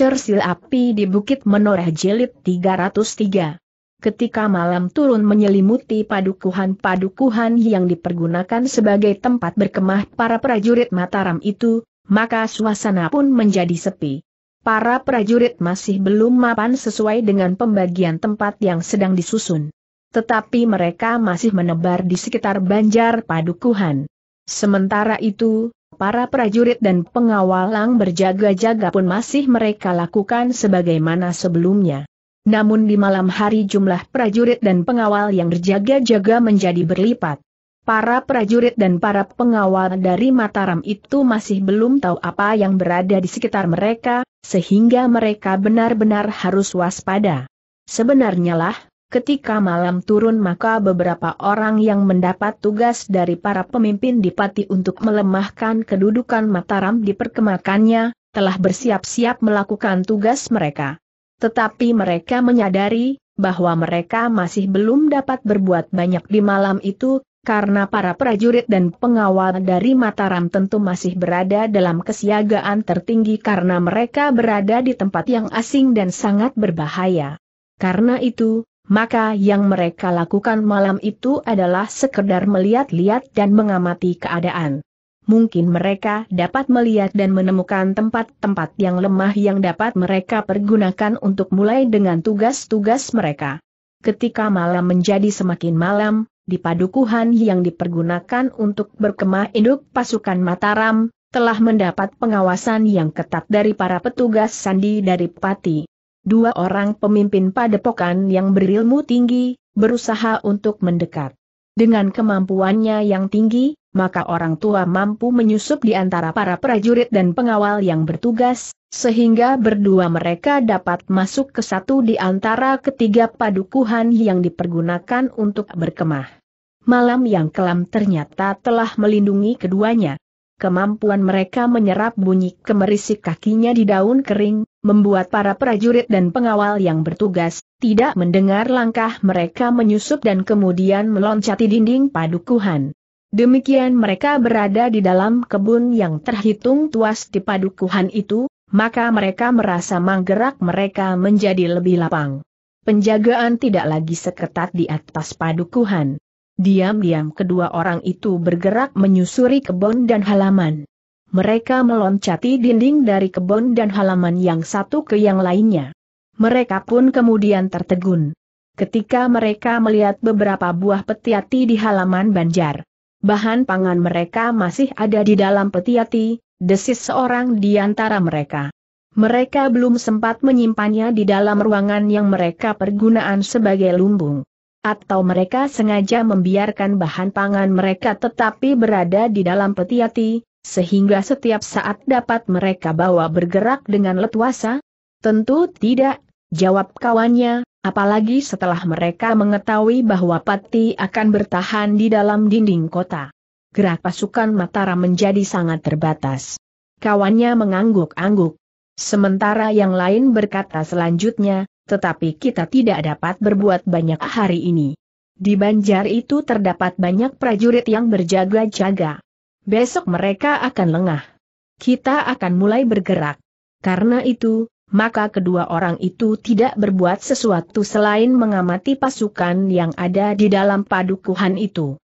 Cersil api di Bukit Menoreh Jelit 303. Ketika malam turun menyelimuti padukuhan-padukuhan yang dipergunakan sebagai tempat berkemah para prajurit Mataram itu, maka suasana pun menjadi sepi. Para prajurit masih belum mapan sesuai dengan pembagian tempat yang sedang disusun. Tetapi mereka masih menebar di sekitar banjar padukuhan. Sementara itu, para prajurit dan pengawal lang berjaga-jaga pun masih mereka lakukan sebagaimana sebelumnya. Namun di malam hari jumlah prajurit dan pengawal yang berjaga-jaga menjadi berlipat. Para prajurit dan para pengawal dari Mataram itu masih belum tahu apa yang berada di sekitar mereka, sehingga mereka benar-benar harus waspada. Sebenarnya lah, Ketika malam turun maka beberapa orang yang mendapat tugas dari para pemimpin dipati untuk melemahkan kedudukan Mataram di perkemakannya, telah bersiap-siap melakukan tugas mereka. Tetapi mereka menyadari, bahwa mereka masih belum dapat berbuat banyak di malam itu, karena para prajurit dan pengawal dari Mataram tentu masih berada dalam kesiagaan tertinggi karena mereka berada di tempat yang asing dan sangat berbahaya. Karena itu, maka yang mereka lakukan malam itu adalah sekedar melihat-lihat dan mengamati keadaan. Mungkin mereka dapat melihat dan menemukan tempat-tempat yang lemah yang dapat mereka pergunakan untuk mulai dengan tugas-tugas mereka. Ketika malam menjadi semakin malam, di padukuhan yang dipergunakan untuk berkemah induk pasukan Mataram, telah mendapat pengawasan yang ketat dari para petugas sandi dari Pati. Dua orang pemimpin padepokan yang berilmu tinggi, berusaha untuk mendekat. Dengan kemampuannya yang tinggi, maka orang tua mampu menyusup di antara para prajurit dan pengawal yang bertugas, sehingga berdua mereka dapat masuk ke satu di antara ketiga padukuhan yang dipergunakan untuk berkemah. Malam yang kelam ternyata telah melindungi keduanya kemampuan mereka menyerap bunyi kemerisik kakinya di daun kering, membuat para prajurit dan pengawal yang bertugas, tidak mendengar langkah mereka menyusup dan kemudian meloncati dinding padukuhan. Demikian mereka berada di dalam kebun yang terhitung tuas di padukuhan itu, maka mereka merasa manggerak mereka menjadi lebih lapang. Penjagaan tidak lagi seketat di atas padukuhan. Diam-diam kedua orang itu bergerak menyusuri kebun dan halaman. Mereka meloncati dinding dari kebun dan halaman yang satu ke yang lainnya. Mereka pun kemudian tertegun. Ketika mereka melihat beberapa buah petiati di halaman banjar. Bahan pangan mereka masih ada di dalam petiati, desis seorang di antara mereka. Mereka belum sempat menyimpannya di dalam ruangan yang mereka pergunaan sebagai lumbung. Atau mereka sengaja membiarkan bahan pangan mereka tetapi berada di dalam peti hati, sehingga setiap saat dapat mereka bawa bergerak dengan letuasa? Tentu tidak, jawab kawannya, apalagi setelah mereka mengetahui bahwa Pati akan bertahan di dalam dinding kota. Gerak pasukan Matara menjadi sangat terbatas. Kawannya mengangguk-angguk. Sementara yang lain berkata selanjutnya, tetapi kita tidak dapat berbuat banyak hari ini. Di banjar itu terdapat banyak prajurit yang berjaga-jaga. Besok mereka akan lengah. Kita akan mulai bergerak. Karena itu, maka kedua orang itu tidak berbuat sesuatu selain mengamati pasukan yang ada di dalam padukuhan itu.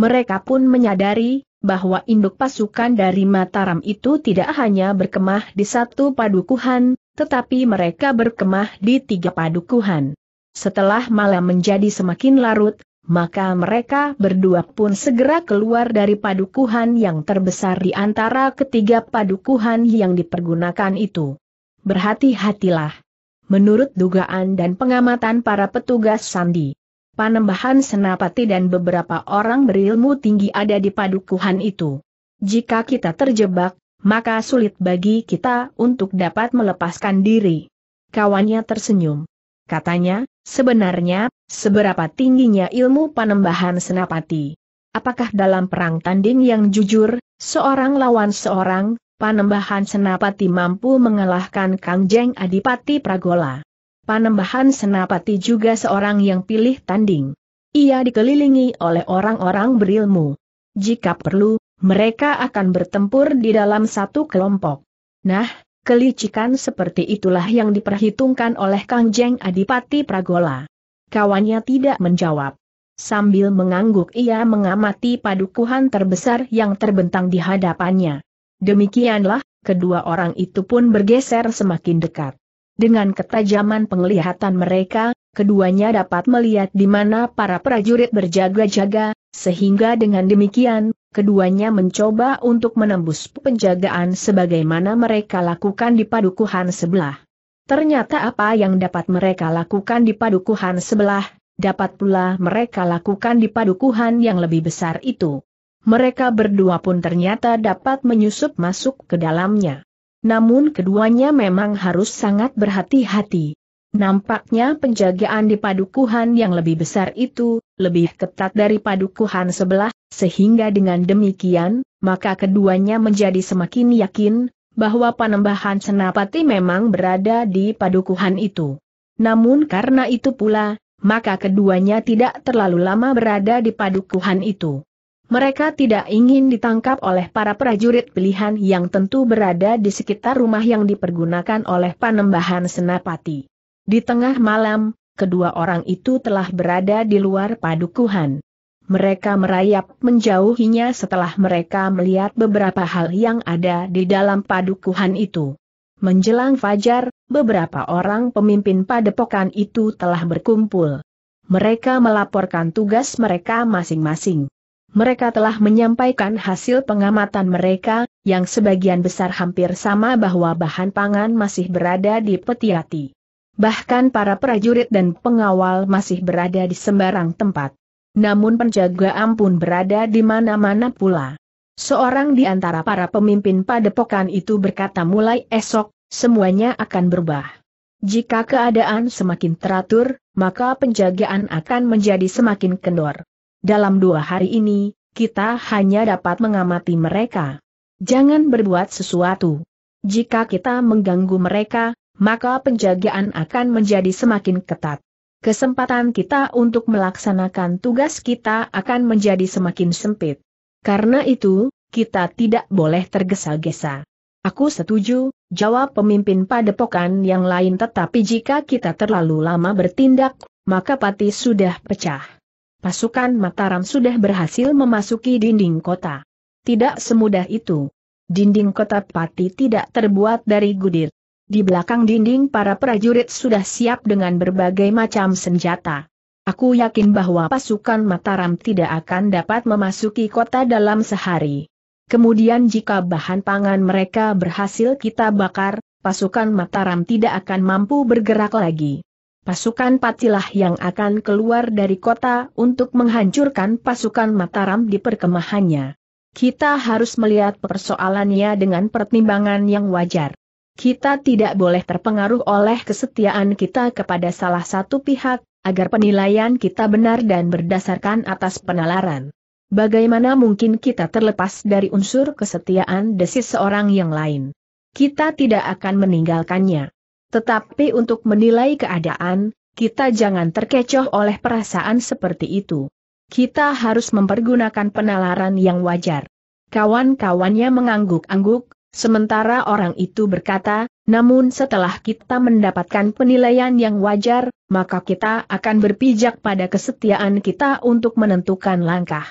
Mereka pun menyadari bahwa induk pasukan dari Mataram itu tidak hanya berkemah di satu padukuhan, tetapi mereka berkemah di tiga padukuhan. Setelah malam menjadi semakin larut, maka mereka berdua pun segera keluar dari padukuhan yang terbesar di antara ketiga padukuhan yang dipergunakan itu. Berhati-hatilah. Menurut dugaan dan pengamatan para petugas sandi, panembahan senapati dan beberapa orang berilmu tinggi ada di padukuhan itu. Jika kita terjebak, maka sulit bagi kita untuk dapat melepaskan diri. Kawannya tersenyum. Katanya, sebenarnya, seberapa tingginya ilmu panembahan senapati? Apakah dalam perang tanding yang jujur, seorang lawan seorang, panembahan senapati mampu mengalahkan Kangjeng Adipati Pragola? Panembahan senapati juga seorang yang pilih tanding. Ia dikelilingi oleh orang-orang berilmu. Jika perlu, mereka akan bertempur di dalam satu kelompok. Nah, kelicikan seperti itulah yang diperhitungkan oleh Kang Jeng Adipati Pragola. Kawannya tidak menjawab. Sambil mengangguk ia mengamati padukuhan terbesar yang terbentang di hadapannya. Demikianlah, kedua orang itu pun bergeser semakin dekat. Dengan ketajaman penglihatan mereka, keduanya dapat melihat di mana para prajurit berjaga-jaga, sehingga dengan demikian, keduanya mencoba untuk menembus penjagaan sebagaimana mereka lakukan di padukuhan sebelah. Ternyata apa yang dapat mereka lakukan di padukuhan sebelah, dapat pula mereka lakukan di padukuhan yang lebih besar itu. Mereka berdua pun ternyata dapat menyusup masuk ke dalamnya. Namun keduanya memang harus sangat berhati-hati. Nampaknya penjagaan di padukuhan yang lebih besar itu, lebih ketat dari padukuhan sebelah, sehingga dengan demikian, maka keduanya menjadi semakin yakin, bahwa panembahan senapati memang berada di padukuhan itu. Namun karena itu pula, maka keduanya tidak terlalu lama berada di padukuhan itu. Mereka tidak ingin ditangkap oleh para prajurit pilihan yang tentu berada di sekitar rumah yang dipergunakan oleh panembahan senapati. Di tengah malam, kedua orang itu telah berada di luar padukuhan. Mereka merayap menjauhinya setelah mereka melihat beberapa hal yang ada di dalam padukuhan itu. Menjelang fajar, beberapa orang pemimpin padepokan itu telah berkumpul. Mereka melaporkan tugas mereka masing-masing. Mereka telah menyampaikan hasil pengamatan mereka, yang sebagian besar hampir sama bahwa bahan pangan masih berada di petiati bahkan para prajurit dan pengawal masih berada di sembarang tempat. Namun penjaga ampun berada di mana-mana pula. Seorang di antara para pemimpin padepokan itu berkata mulai esok, semuanya akan berubah. Jika keadaan semakin teratur, maka penjagaan akan menjadi semakin kendor. Dalam dua hari ini, kita hanya dapat mengamati mereka. Jangan berbuat sesuatu. Jika kita mengganggu mereka, maka penjagaan akan menjadi semakin ketat. Kesempatan kita untuk melaksanakan tugas kita akan menjadi semakin sempit. Karena itu, kita tidak boleh tergesa-gesa. Aku setuju, jawab pemimpin padepokan yang lain tetapi jika kita terlalu lama bertindak, maka pati sudah pecah. Pasukan Mataram sudah berhasil memasuki dinding kota. Tidak semudah itu. Dinding kota pati tidak terbuat dari gudir. Di belakang dinding para prajurit sudah siap dengan berbagai macam senjata. Aku yakin bahwa pasukan Mataram tidak akan dapat memasuki kota dalam sehari. Kemudian jika bahan pangan mereka berhasil kita bakar, pasukan Mataram tidak akan mampu bergerak lagi. Pasukan Patilah yang akan keluar dari kota untuk menghancurkan pasukan Mataram di perkemahannya. Kita harus melihat persoalannya dengan pertimbangan yang wajar. Kita tidak boleh terpengaruh oleh kesetiaan kita kepada salah satu pihak, agar penilaian kita benar dan berdasarkan atas penalaran. Bagaimana mungkin kita terlepas dari unsur kesetiaan desis seorang yang lain? Kita tidak akan meninggalkannya. Tetapi untuk menilai keadaan, kita jangan terkecoh oleh perasaan seperti itu. Kita harus mempergunakan penalaran yang wajar. Kawan-kawannya mengangguk-angguk, Sementara orang itu berkata, namun setelah kita mendapatkan penilaian yang wajar, maka kita akan berpijak pada kesetiaan kita untuk menentukan langkah.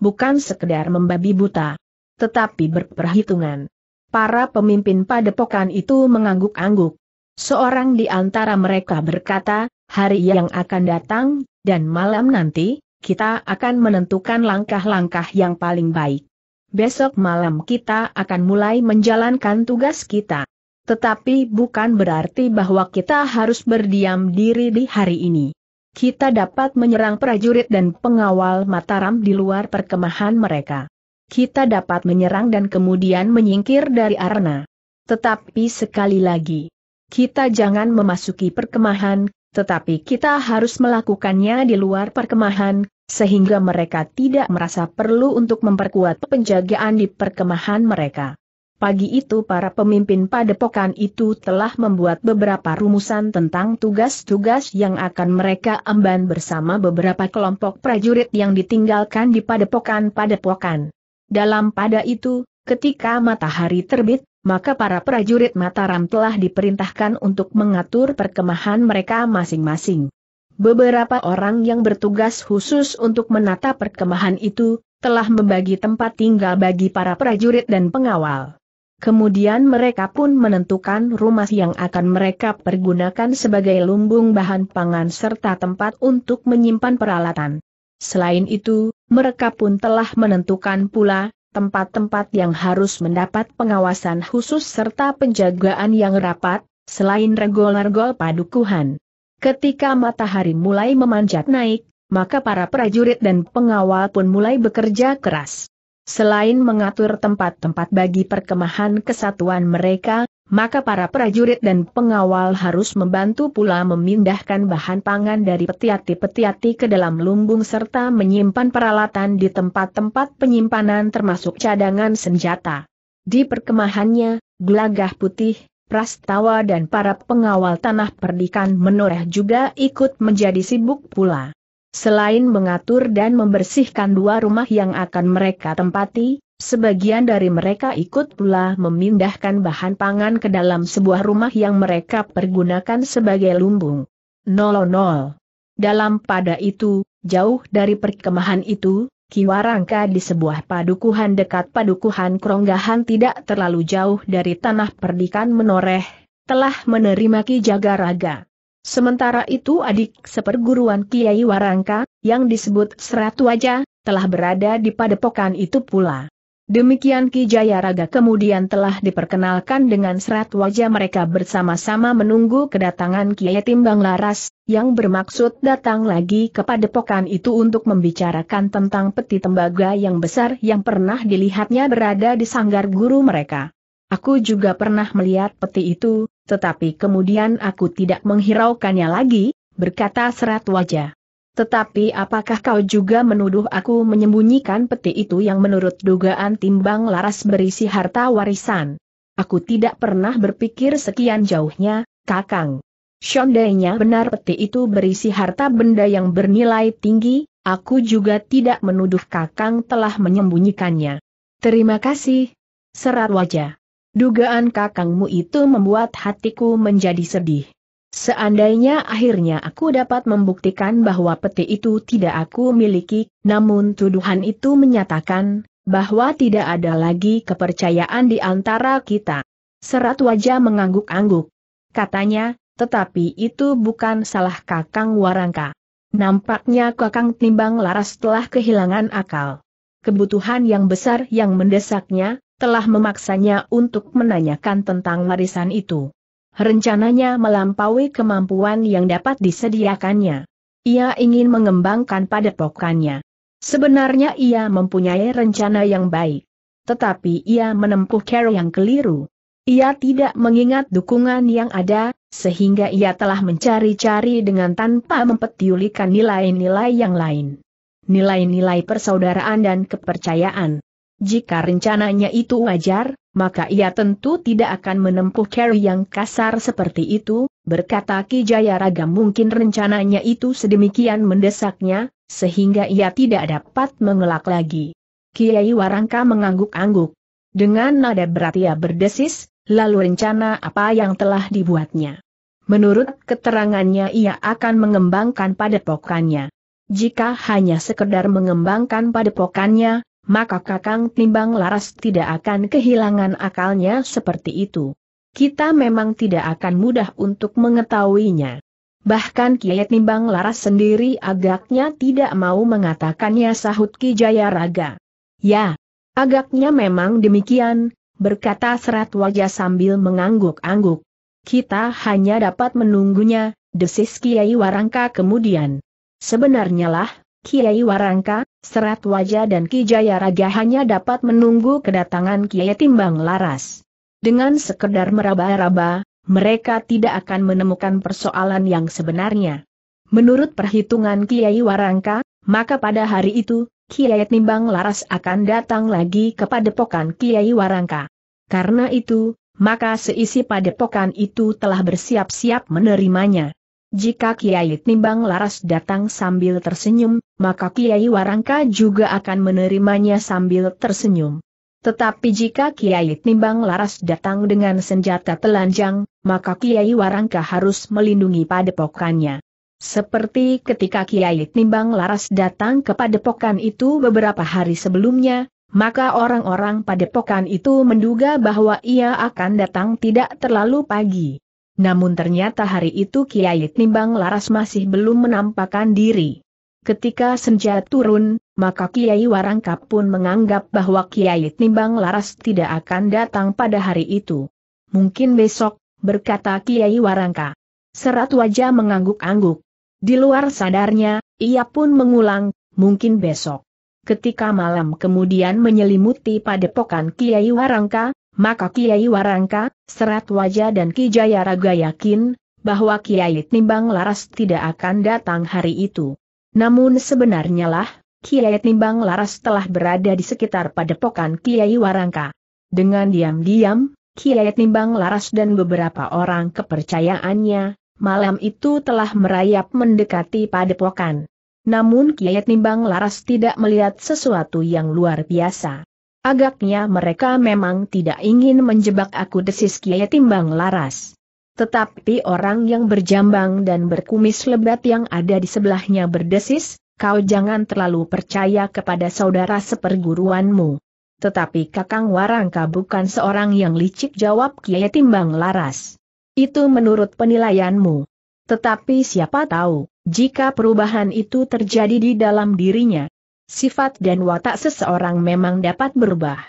Bukan sekedar membabi buta, tetapi berperhitungan. Para pemimpin padepokan itu mengangguk-angguk. Seorang di antara mereka berkata, hari yang akan datang, dan malam nanti, kita akan menentukan langkah-langkah yang paling baik besok malam kita akan mulai menjalankan tugas kita. Tetapi bukan berarti bahwa kita harus berdiam diri di hari ini. Kita dapat menyerang prajurit dan pengawal Mataram di luar perkemahan mereka. Kita dapat menyerang dan kemudian menyingkir dari arena. Tetapi sekali lagi, kita jangan memasuki perkemahan, tetapi kita harus melakukannya di luar perkemahan, sehingga mereka tidak merasa perlu untuk memperkuat penjagaan di perkemahan mereka. Pagi itu para pemimpin padepokan itu telah membuat beberapa rumusan tentang tugas-tugas yang akan mereka emban bersama beberapa kelompok prajurit yang ditinggalkan di padepokan-padepokan. Dalam pada itu, ketika matahari terbit, maka para prajurit Mataram telah diperintahkan untuk mengatur perkemahan mereka masing-masing. Beberapa orang yang bertugas khusus untuk menata perkemahan itu, telah membagi tempat tinggal bagi para prajurit dan pengawal. Kemudian mereka pun menentukan rumah yang akan mereka pergunakan sebagai lumbung bahan pangan serta tempat untuk menyimpan peralatan. Selain itu, mereka pun telah menentukan pula tempat-tempat yang harus mendapat pengawasan khusus serta penjagaan yang rapat, selain regol-regol padukuhan. Ketika matahari mulai memanjat naik, maka para prajurit dan pengawal pun mulai bekerja keras. Selain mengatur tempat-tempat bagi perkemahan kesatuan mereka, maka para prajurit dan pengawal harus membantu pula memindahkan bahan pangan dari petiati-petiati ke dalam lumbung serta menyimpan peralatan di tempat-tempat penyimpanan termasuk cadangan senjata. Di perkemahannya, gelagah putih, prastawa dan para pengawal tanah perdikan menoreh juga ikut menjadi sibuk pula. Selain mengatur dan membersihkan dua rumah yang akan mereka tempati, Sebagian dari mereka ikut pula memindahkan bahan pangan ke dalam sebuah rumah yang mereka pergunakan sebagai lumbung. 00. Dalam pada itu, jauh dari perkemahan itu, Kiwarangka di sebuah padukuhan dekat padukuhan Kronggahan tidak terlalu jauh dari tanah perdikan menoreh, telah menerima Ki Jagaraga. Sementara itu adik seperguruan Kiai Warangka, yang disebut Serat Wajah, telah berada di padepokan itu pula. Demikian Ki Jayaraga kemudian telah diperkenalkan dengan serat wajah mereka bersama-sama menunggu kedatangan Kiai Timbang Laras, yang bermaksud datang lagi kepada pokan itu untuk membicarakan tentang peti tembaga yang besar yang pernah dilihatnya berada di sanggar guru mereka. Aku juga pernah melihat peti itu, tetapi kemudian aku tidak menghiraukannya lagi, berkata serat wajah. Tetapi apakah kau juga menuduh aku menyembunyikan peti itu yang menurut dugaan timbang laras berisi harta warisan? Aku tidak pernah berpikir sekian jauhnya, Kakang. Shondainya benar peti itu berisi harta benda yang bernilai tinggi, aku juga tidak menuduh Kakang telah menyembunyikannya. Terima kasih. Serat wajah. Dugaan kakangmu itu membuat hatiku menjadi sedih. Seandainya akhirnya aku dapat membuktikan bahwa peti itu tidak aku miliki, namun tuduhan itu menyatakan bahwa tidak ada lagi kepercayaan di antara kita. Serat wajah mengangguk-angguk. Katanya, tetapi itu bukan salah Kakang Warangka. Nampaknya Kakang Timbang Laras telah kehilangan akal. Kebutuhan yang besar yang mendesaknya, telah memaksanya untuk menanyakan tentang warisan itu rencananya melampaui kemampuan yang dapat disediakannya. Ia ingin mengembangkan padepokannya. Sebenarnya ia mempunyai rencana yang baik. Tetapi ia menempuh cara yang keliru. Ia tidak mengingat dukungan yang ada, sehingga ia telah mencari-cari dengan tanpa mempetiulikan nilai-nilai yang lain. Nilai-nilai persaudaraan dan kepercayaan. Jika rencananya itu wajar, maka ia tentu tidak akan menempuh carry yang kasar seperti itu, berkata Ki Jayaraga mungkin rencananya itu sedemikian mendesaknya, sehingga ia tidak dapat mengelak lagi. Kiai Warangka mengangguk-angguk. Dengan nada berat ia berdesis, lalu rencana apa yang telah dibuatnya. Menurut keterangannya ia akan mengembangkan padepokannya. Jika hanya sekedar mengembangkan padepokannya, maka Kakang Timbang Laras tidak akan kehilangan akalnya seperti itu. Kita memang tidak akan mudah untuk mengetahuinya. Bahkan Kiai Timbang Laras sendiri agaknya tidak mau mengatakannya sahut Ki Jayaraga. Ya, agaknya memang demikian, berkata serat wajah sambil mengangguk-angguk. Kita hanya dapat menunggunya, desis Kiai Warangka kemudian. Sebenarnya lah, Kiai Warangka, Serat Wajah dan Kijaya Raga hanya dapat menunggu kedatangan Kiai Timbang Laras. Dengan sekedar meraba-raba, mereka tidak akan menemukan persoalan yang sebenarnya. Menurut perhitungan Kiai Warangka, maka pada hari itu, Kiai Timbang Laras akan datang lagi ke padepokan Kiai Warangka. Karena itu, maka seisi padepokan itu telah bersiap-siap menerimanya. Jika Kiai Timbang Laras datang sambil tersenyum, maka Kiai Warangka juga akan menerimanya sambil tersenyum. Tetapi jika Kiai Timbang Laras datang dengan senjata telanjang, maka Kiai Warangka harus melindungi padepokannya. Seperti ketika Kiai Timbang Laras datang ke padepokan itu beberapa hari sebelumnya, maka orang-orang padepokan itu menduga bahwa ia akan datang tidak terlalu pagi. Namun ternyata hari itu Kiai Timbang Laras masih belum menampakkan diri. Ketika senja turun, maka Kiai Warangkap pun menganggap bahwa Kiai Timbang Laras tidak akan datang pada hari itu. Mungkin besok, berkata Kiai Warangka. Serat wajah mengangguk-angguk. Di luar sadarnya, ia pun mengulang, mungkin besok. Ketika malam kemudian menyelimuti padepokan Kiai Warangka, maka Kiai Warangka, Serat Wajah dan Kijaya Raga yakin, bahwa Kiai Timbang Laras tidak akan datang hari itu. Namun sebenarnya lah, Kiai Timbang Laras telah berada di sekitar padepokan Kiai Warangka. Dengan diam-diam, Kiai Timbang Laras dan beberapa orang kepercayaannya, malam itu telah merayap mendekati padepokan. Namun Kiai Timbang Laras tidak melihat sesuatu yang luar biasa. Agaknya mereka memang tidak ingin menjebak aku desis Kiai Timbang Laras. Tetapi orang yang berjambang dan berkumis lebat yang ada di sebelahnya berdesis, kau jangan terlalu percaya kepada saudara seperguruanmu. Tetapi Kakang Warangka bukan seorang yang licik jawab Kiai Timbang Laras. Itu menurut penilaianmu. Tetapi siapa tahu, jika perubahan itu terjadi di dalam dirinya, sifat dan watak seseorang memang dapat berubah.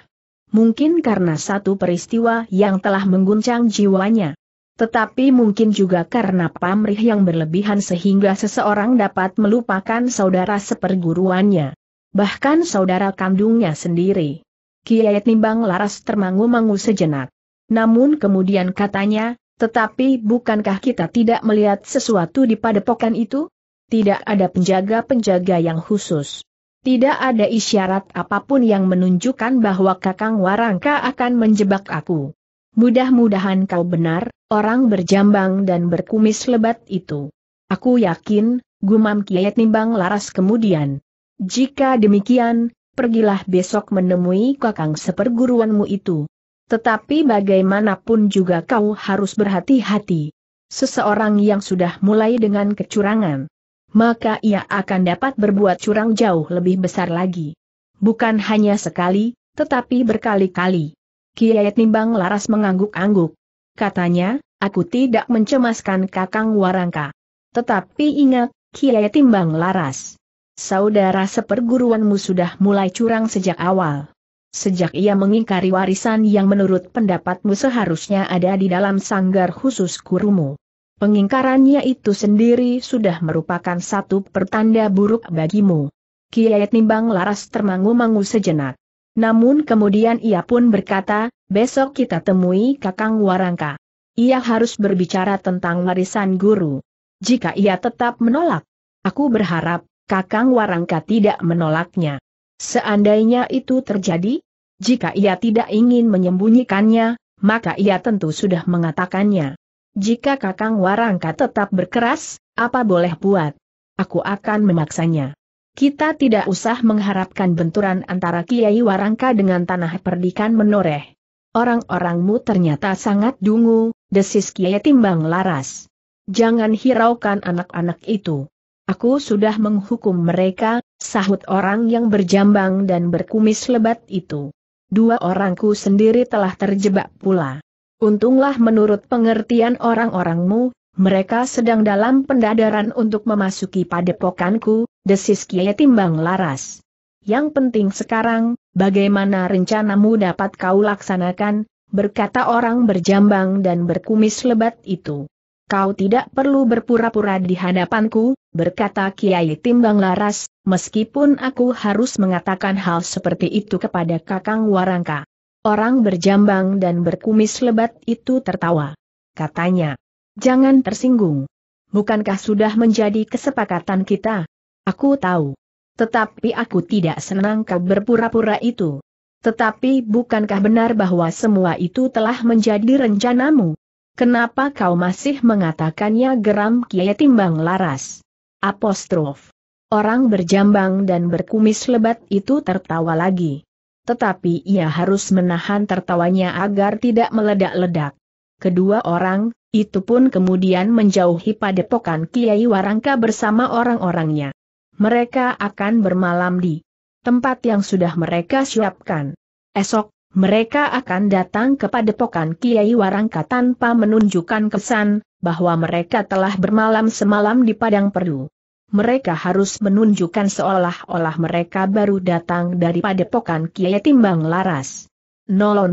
Mungkin karena satu peristiwa yang telah mengguncang jiwanya. Tetapi mungkin juga karena pamrih yang berlebihan sehingga seseorang dapat melupakan saudara seperguruannya. Bahkan saudara kandungnya sendiri. Kiai Nimbang Laras termangu-mangu sejenak. Namun kemudian katanya, tetapi bukankah kita tidak melihat sesuatu di padepokan itu? Tidak ada penjaga-penjaga yang khusus. Tidak ada isyarat apapun yang menunjukkan bahwa Kakang Warangka akan menjebak aku. Mudah-mudahan kau benar, orang berjambang dan berkumis lebat itu. Aku yakin, gumam Kiai Nimbang Laras kemudian. Jika demikian, pergilah besok menemui kakang seperguruanmu itu. Tetapi bagaimanapun juga kau harus berhati-hati. Seseorang yang sudah mulai dengan kecurangan maka ia akan dapat berbuat curang jauh lebih besar lagi. Bukan hanya sekali, tetapi berkali-kali. Kiai Timbang Laras mengangguk-angguk. Katanya, aku tidak mencemaskan Kakang Warangka. Tetapi ingat, Kiai Timbang Laras. Saudara seperguruanmu sudah mulai curang sejak awal. Sejak ia mengingkari warisan yang menurut pendapatmu seharusnya ada di dalam sanggar khusus kurumu. Pengingkarannya itu sendiri sudah merupakan satu pertanda buruk bagimu. Kiai Nimbang Laras termangu-mangu sejenak. Namun kemudian ia pun berkata, besok kita temui Kakang Warangka. Ia harus berbicara tentang warisan guru. Jika ia tetap menolak, aku berharap Kakang Warangka tidak menolaknya. Seandainya itu terjadi, jika ia tidak ingin menyembunyikannya, maka ia tentu sudah mengatakannya. Jika Kakang Warangka tetap berkeras, apa boleh buat? Aku akan memaksanya. Kita tidak usah mengharapkan benturan antara Kiai Warangka dengan tanah perdikan menoreh. Orang-orangmu ternyata sangat dungu, desis Kiai Timbang Laras. Jangan hiraukan anak-anak itu. Aku sudah menghukum mereka, sahut orang yang berjambang dan berkumis lebat itu. Dua orangku sendiri telah terjebak pula. Untunglah menurut pengertian orang-orangmu, mereka sedang dalam pendadaran untuk memasuki padepokanku, desis Kiai Timbang Laras. Yang penting sekarang, bagaimana rencanamu dapat kau laksanakan, berkata orang berjambang dan berkumis lebat itu. Kau tidak perlu berpura-pura di hadapanku, berkata Kiai Timbang Laras, meskipun aku harus mengatakan hal seperti itu kepada Kakang Warangka. Orang berjambang dan berkumis lebat itu tertawa. Katanya, jangan tersinggung. Bukankah sudah menjadi kesepakatan kita? Aku tahu. Tetapi aku tidak senang kau berpura-pura itu. Tetapi bukankah benar bahwa semua itu telah menjadi rencanamu? Kenapa kau masih mengatakannya geram Kiai Timbang Laras? Apostrof. Orang berjambang dan berkumis lebat itu tertawa lagi tetapi ia harus menahan tertawanya agar tidak meledak-ledak. Kedua orang, itu pun kemudian menjauhi padepokan Kiai Warangka bersama orang-orangnya. Mereka akan bermalam di tempat yang sudah mereka siapkan. Esok, mereka akan datang ke padepokan Kiai Warangka tanpa menunjukkan kesan bahwa mereka telah bermalam semalam di Padang Perdu mereka harus menunjukkan seolah-olah mereka baru datang dari padepokan Kiai Timbang Laras. nol.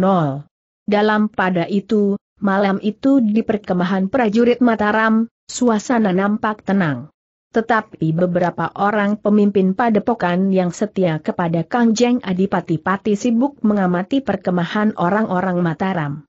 Dalam pada itu, malam itu di perkemahan prajurit Mataram, suasana nampak tenang. Tetapi beberapa orang pemimpin padepokan yang setia kepada Kang Jeng Adipati-Pati sibuk mengamati perkemahan orang-orang Mataram.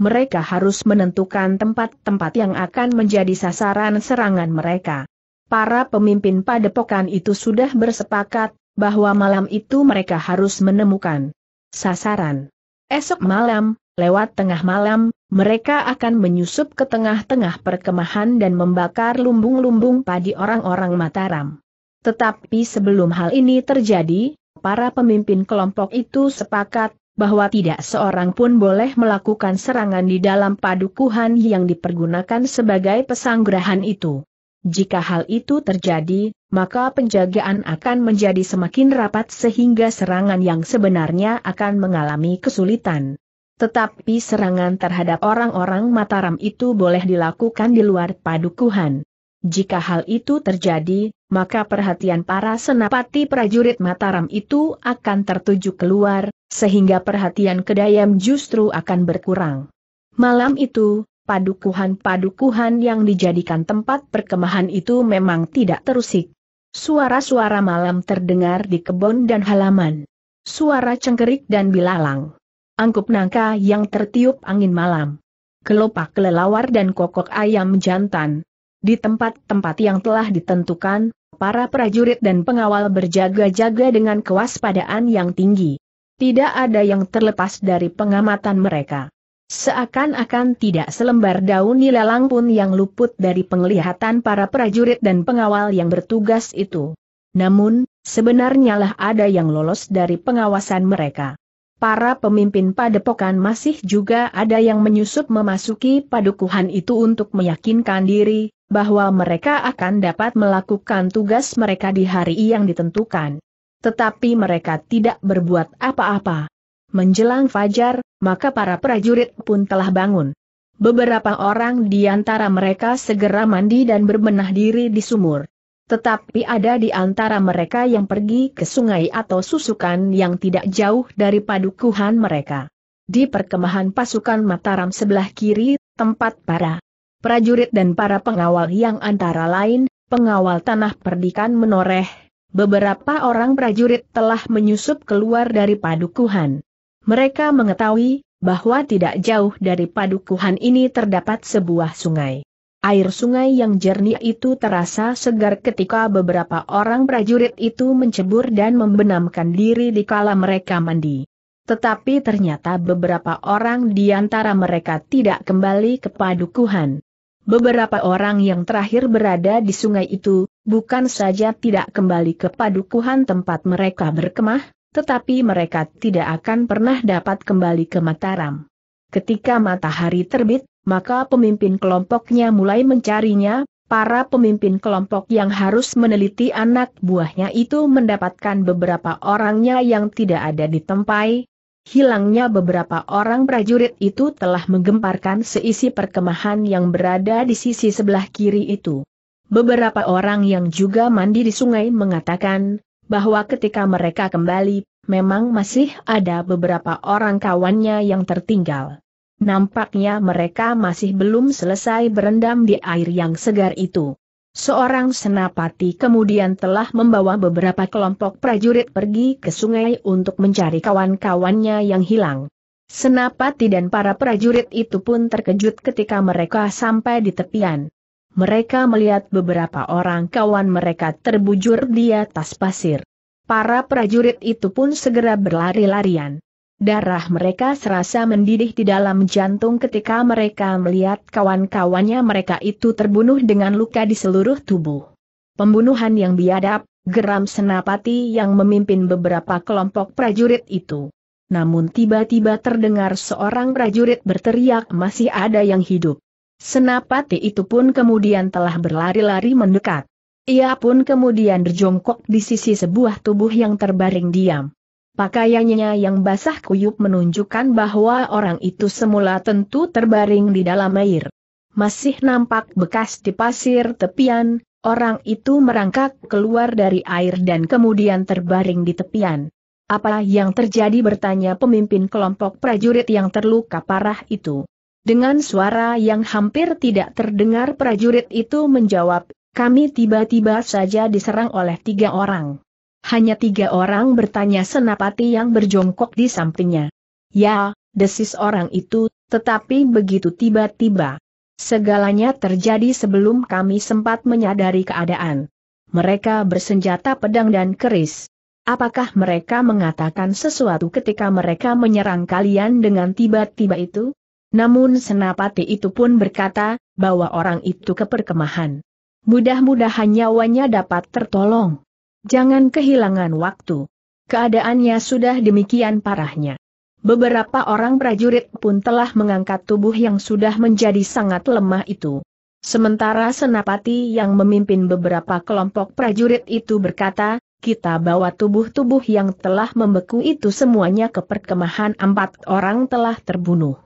Mereka harus menentukan tempat-tempat yang akan menjadi sasaran serangan mereka para pemimpin padepokan itu sudah bersepakat bahwa malam itu mereka harus menemukan sasaran. Esok malam, lewat tengah malam, mereka akan menyusup ke tengah-tengah perkemahan dan membakar lumbung-lumbung padi orang-orang Mataram. Tetapi sebelum hal ini terjadi, para pemimpin kelompok itu sepakat bahwa tidak seorang pun boleh melakukan serangan di dalam padukuhan yang dipergunakan sebagai pesanggrahan itu. Jika hal itu terjadi, maka penjagaan akan menjadi semakin rapat sehingga serangan yang sebenarnya akan mengalami kesulitan. Tetapi serangan terhadap orang-orang Mataram itu boleh dilakukan di luar padukuhan. Jika hal itu terjadi, maka perhatian para senapati prajurit Mataram itu akan tertuju keluar, sehingga perhatian Kedayam justru akan berkurang. Malam itu, padukuhan-padukuhan yang dijadikan tempat perkemahan itu memang tidak terusik. Suara-suara malam terdengar di kebun dan halaman. Suara cengkerik dan bilalang. Angkup nangka yang tertiup angin malam. Kelopak kelelawar dan kokok ayam jantan. Di tempat-tempat yang telah ditentukan, para prajurit dan pengawal berjaga-jaga dengan kewaspadaan yang tinggi. Tidak ada yang terlepas dari pengamatan mereka. Seakan-akan tidak selembar daun nilalang pun yang luput dari penglihatan para prajurit dan pengawal yang bertugas itu. Namun, sebenarnya lah ada yang lolos dari pengawasan mereka. Para pemimpin padepokan masih juga ada yang menyusup memasuki padukuhan itu untuk meyakinkan diri, bahwa mereka akan dapat melakukan tugas mereka di hari yang ditentukan. Tetapi mereka tidak berbuat apa-apa. Menjelang fajar, maka para prajurit pun telah bangun. Beberapa orang di antara mereka segera mandi dan berbenah diri di sumur. Tetapi ada di antara mereka yang pergi ke sungai atau susukan yang tidak jauh dari padukuhan mereka. Di perkemahan pasukan Mataram sebelah kiri, tempat para prajurit dan para pengawal yang antara lain, pengawal tanah perdikan menoreh, beberapa orang prajurit telah menyusup keluar dari padukuhan. Mereka mengetahui bahwa tidak jauh dari padukuhan ini terdapat sebuah sungai. Air sungai yang jernih itu terasa segar ketika beberapa orang prajurit itu mencebur dan membenamkan diri di kala mereka mandi. Tetapi ternyata beberapa orang di antara mereka tidak kembali ke padukuhan. Beberapa orang yang terakhir berada di sungai itu, bukan saja tidak kembali ke padukuhan tempat mereka berkemah, tetapi mereka tidak akan pernah dapat kembali ke Mataram. Ketika matahari terbit, maka pemimpin kelompoknya mulai mencarinya, para pemimpin kelompok yang harus meneliti anak buahnya itu mendapatkan beberapa orangnya yang tidak ada di tempai. Hilangnya beberapa orang prajurit itu telah menggemparkan seisi perkemahan yang berada di sisi sebelah kiri itu. Beberapa orang yang juga mandi di sungai mengatakan, bahwa ketika mereka kembali, memang masih ada beberapa orang kawannya yang tertinggal. Nampaknya mereka masih belum selesai berendam di air yang segar itu. Seorang senapati kemudian telah membawa beberapa kelompok prajurit pergi ke sungai untuk mencari kawan-kawannya yang hilang. Senapati dan para prajurit itu pun terkejut ketika mereka sampai di tepian mereka melihat beberapa orang kawan mereka terbujur di atas pasir. Para prajurit itu pun segera berlari-larian. Darah mereka serasa mendidih di dalam jantung ketika mereka melihat kawan-kawannya mereka itu terbunuh dengan luka di seluruh tubuh. Pembunuhan yang biadab, geram Senapati yang memimpin beberapa kelompok prajurit itu. Namun tiba-tiba terdengar seorang prajurit berteriak masih ada yang hidup. Senapati itu pun kemudian telah berlari-lari mendekat. Ia pun kemudian berjongkok di sisi sebuah tubuh yang terbaring diam. Pakaiannya yang basah kuyup menunjukkan bahwa orang itu semula tentu terbaring di dalam air. Masih nampak bekas di pasir tepian, orang itu merangkak keluar dari air dan kemudian terbaring di tepian. Apa yang terjadi bertanya pemimpin kelompok prajurit yang terluka parah itu. Dengan suara yang hampir tidak terdengar prajurit itu menjawab, kami tiba-tiba saja diserang oleh tiga orang. Hanya tiga orang bertanya senapati yang berjongkok di sampingnya. Ya, desis orang itu, tetapi begitu tiba-tiba. Segalanya terjadi sebelum kami sempat menyadari keadaan. Mereka bersenjata pedang dan keris. Apakah mereka mengatakan sesuatu ketika mereka menyerang kalian dengan tiba-tiba itu? Namun senapati itu pun berkata, bahwa orang itu ke perkemahan. Mudah-mudahan nyawanya dapat tertolong. Jangan kehilangan waktu. Keadaannya sudah demikian parahnya. Beberapa orang prajurit pun telah mengangkat tubuh yang sudah menjadi sangat lemah itu. Sementara senapati yang memimpin beberapa kelompok prajurit itu berkata, kita bawa tubuh-tubuh yang telah membeku itu semuanya ke perkemahan empat orang telah terbunuh.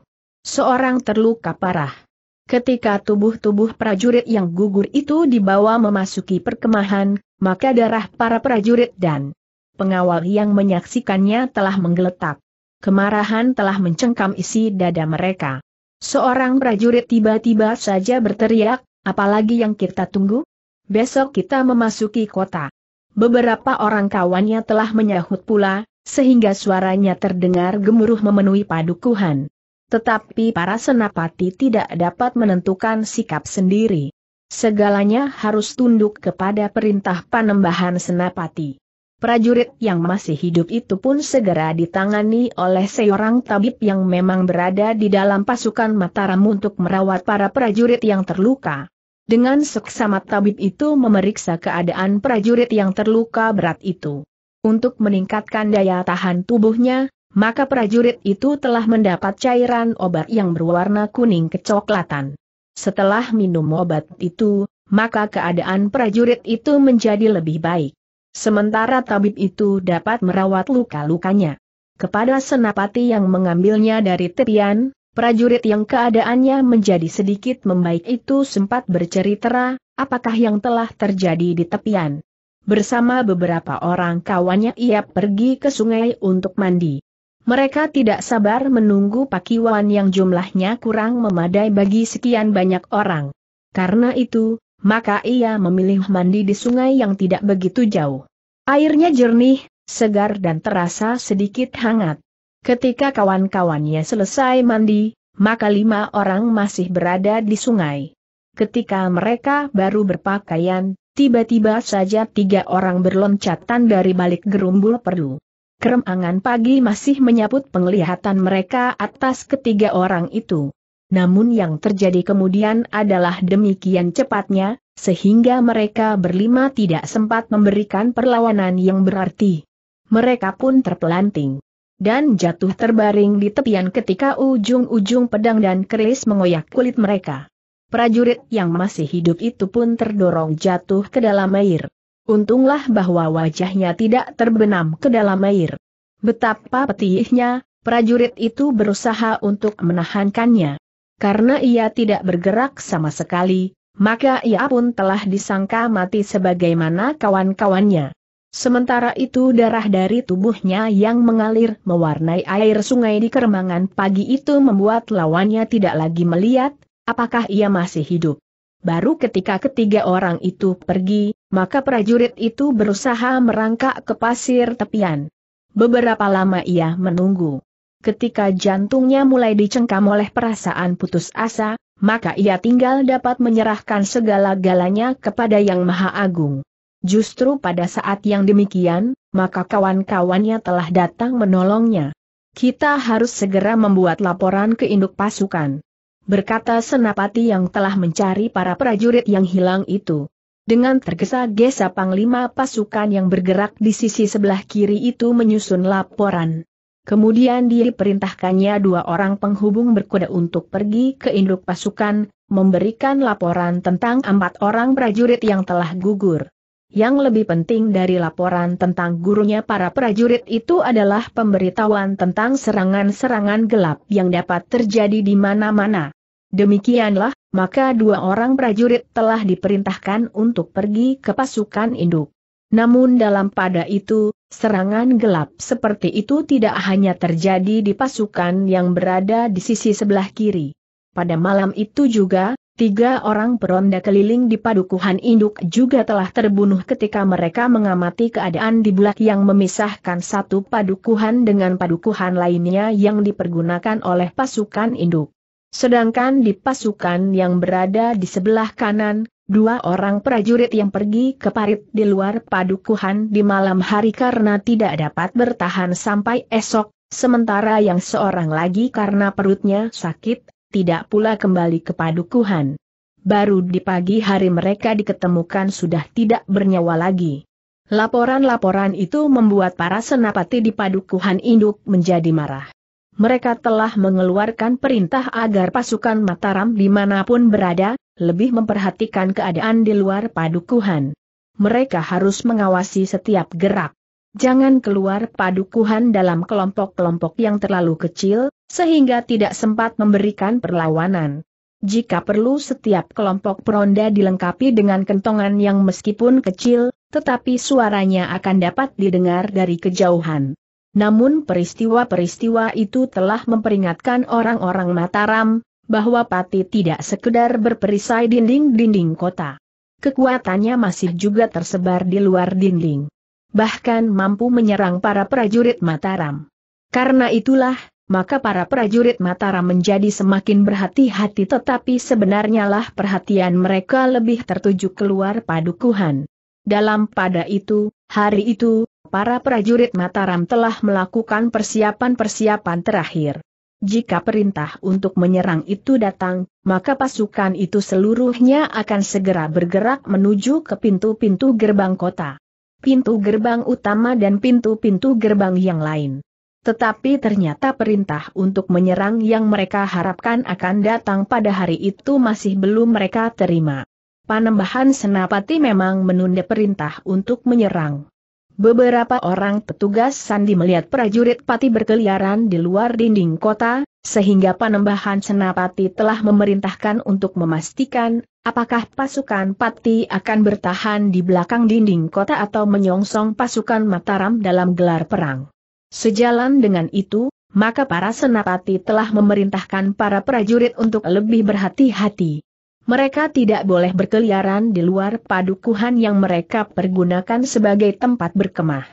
Seorang terluka parah. Ketika tubuh-tubuh prajurit yang gugur itu dibawa memasuki perkemahan, maka darah para prajurit dan pengawal yang menyaksikannya telah menggeletak. Kemarahan telah mencengkam isi dada mereka. Seorang prajurit tiba-tiba saja berteriak, apalagi yang kita tunggu? Besok kita memasuki kota. Beberapa orang kawannya telah menyahut pula, sehingga suaranya terdengar gemuruh memenuhi padukuhan. Tetapi para senapati tidak dapat menentukan sikap sendiri. Segalanya harus tunduk kepada perintah panembahan senapati. Prajurit yang masih hidup itu pun segera ditangani oleh seorang tabib yang memang berada di dalam pasukan Mataram untuk merawat para prajurit yang terluka. Dengan seksama tabib itu memeriksa keadaan prajurit yang terluka berat itu. Untuk meningkatkan daya tahan tubuhnya, maka prajurit itu telah mendapat cairan obat yang berwarna kuning kecoklatan. Setelah minum obat itu, maka keadaan prajurit itu menjadi lebih baik. Sementara tabib itu dapat merawat luka-lukanya. Kepada senapati yang mengambilnya dari tepian, prajurit yang keadaannya menjadi sedikit membaik itu sempat bercerita, apakah yang telah terjadi di tepian. Bersama beberapa orang kawannya ia pergi ke sungai untuk mandi. Mereka tidak sabar menunggu pakiwan yang jumlahnya kurang memadai bagi sekian banyak orang. Karena itu, maka ia memilih mandi di sungai yang tidak begitu jauh. Airnya jernih, segar dan terasa sedikit hangat. Ketika kawan-kawannya selesai mandi, maka lima orang masih berada di sungai. Ketika mereka baru berpakaian, tiba-tiba saja tiga orang berloncatan dari balik gerumbul perlu keremangan pagi masih menyaput penglihatan mereka atas ketiga orang itu. Namun yang terjadi kemudian adalah demikian cepatnya, sehingga mereka berlima tidak sempat memberikan perlawanan yang berarti. Mereka pun terpelanting dan jatuh terbaring di tepian ketika ujung-ujung pedang dan keris mengoyak kulit mereka. Prajurit yang masih hidup itu pun terdorong jatuh ke dalam air. Untunglah bahwa wajahnya tidak terbenam ke dalam air. Betapa petihnya, prajurit itu berusaha untuk menahankannya. Karena ia tidak bergerak sama sekali, maka ia pun telah disangka mati sebagaimana kawan-kawannya. Sementara itu darah dari tubuhnya yang mengalir mewarnai air sungai di keremangan pagi itu membuat lawannya tidak lagi melihat, apakah ia masih hidup. Baru ketika ketiga orang itu pergi, maka prajurit itu berusaha merangkak ke pasir tepian. Beberapa lama ia menunggu. Ketika jantungnya mulai dicengkam oleh perasaan putus asa, maka ia tinggal dapat menyerahkan segala-galanya kepada Yang Maha Agung. Justru pada saat yang demikian, maka kawan-kawannya telah datang menolongnya. Kita harus segera membuat laporan ke induk pasukan berkata Senapati yang telah mencari para prajurit yang hilang itu. Dengan tergesa-gesa panglima pasukan yang bergerak di sisi sebelah kiri itu menyusun laporan. Kemudian diperintahkannya dua orang penghubung berkuda untuk pergi ke induk pasukan, memberikan laporan tentang empat orang prajurit yang telah gugur. Yang lebih penting dari laporan tentang gurunya para prajurit itu adalah pemberitahuan tentang serangan-serangan gelap yang dapat terjadi di mana-mana. Demikianlah, maka dua orang prajurit telah diperintahkan untuk pergi ke pasukan induk. Namun dalam pada itu, serangan gelap seperti itu tidak hanya terjadi di pasukan yang berada di sisi sebelah kiri. Pada malam itu juga, Tiga orang peronda keliling di padukuhan induk juga telah terbunuh ketika mereka mengamati keadaan di bulak yang memisahkan satu padukuhan dengan padukuhan lainnya yang dipergunakan oleh pasukan induk. Sedangkan di pasukan yang berada di sebelah kanan, dua orang prajurit yang pergi ke parit di luar padukuhan di malam hari karena tidak dapat bertahan sampai esok, sementara yang seorang lagi karena perutnya sakit tidak pula kembali ke padukuhan. Baru di pagi hari mereka diketemukan sudah tidak bernyawa lagi. Laporan-laporan itu membuat para senapati di padukuhan induk menjadi marah. Mereka telah mengeluarkan perintah agar pasukan Mataram dimanapun berada, lebih memperhatikan keadaan di luar padukuhan. Mereka harus mengawasi setiap gerak jangan keluar padukuhan dalam kelompok-kelompok yang terlalu kecil, sehingga tidak sempat memberikan perlawanan. Jika perlu setiap kelompok peronda dilengkapi dengan kentongan yang meskipun kecil, tetapi suaranya akan dapat didengar dari kejauhan. Namun peristiwa-peristiwa itu telah memperingatkan orang-orang Mataram, bahwa Pati tidak sekedar berperisai dinding-dinding kota. Kekuatannya masih juga tersebar di luar dinding bahkan mampu menyerang para prajurit Mataram. Karena itulah, maka para prajurit Mataram menjadi semakin berhati-hati tetapi sebenarnya lah perhatian mereka lebih tertuju keluar padukuhan. Dalam pada itu, hari itu, para prajurit Mataram telah melakukan persiapan-persiapan terakhir. Jika perintah untuk menyerang itu datang, maka pasukan itu seluruhnya akan segera bergerak menuju ke pintu-pintu gerbang kota pintu gerbang utama dan pintu-pintu gerbang yang lain. Tetapi ternyata perintah untuk menyerang yang mereka harapkan akan datang pada hari itu masih belum mereka terima. Panembahan Senapati memang menunda perintah untuk menyerang. Beberapa orang petugas Sandi melihat prajurit Pati berkeliaran di luar dinding kota, sehingga Panembahan Senapati telah memerintahkan untuk memastikan Apakah pasukan Pati akan bertahan di belakang dinding kota atau menyongsong pasukan Mataram dalam gelar perang? Sejalan dengan itu, maka para senapati telah memerintahkan para prajurit untuk lebih berhati-hati. Mereka tidak boleh berkeliaran di luar padukuhan yang mereka pergunakan sebagai tempat berkemah.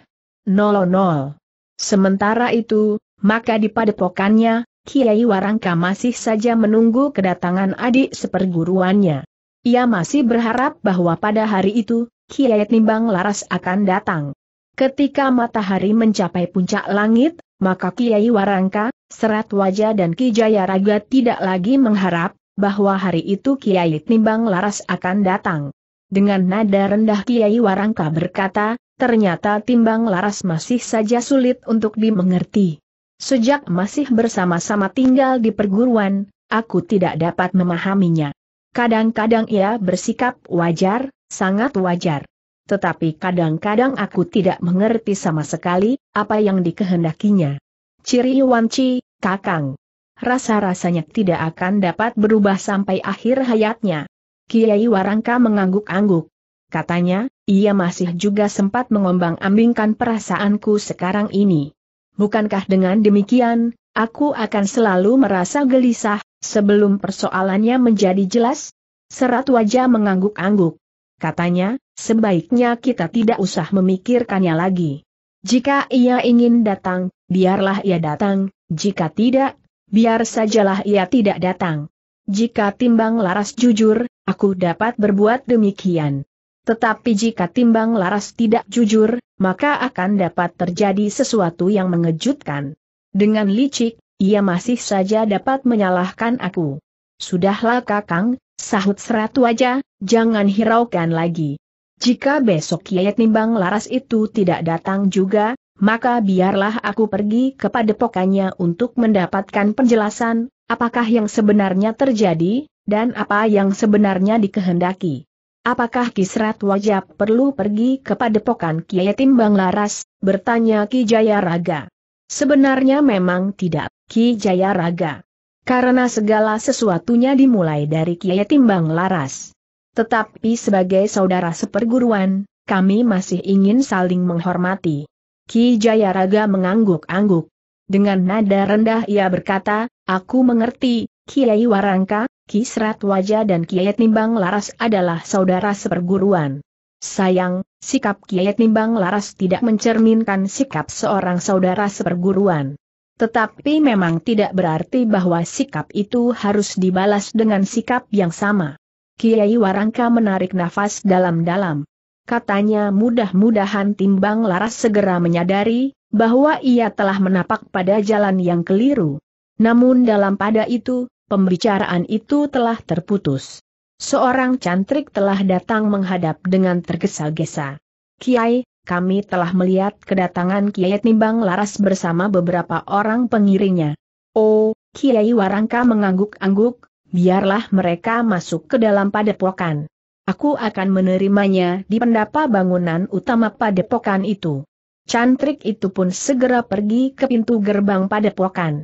00. Sementara itu, maka di padepokannya, Kiai Warangka masih saja menunggu kedatangan adik seperguruannya. Ia masih berharap bahwa pada hari itu, Kiai Nimbang Laras akan datang. Ketika matahari mencapai puncak langit, maka Kiai Warangka, Serat Wajah dan Ki Jaya Raga tidak lagi mengharap bahwa hari itu Kiai Nimbang Laras akan datang. Dengan nada rendah Kiai Warangka berkata, ternyata Timbang Laras masih saja sulit untuk dimengerti. Sejak masih bersama-sama tinggal di perguruan, aku tidak dapat memahaminya. Kadang-kadang ia bersikap wajar, sangat wajar. Tetapi kadang-kadang aku tidak mengerti sama sekali apa yang dikehendakinya. Ciri Wanci, Kakang. Rasa-rasanya tidak akan dapat berubah sampai akhir hayatnya. Kiai Warangka mengangguk-angguk. Katanya, ia masih juga sempat mengombang-ambingkan perasaanku sekarang ini. Bukankah dengan demikian, Aku akan selalu merasa gelisah, sebelum persoalannya menjadi jelas. Serat wajah mengangguk-angguk. Katanya, sebaiknya kita tidak usah memikirkannya lagi. Jika ia ingin datang, biarlah ia datang, jika tidak, biar sajalah ia tidak datang. Jika timbang laras jujur, aku dapat berbuat demikian. Tetapi jika timbang laras tidak jujur, maka akan dapat terjadi sesuatu yang mengejutkan. Dengan licik, ia masih saja dapat menyalahkan aku. Sudahlah kakang, sahut serat wajah, jangan hiraukan lagi. Jika besok Kiai Nimbang Laras itu tidak datang juga, maka biarlah aku pergi ke padepokannya untuk mendapatkan penjelasan, apakah yang sebenarnya terjadi, dan apa yang sebenarnya dikehendaki. Apakah Kisrat Wajab perlu pergi ke padepokan Kiai Timbang Laras, bertanya Ki Jayaraga. Sebenarnya memang tidak, Ki Jaya Raga. Karena segala sesuatunya dimulai dari Kiai Timbang Laras. Tetapi sebagai saudara seperguruan, kami masih ingin saling menghormati. Ki Jaya Raga mengangguk-angguk. Dengan nada rendah ia berkata, aku mengerti, Kiai Warangka, Ki Serat Waja dan Kiai Timbang Laras adalah saudara seperguruan. Sayang, sikap Kiai timbang Laras tidak mencerminkan sikap seorang saudara seperguruan. Tetapi memang tidak berarti bahwa sikap itu harus dibalas dengan sikap yang sama. Kiai Warangka menarik nafas dalam-dalam. Katanya mudah-mudahan Timbang Laras segera menyadari, bahwa ia telah menapak pada jalan yang keliru. Namun dalam pada itu, pembicaraan itu telah terputus. Seorang cantrik telah datang menghadap dengan tergesa-gesa. Kiai, kami telah melihat kedatangan Kiai Timbang Laras bersama beberapa orang pengiringnya. Oh, Kiai Warangka mengangguk-angguk, biarlah mereka masuk ke dalam padepokan. Aku akan menerimanya di pendapa bangunan utama padepokan itu. Cantrik itu pun segera pergi ke pintu gerbang padepokan.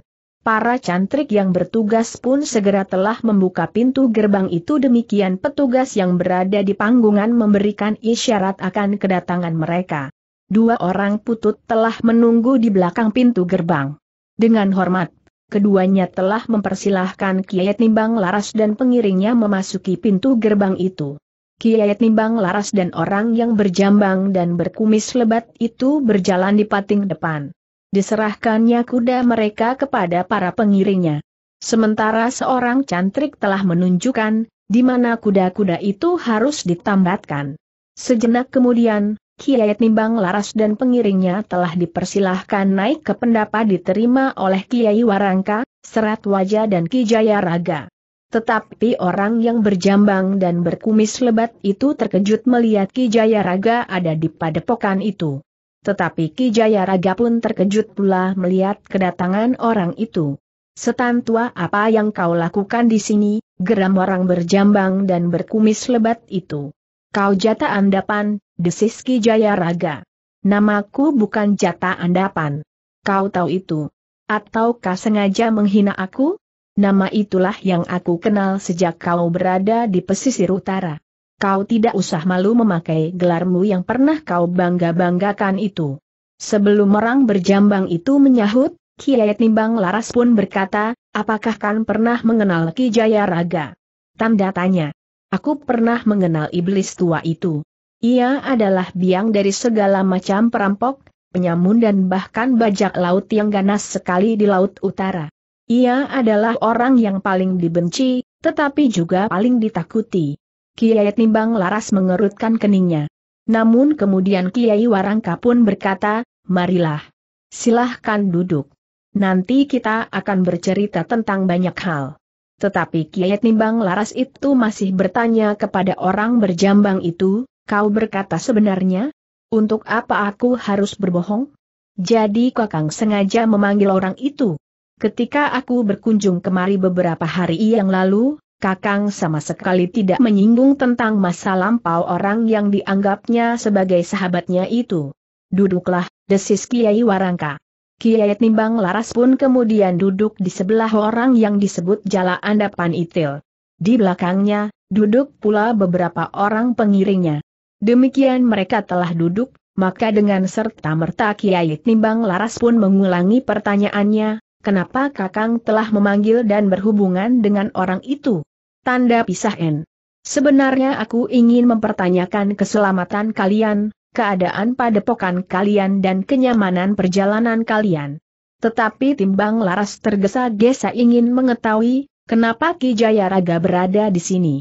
Para cantrik yang bertugas pun segera telah membuka pintu gerbang itu demikian petugas yang berada di panggungan memberikan isyarat akan kedatangan mereka. Dua orang putut telah menunggu di belakang pintu gerbang. Dengan hormat, keduanya telah mempersilahkan Kiai Nimbang Laras dan pengiringnya memasuki pintu gerbang itu. Kiai Nimbang Laras dan orang yang berjambang dan berkumis lebat itu berjalan di pating depan. Diserahkannya kuda mereka kepada para pengiringnya. Sementara seorang cantrik telah menunjukkan, di mana kuda-kuda itu harus ditambatkan. Sejenak kemudian, Kiai Nimbang Laras dan pengiringnya telah dipersilahkan naik ke pendapa diterima oleh Kiai Warangka, Serat Wajah dan Kijaya Raga. Tetapi orang yang berjambang dan berkumis lebat itu terkejut melihat Kijaya Raga ada di padepokan itu. Tetapi Kijaya Raga pun terkejut pula melihat kedatangan orang itu. Setan tua apa yang kau lakukan di sini, geram orang berjambang dan berkumis lebat itu. Kau jata andapan, desis Kijaya Raga. Namaku bukan jata andapan. Kau tahu itu. Atau kau sengaja menghina aku? Nama itulah yang aku kenal sejak kau berada di pesisir utara. Kau tidak usah malu memakai gelarmu yang pernah kau bangga-banggakan itu. Sebelum orang berjambang itu menyahut, Kiai Nimbang Laras pun berkata, apakah kan pernah mengenal Ki Jaya Raga? Tanda tanya. Aku pernah mengenal iblis tua itu. Ia adalah biang dari segala macam perampok, penyamun dan bahkan bajak laut yang ganas sekali di Laut Utara. Ia adalah orang yang paling dibenci, tetapi juga paling ditakuti. Kiai Timbang Laras mengerutkan keningnya. Namun kemudian Kiai Warangka pun berkata, marilah. Silahkan duduk. Nanti kita akan bercerita tentang banyak hal. Tetapi Kiai Timbang Laras itu masih bertanya kepada orang berjambang itu, kau berkata sebenarnya? Untuk apa aku harus berbohong? Jadi Kakang sengaja memanggil orang itu. Ketika aku berkunjung kemari beberapa hari yang lalu, Kakang sama sekali tidak menyinggung tentang masa lampau orang yang dianggapnya sebagai sahabatnya itu. Duduklah, desis Kiai Warangka. Kiai Timbang Laras pun kemudian duduk di sebelah orang yang disebut Jala Andapan Itil. Di belakangnya, duduk pula beberapa orang pengiringnya. Demikian mereka telah duduk, maka dengan serta-merta Kiai Timbang Laras pun mengulangi pertanyaannya, Kenapa Kakang telah memanggil dan berhubungan dengan orang itu? Tanda pisah N. Sebenarnya aku ingin mempertanyakan keselamatan kalian, keadaan padepokan kalian dan kenyamanan perjalanan kalian. Tetapi timbang laras tergesa-gesa ingin mengetahui, kenapa Ki Raga berada di sini.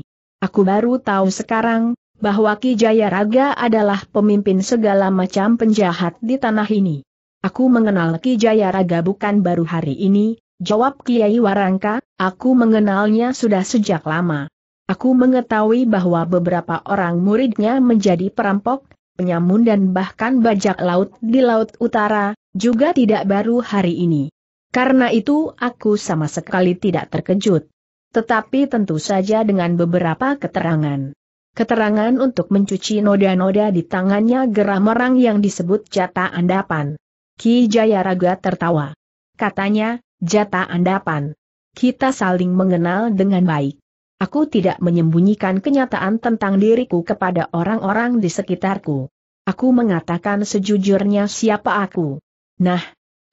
Aku baru tahu sekarang, bahwa Ki Raga adalah pemimpin segala macam penjahat di tanah ini. Aku mengenal Ki Jayaraga bukan baru hari ini, jawab Kiai Warangka, aku mengenalnya sudah sejak lama. Aku mengetahui bahwa beberapa orang muridnya menjadi perampok, penyamun dan bahkan bajak laut di Laut Utara, juga tidak baru hari ini. Karena itu aku sama sekali tidak terkejut. Tetapi tentu saja dengan beberapa keterangan. Keterangan untuk mencuci noda-noda di tangannya geram orang yang disebut jata andapan. Ki Jayaraga tertawa. Katanya, jata andapan. Kita saling mengenal dengan baik. Aku tidak menyembunyikan kenyataan tentang diriku kepada orang-orang di sekitarku. Aku mengatakan sejujurnya siapa aku. Nah,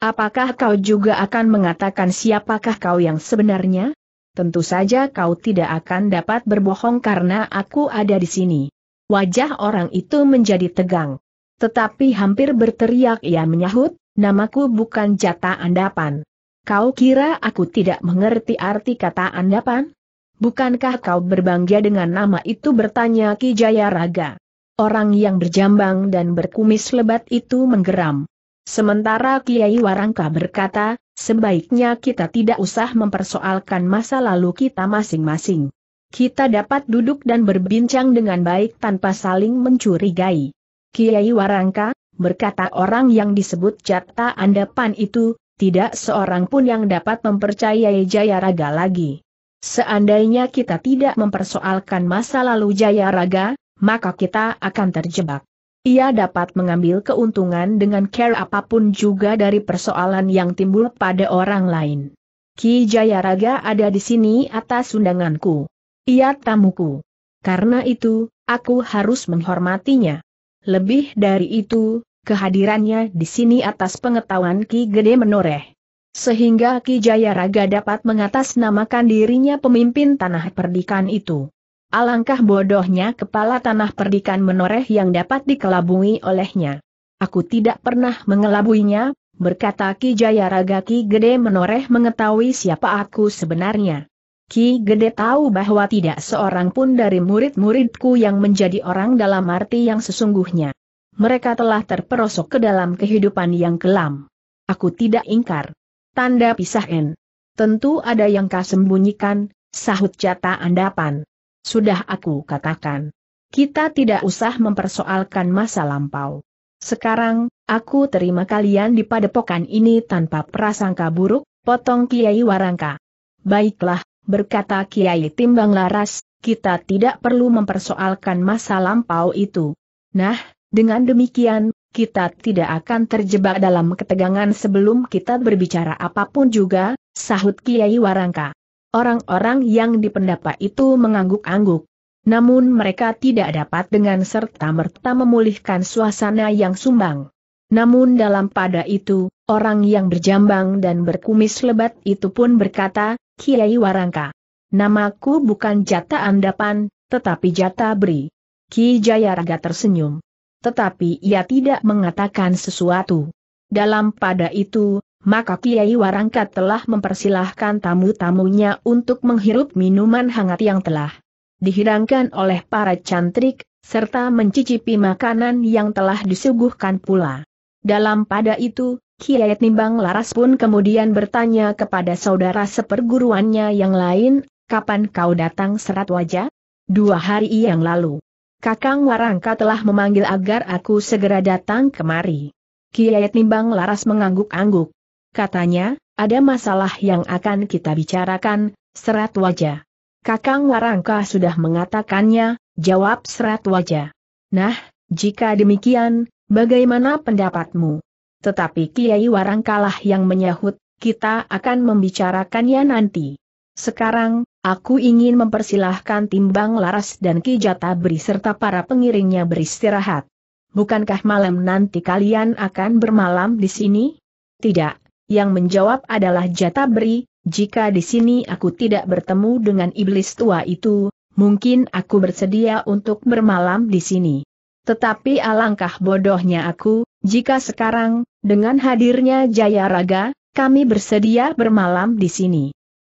apakah kau juga akan mengatakan siapakah kau yang sebenarnya? Tentu saja kau tidak akan dapat berbohong karena aku ada di sini. Wajah orang itu menjadi tegang. Tetapi hampir berteriak ia menyahut, namaku bukan jata andapan. Kau kira aku tidak mengerti arti kata andapan? Bukankah kau berbangga dengan nama itu bertanya Ki Jayaraga. Orang yang berjambang dan berkumis lebat itu menggeram. Sementara Kiai Warangka berkata, sebaiknya kita tidak usah mempersoalkan masa lalu kita masing-masing. Kita dapat duduk dan berbincang dengan baik tanpa saling mencurigai. Kiai Warangka, berkata orang yang disebut Jata Andapan itu, tidak seorang pun yang dapat mempercayai Jayaraga lagi. Seandainya kita tidak mempersoalkan masa lalu Jayaraga, maka kita akan terjebak. Ia dapat mengambil keuntungan dengan care apapun juga dari persoalan yang timbul pada orang lain. Ki Jayaraga ada di sini atas undanganku. Ia tamuku. Karena itu, aku harus menghormatinya. Lebih dari itu, kehadirannya di sini atas pengetahuan Ki Gede menoreh. Sehingga Ki Jayaraga dapat mengatasnamakan dirinya pemimpin tanah perdikan itu. Alangkah bodohnya kepala tanah perdikan menoreh yang dapat dikelabui olehnya. Aku tidak pernah mengelabuinya, berkata Ki Jayaraga Ki Gede menoreh mengetahui siapa aku sebenarnya. Ki Gede tahu bahwa tidak seorang pun dari murid-muridku yang menjadi orang dalam arti yang sesungguhnya. Mereka telah terperosok ke dalam kehidupan yang kelam. Aku tidak ingkar. Tanda pisah N. Tentu ada yang kau sembunyikan, sahut jata andapan. Sudah aku katakan. Kita tidak usah mempersoalkan masa lampau. Sekarang, aku terima kalian di padepokan ini tanpa prasangka buruk, potong Kiai Warangka. Baiklah, berkata Kiai Timbang Laras, kita tidak perlu mempersoalkan masa lampau itu. Nah, dengan demikian, kita tidak akan terjebak dalam ketegangan sebelum kita berbicara apapun juga, sahut Kiai Warangka. Orang-orang yang dipendapa itu mengangguk-angguk. Namun mereka tidak dapat dengan serta-merta memulihkan suasana yang sumbang. Namun dalam pada itu, orang yang berjambang dan berkumis lebat itu pun berkata, Kiai Warangka. Namaku bukan Jata Andapan, tetapi Jata Bri. Ki Jayaraga tersenyum. Tetapi ia tidak mengatakan sesuatu. Dalam pada itu, maka Kiai Warangka telah mempersilahkan tamu-tamunya untuk menghirup minuman hangat yang telah dihidangkan oleh para cantrik, serta mencicipi makanan yang telah disuguhkan pula. Dalam pada itu, Kiai Timbang Laras pun kemudian bertanya kepada saudara seperguruannya yang lain, kapan kau datang serat wajah? Dua hari yang lalu. Kakang Warangka telah memanggil agar aku segera datang kemari. Kiai Timbang Laras mengangguk-angguk. Katanya, ada masalah yang akan kita bicarakan, serat wajah. Kakang Warangka sudah mengatakannya, jawab serat wajah. Nah, jika demikian, bagaimana pendapatmu? Tetapi Kiai Warangkalah yang menyahut, kita akan membicarakannya nanti. Sekarang, aku ingin mempersilahkan Timbang Laras dan Ki Jatabri Beri serta para pengiringnya beristirahat. Bukankah malam nanti kalian akan bermalam di sini? Tidak, yang menjawab adalah Jata jika di sini aku tidak bertemu dengan iblis tua itu, mungkin aku bersedia untuk bermalam di sini. Tetapi alangkah bodohnya aku, jika sekarang, dengan hadirnya Jayaraga, kami bersedia bermalam di sini.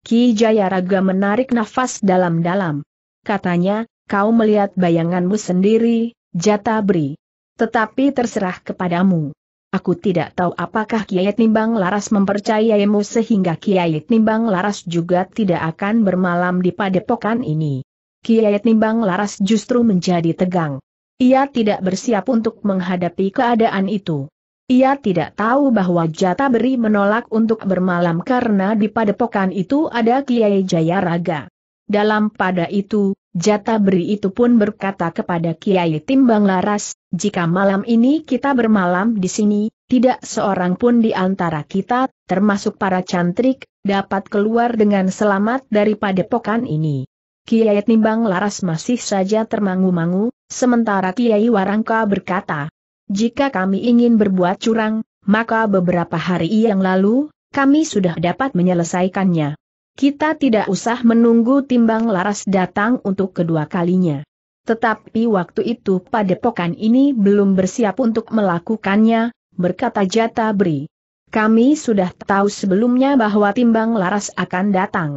Ki Jayaraga menarik nafas dalam-dalam. Katanya, kau melihat bayanganmu sendiri, Jata Bri. Tetapi terserah kepadamu. Aku tidak tahu apakah Kiai Timbang Laras mempercayaimu sehingga Kiai Timbang Laras juga tidak akan bermalam di padepokan ini. Kiai Timbang Laras justru menjadi tegang. Ia tidak bersiap untuk menghadapi keadaan itu. Ia tidak tahu bahwa Jata Beri menolak untuk bermalam karena di padepokan itu ada Kiai Jayaraga. Dalam pada itu, Jata Beri itu pun berkata kepada Kiai Timbang Laras, jika malam ini kita bermalam di sini, tidak seorang pun di antara kita, termasuk para cantrik, dapat keluar dengan selamat dari padepokan ini. Kiai Timbang Laras masih saja termangu-mangu, Sementara Kiai Warangka berkata, jika kami ingin berbuat curang, maka beberapa hari yang lalu, kami sudah dapat menyelesaikannya. Kita tidak usah menunggu timbang laras datang untuk kedua kalinya. Tetapi waktu itu padepokan ini belum bersiap untuk melakukannya, berkata Jata Bri. Kami sudah tahu sebelumnya bahwa timbang laras akan datang.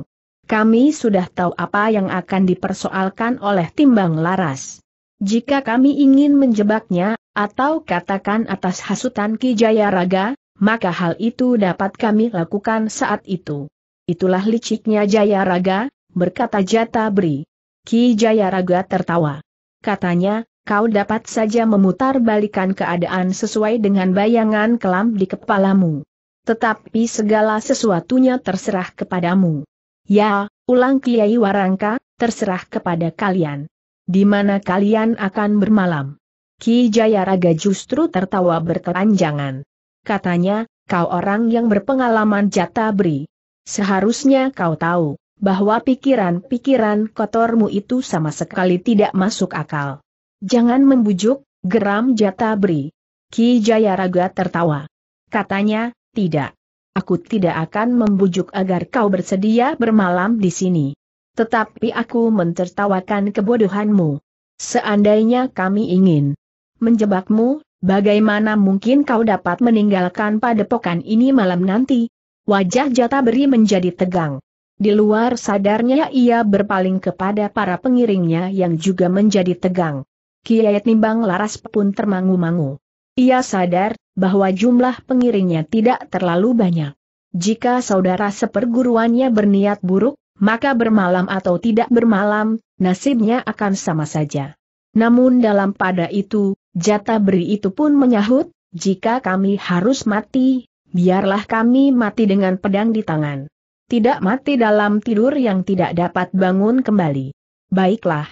Kami sudah tahu apa yang akan dipersoalkan oleh timbang laras. Jika kami ingin menjebaknya, atau katakan atas hasutan Ki Jayaraga, maka hal itu dapat kami lakukan saat itu. Itulah liciknya Jayaraga, berkata Jata Bri. Ki Jayaraga tertawa. Katanya, kau dapat saja memutar balikan keadaan sesuai dengan bayangan kelam di kepalamu. Tetapi segala sesuatunya terserah kepadamu. Ya, ulang Kiai Warangka, terserah kepada kalian. Di mana kalian akan bermalam? Ki Jayaraga justru tertawa berkelanjangan. Katanya, kau orang yang berpengalaman jata beri. Seharusnya kau tahu, bahwa pikiran-pikiran kotormu itu sama sekali tidak masuk akal. Jangan membujuk, geram jata beri. Ki Jayaraga tertawa. Katanya, tidak. Aku tidak akan membujuk agar kau bersedia bermalam di sini. Tetapi aku mentertawakan kebodohanmu. Seandainya kami ingin menjebakmu, bagaimana mungkin kau dapat meninggalkan padepokan ini malam nanti? Wajah jata beri menjadi tegang. Di luar sadarnya ia berpaling kepada para pengiringnya yang juga menjadi tegang. Kyai Nimbang Laras pun termangu-mangu. Ia sadar bahwa jumlah pengiringnya tidak terlalu banyak. Jika saudara seperguruannya berniat buruk, maka bermalam atau tidak bermalam, nasibnya akan sama saja. Namun dalam pada itu, jatah beri itu pun menyahut, jika kami harus mati, biarlah kami mati dengan pedang di tangan. Tidak mati dalam tidur yang tidak dapat bangun kembali. Baiklah.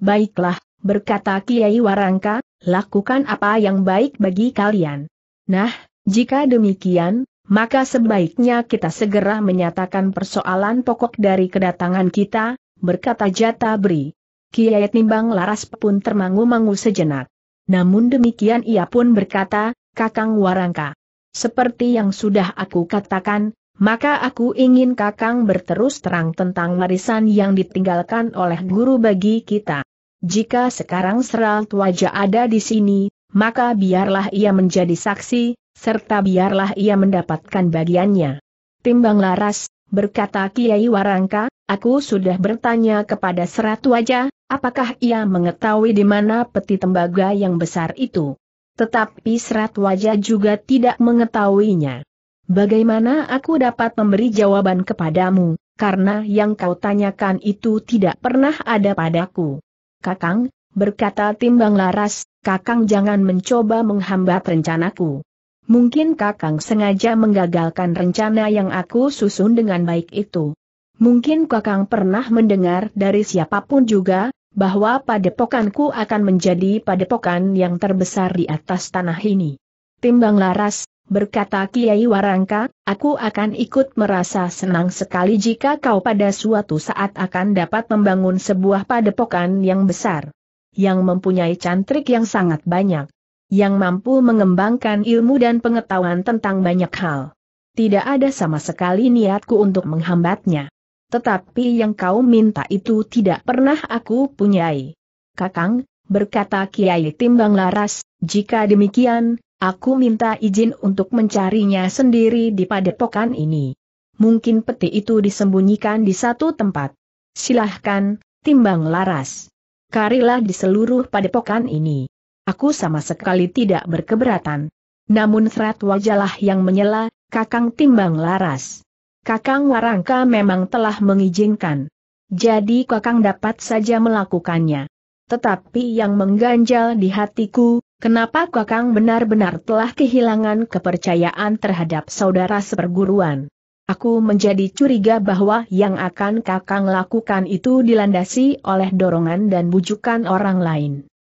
Baiklah, berkata Kiai Warangka, lakukan apa yang baik bagi kalian. Nah, jika demikian, maka sebaiknya kita segera menyatakan persoalan pokok dari kedatangan kita, berkata Jata Bri. Kiai Nimbang Laras pun termangu-mangu sejenak. Namun demikian ia pun berkata, Kakang Warangka. Seperti yang sudah aku katakan, maka aku ingin Kakang berterus terang tentang warisan yang ditinggalkan oleh guru bagi kita. Jika sekarang Seral Tuaja ada di sini, maka biarlah ia menjadi saksi, serta biarlah ia mendapatkan bagiannya. Timbang laras, berkata Kiai Warangka, aku sudah bertanya kepada Serat Wajah, apakah ia mengetahui di mana peti tembaga yang besar itu. Tetapi Serat Wajah juga tidak mengetahuinya. Bagaimana aku dapat memberi jawaban kepadamu, karena yang kau tanyakan itu tidak pernah ada padaku. Kakang, berkata Timbang Laras, Kakang jangan mencoba menghambat rencanaku. Mungkin Kakang sengaja menggagalkan rencana yang aku susun dengan baik itu. Mungkin Kakang pernah mendengar dari siapapun juga, bahwa padepokanku akan menjadi padepokan yang terbesar di atas tanah ini. Timbang Laras, berkata Kiai Warangka, aku akan ikut merasa senang sekali jika kau pada suatu saat akan dapat membangun sebuah padepokan yang besar. Yang mempunyai cantrik yang sangat banyak yang mampu mengembangkan ilmu dan pengetahuan tentang banyak hal. Tidak ada sama sekali niatku untuk menghambatnya. Tetapi yang kau minta itu tidak pernah aku punyai. Kakang, berkata Kiai Timbang Laras, jika demikian, aku minta izin untuk mencarinya sendiri di padepokan ini. Mungkin peti itu disembunyikan di satu tempat. Silahkan, Timbang Laras. Karilah di seluruh padepokan ini. Aku sama sekali tidak berkeberatan. Namun serat wajalah yang menyela, Kakang Timbang Laras. Kakang Warangka memang telah mengizinkan. Jadi Kakang dapat saja melakukannya. Tetapi yang mengganjal di hatiku, kenapa Kakang benar-benar telah kehilangan kepercayaan terhadap saudara seperguruan? Aku menjadi curiga bahwa yang akan Kakang lakukan itu dilandasi oleh dorongan dan bujukan orang lain.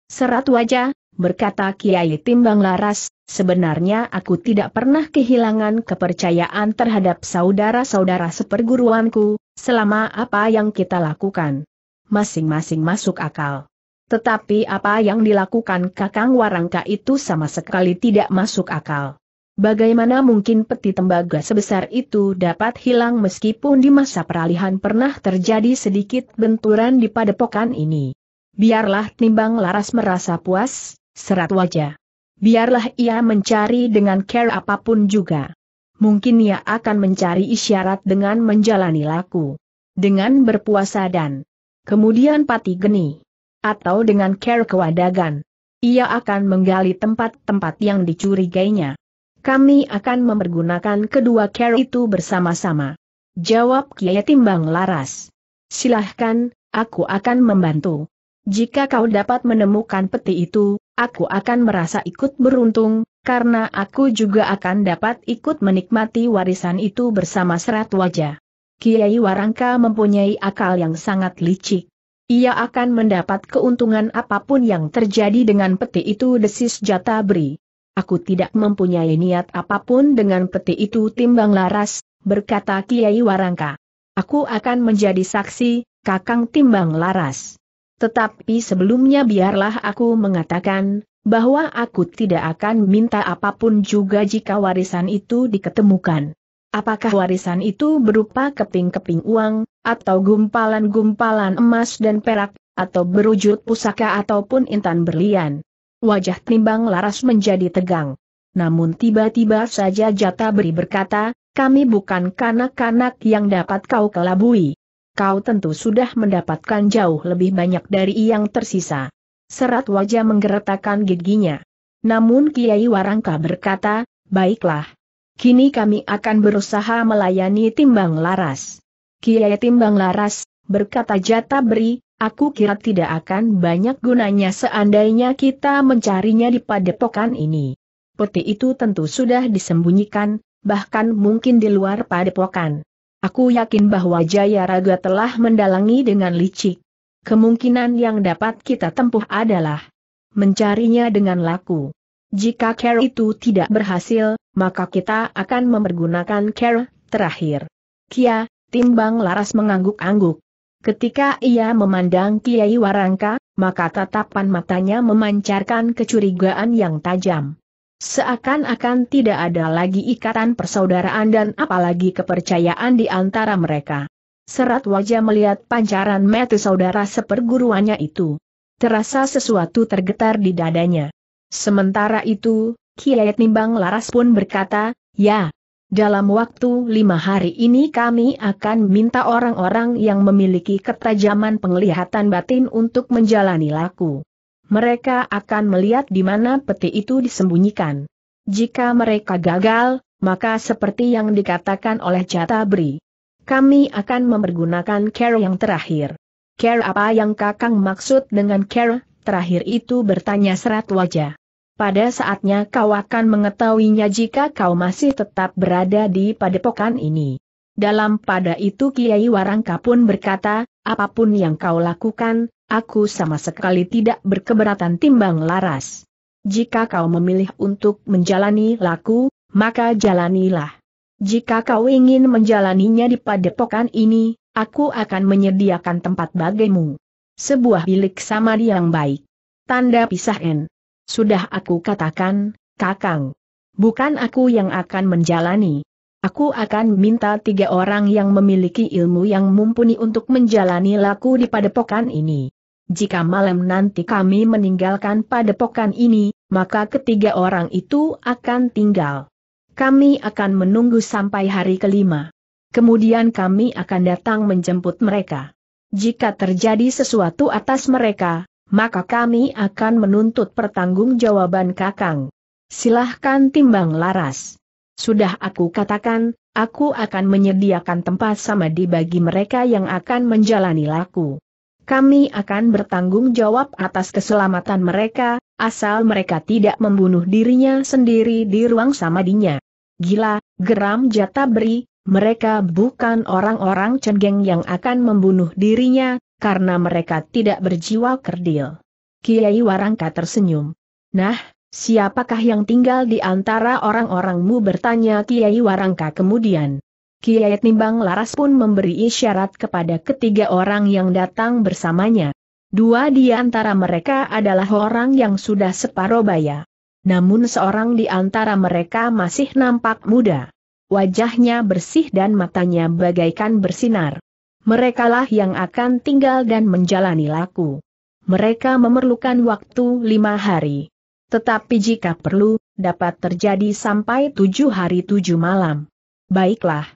Serat wajah, berkata Kiai Timbang Laras, sebenarnya aku tidak pernah kehilangan kepercayaan terhadap saudara-saudara seperguruanku, selama apa yang kita lakukan. Masing-masing masuk akal. Tetapi apa yang dilakukan Kakang Warangka itu sama sekali tidak masuk akal. Bagaimana mungkin peti tembaga sebesar itu dapat hilang meskipun di masa peralihan pernah terjadi sedikit benturan di padepokan ini. Biarlah timbang laras merasa puas, serat wajah. Biarlah ia mencari dengan care apapun juga. Mungkin ia akan mencari isyarat dengan menjalani laku. Dengan berpuasa dan kemudian pati geni. Atau dengan care kewadagan. Ia akan menggali tempat-tempat yang dicurigainya. Kami akan mempergunakan kedua care itu bersama-sama. Jawab Kiai Timbang Laras. Silahkan, aku akan membantu. Jika kau dapat menemukan peti itu, aku akan merasa ikut beruntung, karena aku juga akan dapat ikut menikmati warisan itu bersama serat wajah. Kiai Warangka mempunyai akal yang sangat licik. Ia akan mendapat keuntungan apapun yang terjadi dengan peti itu desis jata beri. Aku tidak mempunyai niat apapun dengan peti itu timbang laras, berkata Kiai Warangka. Aku akan menjadi saksi, kakang timbang laras. Tetapi sebelumnya biarlah aku mengatakan, bahwa aku tidak akan minta apapun juga jika warisan itu diketemukan. Apakah warisan itu berupa keping-keping uang, atau gumpalan-gumpalan emas dan perak, atau berujud pusaka ataupun intan berlian? Wajah timbang laras menjadi tegang. Namun tiba-tiba saja jata beri berkata, kami bukan kanak-kanak yang dapat kau kelabui kau tentu sudah mendapatkan jauh lebih banyak dari yang tersisa. Serat wajah menggeretakkan giginya. Namun Kiai Warangka berkata, baiklah. Kini kami akan berusaha melayani timbang laras. Kiai timbang laras, berkata jata beri, aku kira tidak akan banyak gunanya seandainya kita mencarinya di padepokan ini. Peti itu tentu sudah disembunyikan, bahkan mungkin di luar padepokan. Aku yakin bahwa Jaya Raga telah mendalangi dengan licik. Kemungkinan yang dapat kita tempuh adalah mencarinya dengan laku. Jika care itu tidak berhasil, maka kita akan mempergunakan care terakhir. Kia, timbang laras mengangguk-angguk. Ketika ia memandang Kiai Warangka, maka tatapan matanya memancarkan kecurigaan yang tajam. Seakan-akan tidak ada lagi ikatan persaudaraan dan apalagi kepercayaan di antara mereka. Serat wajah melihat pancaran mata saudara seperguruannya itu. Terasa sesuatu tergetar di dadanya. Sementara itu, Kiai Nimbang Laras pun berkata, Ya, dalam waktu lima hari ini kami akan minta orang-orang yang memiliki ketajaman penglihatan batin untuk menjalani laku. Mereka akan melihat di mana peti itu disembunyikan. Jika mereka gagal, maka seperti yang dikatakan oleh Jatabri, kami akan mempergunakan care yang terakhir. Care apa yang Kakang maksud dengan care? Terakhir itu bertanya serat wajah. Pada saatnya kau akan mengetahuinya jika kau masih tetap berada di padepokan ini. Dalam pada itu Kiai Warangka pun berkata, apapun yang kau lakukan, Aku sama sekali tidak berkeberatan timbang laras. Jika kau memilih untuk menjalani laku, maka jalanilah. Jika kau ingin menjalaninya di padepokan ini, aku akan menyediakan tempat bagimu. Sebuah bilik samadi yang baik. Tanda pisah N. Sudah aku katakan, Kakang. Bukan aku yang akan menjalani. Aku akan minta tiga orang yang memiliki ilmu yang mumpuni untuk menjalani laku di padepokan ini. Jika malam nanti kami meninggalkan padepokan ini, maka ketiga orang itu akan tinggal. Kami akan menunggu sampai hari kelima. Kemudian kami akan datang menjemput mereka. Jika terjadi sesuatu atas mereka, maka kami akan menuntut pertanggungjawaban Kakang. Silahkan timbang laras. Sudah aku katakan, aku akan menyediakan tempat sama di bagi mereka yang akan menjalani laku. Kami akan bertanggung jawab atas keselamatan mereka, asal mereka tidak membunuh dirinya sendiri di ruang samadinya. Gila, geram beri, mereka bukan orang-orang cenggeng yang akan membunuh dirinya, karena mereka tidak berjiwa kerdil. Kiai Warangka tersenyum. Nah, siapakah yang tinggal di antara orang-orangmu bertanya Kiai Warangka kemudian. Kiai Timbang Laras pun memberi isyarat kepada ketiga orang yang datang bersamanya. Dua di antara mereka adalah orang yang sudah separuh baya. Namun seorang di antara mereka masih nampak muda. Wajahnya bersih dan matanya bagaikan bersinar. Merekalah yang akan tinggal dan menjalani laku. Mereka memerlukan waktu lima hari. Tetapi jika perlu, dapat terjadi sampai tujuh hari tujuh malam. Baiklah,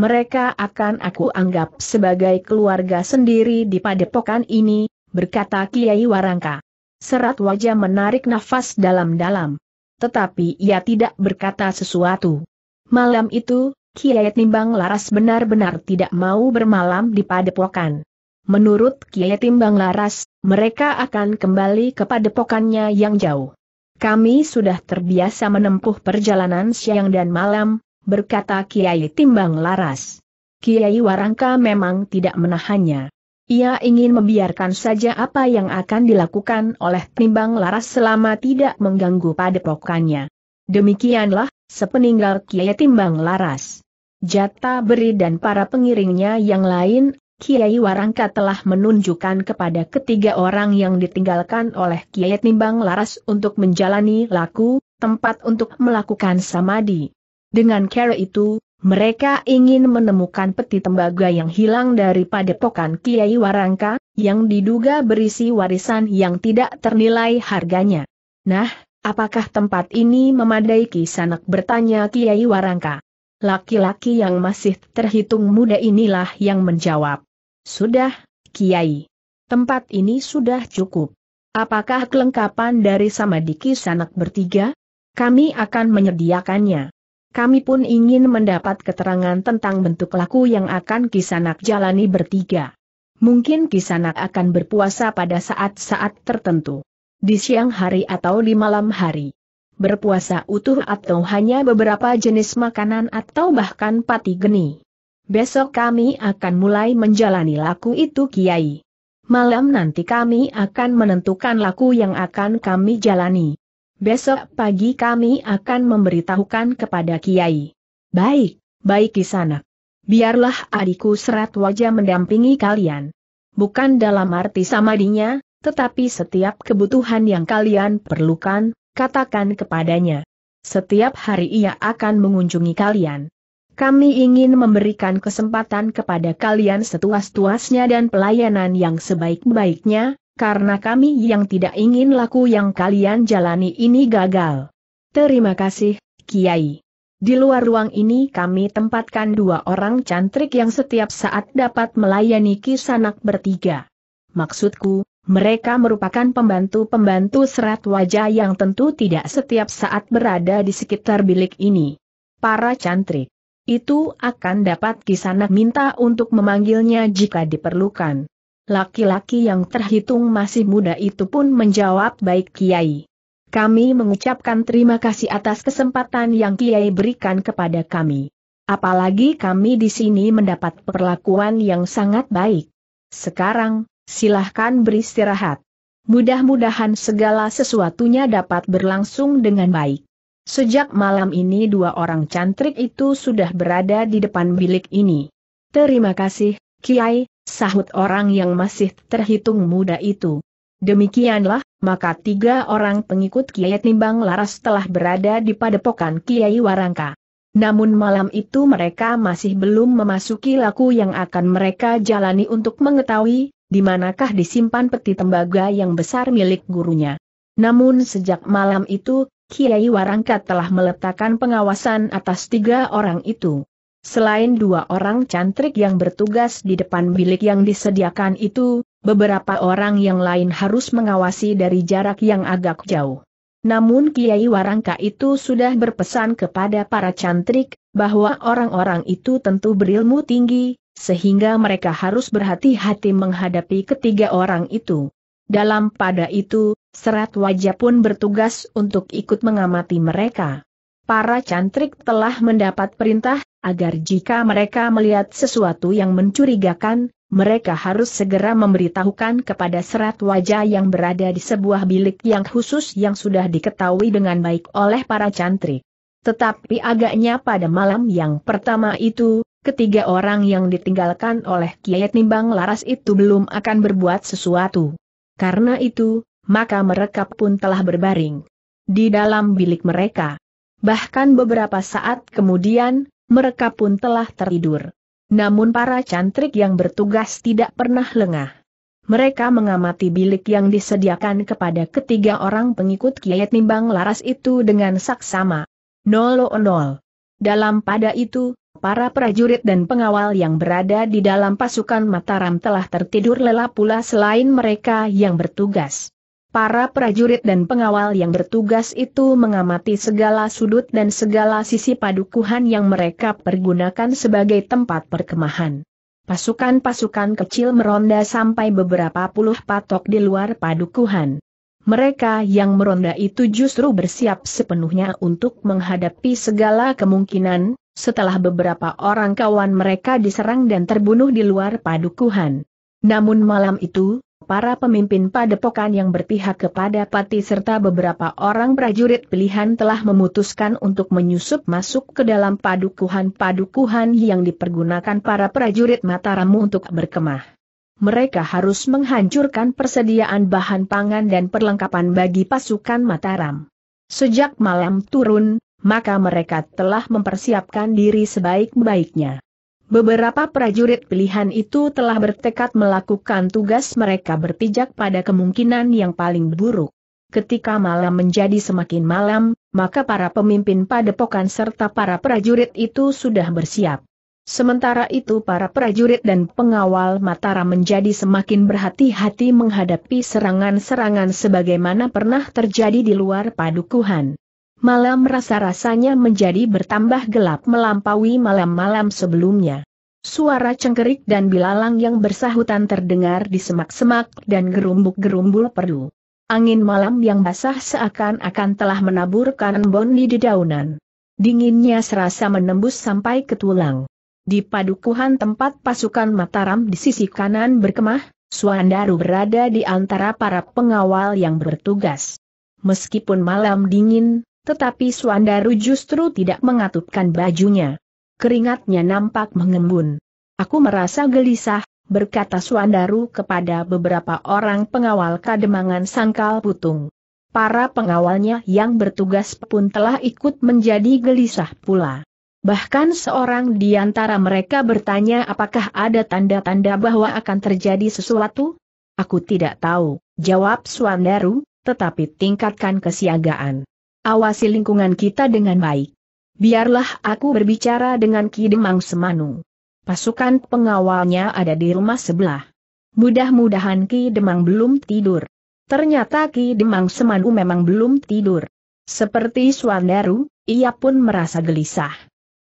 mereka akan aku anggap sebagai keluarga sendiri di padepokan ini, berkata Kiai Warangka. Serat wajah menarik nafas dalam-dalam. Tetapi ia tidak berkata sesuatu. Malam itu, Kiai Timbang Laras benar-benar tidak mau bermalam di padepokan. Menurut Kiai Timbang Laras, mereka akan kembali ke padepokannya yang jauh. Kami sudah terbiasa menempuh perjalanan siang dan malam, berkata Kiai Timbang Laras. Kiai Warangka memang tidak menahannya. Ia ingin membiarkan saja apa yang akan dilakukan oleh Timbang Laras selama tidak mengganggu padepokannya. Demikianlah, sepeninggal Kiai Timbang Laras. Jata beri dan para pengiringnya yang lain, Kiai Warangka telah menunjukkan kepada ketiga orang yang ditinggalkan oleh Kiai Timbang Laras untuk menjalani laku, tempat untuk melakukan samadi. Dengan cara itu, mereka ingin menemukan peti tembaga yang hilang dari padepokan Kiai Warangka, yang diduga berisi warisan yang tidak ternilai harganya. Nah, apakah tempat ini memadai kisanak bertanya Kiai Warangka? Laki-laki yang masih terhitung muda inilah yang menjawab. Sudah, Kiai. Tempat ini sudah cukup. Apakah kelengkapan dari sama diki Sanak bertiga? Kami akan menyediakannya. Kami pun ingin mendapat keterangan tentang bentuk laku yang akan Kisanak jalani bertiga. Mungkin Kisanak akan berpuasa pada saat-saat tertentu. Di siang hari atau di malam hari. Berpuasa utuh atau hanya beberapa jenis makanan atau bahkan pati geni. Besok kami akan mulai menjalani laku itu Kiai. Malam nanti kami akan menentukan laku yang akan kami jalani. Besok pagi kami akan memberitahukan kepada Kiai. Baik, baik di sana. Biarlah adikku serat wajah mendampingi kalian. Bukan dalam arti samadinya, tetapi setiap kebutuhan yang kalian perlukan, katakan kepadanya. Setiap hari ia akan mengunjungi kalian. Kami ingin memberikan kesempatan kepada kalian setuas-tuasnya dan pelayanan yang sebaik-baiknya, karena kami yang tidak ingin laku yang kalian jalani ini gagal. Terima kasih, Kiai. Di luar ruang ini kami tempatkan dua orang cantrik yang setiap saat dapat melayani kisanak bertiga. Maksudku, mereka merupakan pembantu-pembantu serat wajah yang tentu tidak setiap saat berada di sekitar bilik ini. Para cantrik itu akan dapat kisanak minta untuk memanggilnya jika diperlukan. Laki-laki yang terhitung masih muda itu pun menjawab baik Kiai. Kami mengucapkan terima kasih atas kesempatan yang Kiai berikan kepada kami. Apalagi kami di sini mendapat perlakuan yang sangat baik. Sekarang, silahkan beristirahat. Mudah-mudahan segala sesuatunya dapat berlangsung dengan baik. Sejak malam ini dua orang cantrik itu sudah berada di depan bilik ini. Terima kasih, Kiai, sahut orang yang masih terhitung muda itu. Demikianlah, maka tiga orang pengikut Kiai Timbang Laras telah berada di padepokan Kiai Warangka. Namun malam itu mereka masih belum memasuki laku yang akan mereka jalani untuk mengetahui, di manakah disimpan peti tembaga yang besar milik gurunya. Namun sejak malam itu, Kiai Warangka telah meletakkan pengawasan atas tiga orang itu. Selain dua orang cantrik yang bertugas di depan bilik yang disediakan itu, beberapa orang yang lain harus mengawasi dari jarak yang agak jauh. Namun Kiai Warangka itu sudah berpesan kepada para cantrik, bahwa orang-orang itu tentu berilmu tinggi, sehingga mereka harus berhati-hati menghadapi ketiga orang itu. Dalam pada itu, serat wajah pun bertugas untuk ikut mengamati mereka. Para cantrik telah mendapat perintah agar jika mereka melihat sesuatu yang mencurigakan, mereka harus segera memberitahukan kepada serat wajah yang berada di sebuah bilik yang khusus yang sudah diketahui dengan baik oleh para cantrik. Tetapi agaknya pada malam yang pertama itu, ketiga orang yang ditinggalkan oleh kiat Nimbang Laras itu belum akan berbuat sesuatu. Karena itu, maka mereka pun telah berbaring di dalam bilik mereka. Bahkan beberapa saat kemudian, mereka pun telah tertidur. Namun para cantrik yang bertugas tidak pernah lengah. Mereka mengamati bilik yang disediakan kepada ketiga orang pengikut Kiai Nimbang Laras itu dengan saksama. Nolo nol. Dalam pada itu, para prajurit dan pengawal yang berada di dalam pasukan Mataram telah tertidur lelah pula selain mereka yang bertugas. Para prajurit dan pengawal yang bertugas itu mengamati segala sudut dan segala sisi padukuhan yang mereka pergunakan sebagai tempat perkemahan. Pasukan-pasukan kecil meronda sampai beberapa puluh patok di luar padukuhan. Mereka yang meronda itu justru bersiap sepenuhnya untuk menghadapi segala kemungkinan, setelah beberapa orang kawan mereka diserang dan terbunuh di luar padukuhan. Namun malam itu, para pemimpin padepokan yang berpihak kepada Pati serta beberapa orang prajurit pilihan telah memutuskan untuk menyusup masuk ke dalam padukuhan-padukuhan yang dipergunakan para prajurit Mataramu untuk berkemah. Mereka harus menghancurkan persediaan bahan pangan dan perlengkapan bagi pasukan Mataram. Sejak malam turun, maka mereka telah mempersiapkan diri sebaik-baiknya. Beberapa prajurit pilihan itu telah bertekad melakukan tugas mereka berpijak pada kemungkinan yang paling buruk. Ketika malam menjadi semakin malam, maka para pemimpin padepokan serta para prajurit itu sudah bersiap. Sementara itu para prajurit dan pengawal Mataram menjadi semakin berhati-hati menghadapi serangan-serangan sebagaimana pernah terjadi di luar padukuhan malam rasa-rasanya menjadi bertambah gelap melampaui malam-malam sebelumnya. Suara cengkerik dan bilalang yang bersahutan terdengar di semak-semak dan gerumbuk-gerumbul perlu. Angin malam yang basah seakan-akan telah menaburkan boni di daunan. Dinginnya serasa menembus sampai ke tulang. Di padukuhan tempat pasukan Mataram di sisi kanan berkemah, Suandaru berada di antara para pengawal yang bertugas. Meskipun malam dingin, tetapi Suandaru justru tidak mengatupkan bajunya. Keringatnya nampak mengembun. Aku merasa gelisah, berkata Suandaru kepada beberapa orang pengawal kademangan sangkal putung. Para pengawalnya yang bertugas pun telah ikut menjadi gelisah pula. Bahkan seorang di antara mereka bertanya apakah ada tanda-tanda bahwa akan terjadi sesuatu? Aku tidak tahu, jawab Suandaru, tetapi tingkatkan kesiagaan. Awasi lingkungan kita dengan baik. Biarlah aku berbicara dengan Ki Demang Semanu. Pasukan pengawalnya ada di rumah sebelah. Mudah-mudahan Ki Demang belum tidur. Ternyata Ki Demang Semanu memang belum tidur. Seperti Swandaru, ia pun merasa gelisah.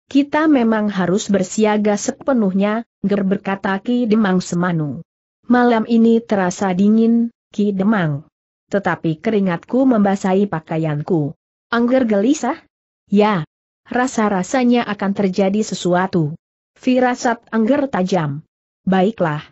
Kita memang harus bersiaga sepenuhnya, ger berkata Ki Demang Semanu. Malam ini terasa dingin, Ki Demang. Tetapi keringatku membasahi pakaianku. Angger gelisah? Ya. Rasa-rasanya akan terjadi sesuatu. Firasat Angger tajam. Baiklah.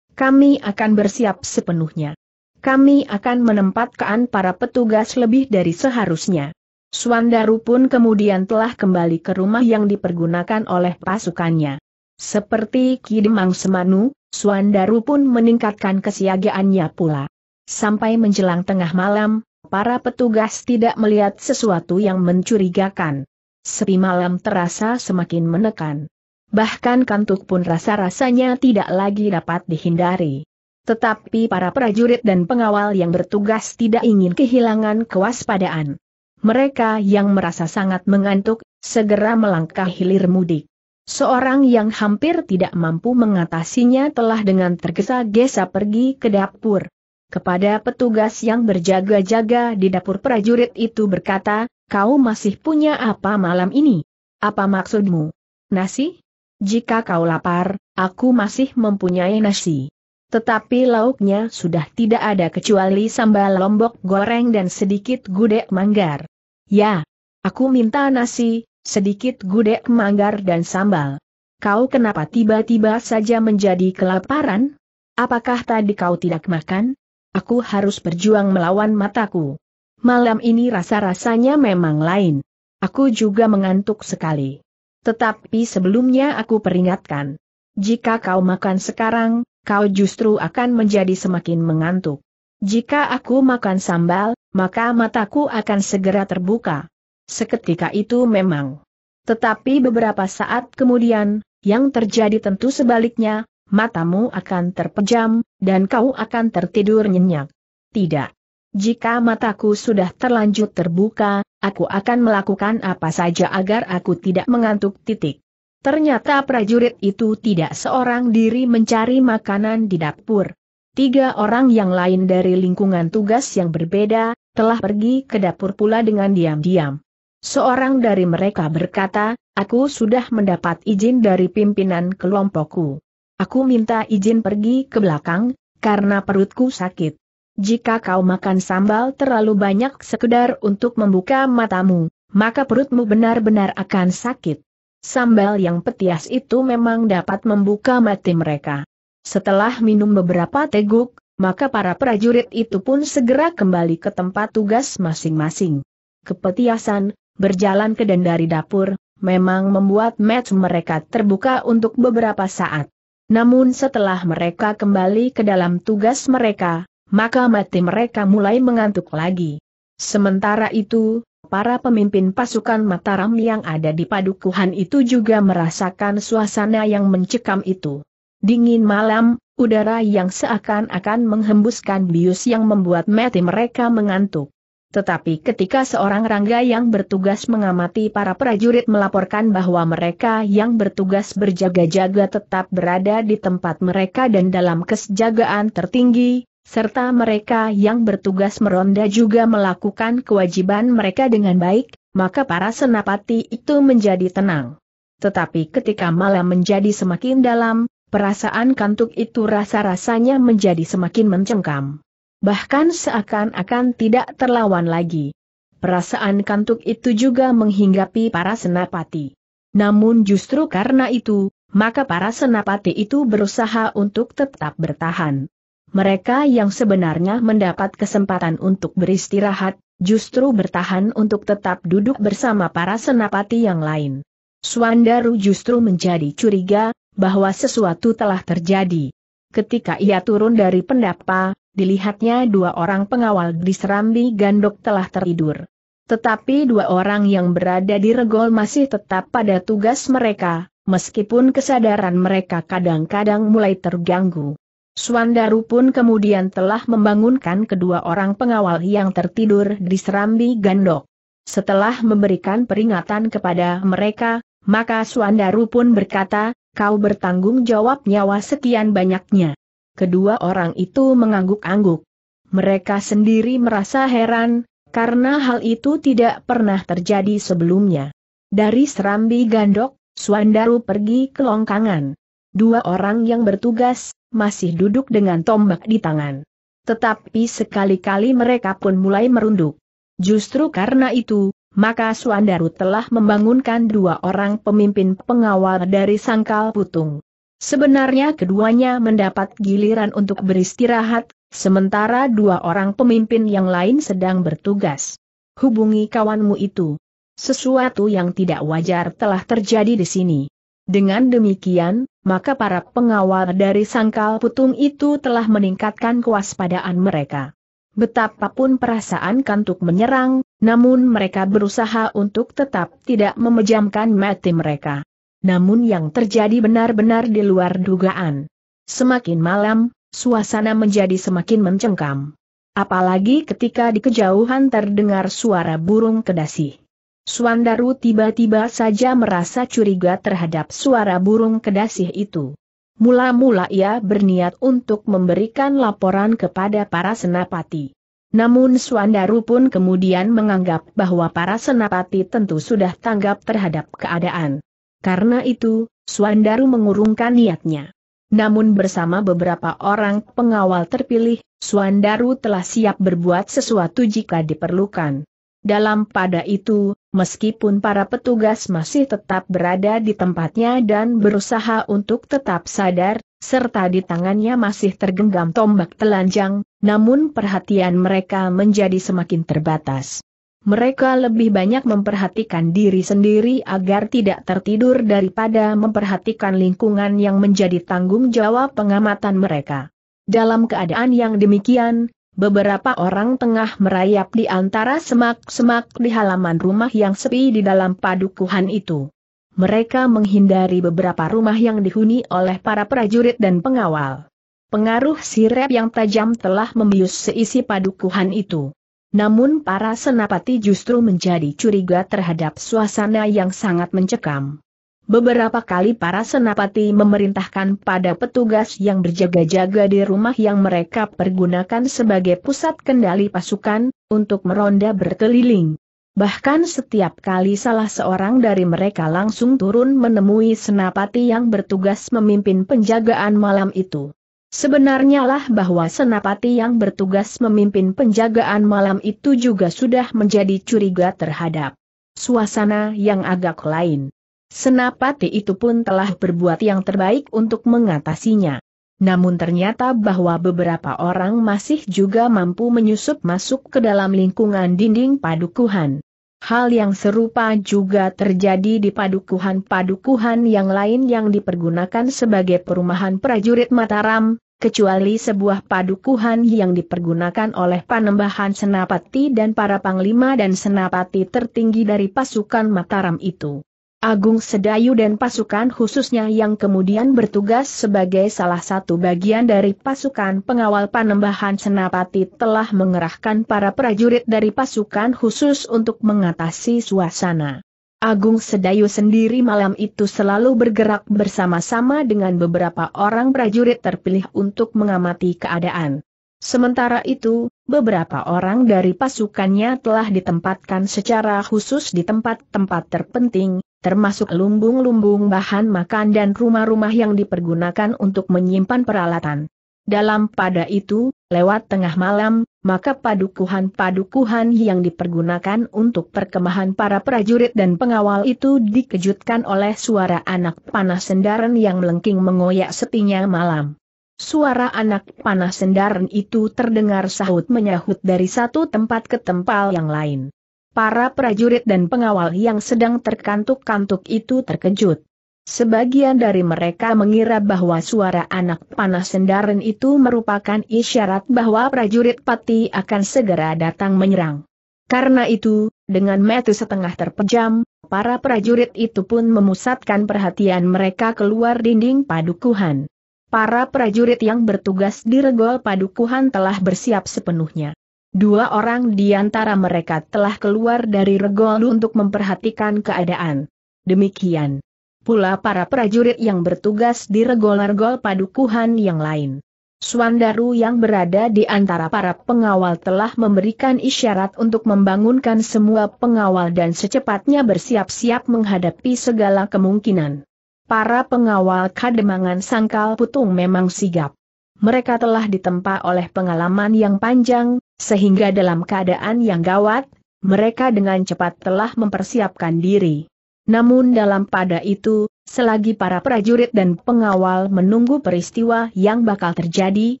Kami akan bersiap sepenuhnya. Kami akan menempatkan para petugas lebih dari seharusnya. Swandaru pun kemudian telah kembali ke rumah yang dipergunakan oleh pasukannya. Seperti Kidemang Semanu, Swandaru pun meningkatkan kesiagaannya pula. Sampai menjelang tengah malam, para petugas tidak melihat sesuatu yang mencurigakan. Sepi malam terasa semakin menekan. Bahkan kantuk pun rasa-rasanya tidak lagi dapat dihindari. Tetapi para prajurit dan pengawal yang bertugas tidak ingin kehilangan kewaspadaan. Mereka yang merasa sangat mengantuk, segera melangkah hilir mudik. Seorang yang hampir tidak mampu mengatasinya telah dengan tergesa-gesa pergi ke dapur kepada petugas yang berjaga-jaga di dapur prajurit itu berkata, kau masih punya apa malam ini? Apa maksudmu? Nasi? Jika kau lapar, aku masih mempunyai nasi. Tetapi lauknya sudah tidak ada kecuali sambal lombok goreng dan sedikit gudeg manggar. Ya, aku minta nasi, sedikit gudeg manggar dan sambal. Kau kenapa tiba-tiba saja menjadi kelaparan? Apakah tadi kau tidak makan? aku harus berjuang melawan mataku. Malam ini rasa-rasanya memang lain. Aku juga mengantuk sekali. Tetapi sebelumnya aku peringatkan. Jika kau makan sekarang, kau justru akan menjadi semakin mengantuk. Jika aku makan sambal, maka mataku akan segera terbuka. Seketika itu memang. Tetapi beberapa saat kemudian, yang terjadi tentu sebaliknya, matamu akan terpejam, dan kau akan tertidur nyenyak. Tidak. Jika mataku sudah terlanjut terbuka, aku akan melakukan apa saja agar aku tidak mengantuk titik. Ternyata prajurit itu tidak seorang diri mencari makanan di dapur. Tiga orang yang lain dari lingkungan tugas yang berbeda, telah pergi ke dapur pula dengan diam-diam. Seorang dari mereka berkata, aku sudah mendapat izin dari pimpinan kelompokku. Aku minta izin pergi ke belakang, karena perutku sakit. Jika kau makan sambal terlalu banyak sekedar untuk membuka matamu, maka perutmu benar-benar akan sakit. Sambal yang petias itu memang dapat membuka mati mereka. Setelah minum beberapa teguk, maka para prajurit itu pun segera kembali ke tempat tugas masing-masing. Kepetiasan, berjalan ke dan dari dapur, memang membuat match mereka terbuka untuk beberapa saat. Namun setelah mereka kembali ke dalam tugas mereka, maka mati mereka mulai mengantuk lagi. Sementara itu, para pemimpin pasukan Mataram yang ada di padukuhan itu juga merasakan suasana yang mencekam itu. Dingin malam, udara yang seakan-akan menghembuskan bius yang membuat mati mereka mengantuk. Tetapi ketika seorang rangga yang bertugas mengamati para prajurit melaporkan bahwa mereka yang bertugas berjaga-jaga tetap berada di tempat mereka dan dalam kesejagaan tertinggi, serta mereka yang bertugas meronda juga melakukan kewajiban mereka dengan baik, maka para senapati itu menjadi tenang. Tetapi ketika malam menjadi semakin dalam, perasaan kantuk itu rasa-rasanya menjadi semakin mencengkam bahkan seakan-akan tidak terlawan lagi. Perasaan kantuk itu juga menghinggapi para senapati. Namun justru karena itu, maka para senapati itu berusaha untuk tetap bertahan. Mereka yang sebenarnya mendapat kesempatan untuk beristirahat, justru bertahan untuk tetap duduk bersama para senapati yang lain. Suandaru justru menjadi curiga, bahwa sesuatu telah terjadi. Ketika ia turun dari pendapa, dilihatnya dua orang pengawal di Serambi Gandok telah tertidur. Tetapi dua orang yang berada di regol masih tetap pada tugas mereka, meskipun kesadaran mereka kadang-kadang mulai terganggu. Swandaru pun kemudian telah membangunkan kedua orang pengawal yang tertidur di Serambi Gandok. Setelah memberikan peringatan kepada mereka, maka Swandaru pun berkata, kau bertanggung jawab nyawa sekian banyaknya kedua orang itu mengangguk-angguk. Mereka sendiri merasa heran, karena hal itu tidak pernah terjadi sebelumnya. Dari Serambi Gandok, Suandaru pergi ke Longkangan. Dua orang yang bertugas, masih duduk dengan tombak di tangan. Tetapi sekali-kali mereka pun mulai merunduk. Justru karena itu, maka Suandaru telah membangunkan dua orang pemimpin pengawal dari Sangkal Putung. Sebenarnya keduanya mendapat giliran untuk beristirahat, sementara dua orang pemimpin yang lain sedang bertugas. Hubungi kawanmu itu. Sesuatu yang tidak wajar telah terjadi di sini. Dengan demikian, maka para pengawal dari sangkal putung itu telah meningkatkan kewaspadaan mereka. Betapapun perasaan kantuk menyerang, namun mereka berusaha untuk tetap tidak memejamkan mati mereka namun yang terjadi benar-benar di luar dugaan. Semakin malam, suasana menjadi semakin mencengkam. Apalagi ketika di kejauhan terdengar suara burung kedasi. Suandaru tiba-tiba saja merasa curiga terhadap suara burung kedasih itu. Mula-mula ia berniat untuk memberikan laporan kepada para senapati. Namun Suandaru pun kemudian menganggap bahwa para senapati tentu sudah tanggap terhadap keadaan. Karena itu, Suandaru mengurungkan niatnya. Namun bersama beberapa orang pengawal terpilih, Suandaru telah siap berbuat sesuatu jika diperlukan. Dalam pada itu, meskipun para petugas masih tetap berada di tempatnya dan berusaha untuk tetap sadar, serta di tangannya masih tergenggam tombak telanjang, namun perhatian mereka menjadi semakin terbatas mereka lebih banyak memperhatikan diri sendiri agar tidak tertidur daripada memperhatikan lingkungan yang menjadi tanggung jawab pengamatan mereka. Dalam keadaan yang demikian, beberapa orang tengah merayap di antara semak-semak di halaman rumah yang sepi di dalam padukuhan itu. Mereka menghindari beberapa rumah yang dihuni oleh para prajurit dan pengawal. Pengaruh sirep yang tajam telah membius seisi padukuhan itu. Namun para senapati justru menjadi curiga terhadap suasana yang sangat mencekam. Beberapa kali para senapati memerintahkan pada petugas yang berjaga-jaga di rumah yang mereka pergunakan sebagai pusat kendali pasukan, untuk meronda berkeliling. Bahkan setiap kali salah seorang dari mereka langsung turun menemui senapati yang bertugas memimpin penjagaan malam itu. Sebenarnya lah bahwa senapati yang bertugas memimpin penjagaan malam itu juga sudah menjadi curiga terhadap suasana yang agak lain. Senapati itu pun telah berbuat yang terbaik untuk mengatasinya. Namun ternyata bahwa beberapa orang masih juga mampu menyusup masuk ke dalam lingkungan dinding padukuhan. Hal yang serupa juga terjadi di padukuhan-padukuhan yang lain yang dipergunakan sebagai perumahan prajurit Mataram, kecuali sebuah padukuhan yang dipergunakan oleh panembahan senapati dan para panglima dan senapati tertinggi dari pasukan Mataram itu. Agung Sedayu dan pasukan khususnya yang kemudian bertugas sebagai salah satu bagian dari pasukan pengawal panembahan Senapati telah mengerahkan para prajurit dari pasukan khusus untuk mengatasi suasana. Agung Sedayu sendiri malam itu selalu bergerak bersama-sama dengan beberapa orang prajurit terpilih untuk mengamati keadaan. Sementara itu, beberapa orang dari pasukannya telah ditempatkan secara khusus di tempat-tempat terpenting, termasuk lumbung-lumbung bahan makan dan rumah-rumah yang dipergunakan untuk menyimpan peralatan. Dalam pada itu, lewat tengah malam, maka padukuhan-padukuhan yang dipergunakan untuk perkemahan para prajurit dan pengawal itu dikejutkan oleh suara anak panah sendaran yang melengking mengoyak setinggi malam. Suara anak panah sendaran itu terdengar sahut menyahut dari satu tempat ke tempat yang lain. Para prajurit dan pengawal yang sedang terkantuk-kantuk itu terkejut. Sebagian dari mereka mengira bahwa suara anak panah sendaran itu merupakan isyarat bahwa prajurit pati akan segera datang menyerang. Karena itu, dengan metu setengah terpejam, para prajurit itu pun memusatkan perhatian mereka keluar dinding padukuhan. Para prajurit yang bertugas di regol padukuhan telah bersiap sepenuhnya. Dua orang di antara mereka telah keluar dari regol untuk memperhatikan keadaan. Demikian pula para prajurit yang bertugas di regol-regol padukuhan yang lain. Swandaru yang berada di antara para pengawal telah memberikan isyarat untuk membangunkan semua pengawal dan secepatnya bersiap-siap menghadapi segala kemungkinan. Para pengawal kademangan sangkal putung memang sigap. Mereka telah ditempa oleh pengalaman yang panjang, sehingga dalam keadaan yang gawat, mereka dengan cepat telah mempersiapkan diri. Namun dalam pada itu, selagi para prajurit dan pengawal menunggu peristiwa yang bakal terjadi,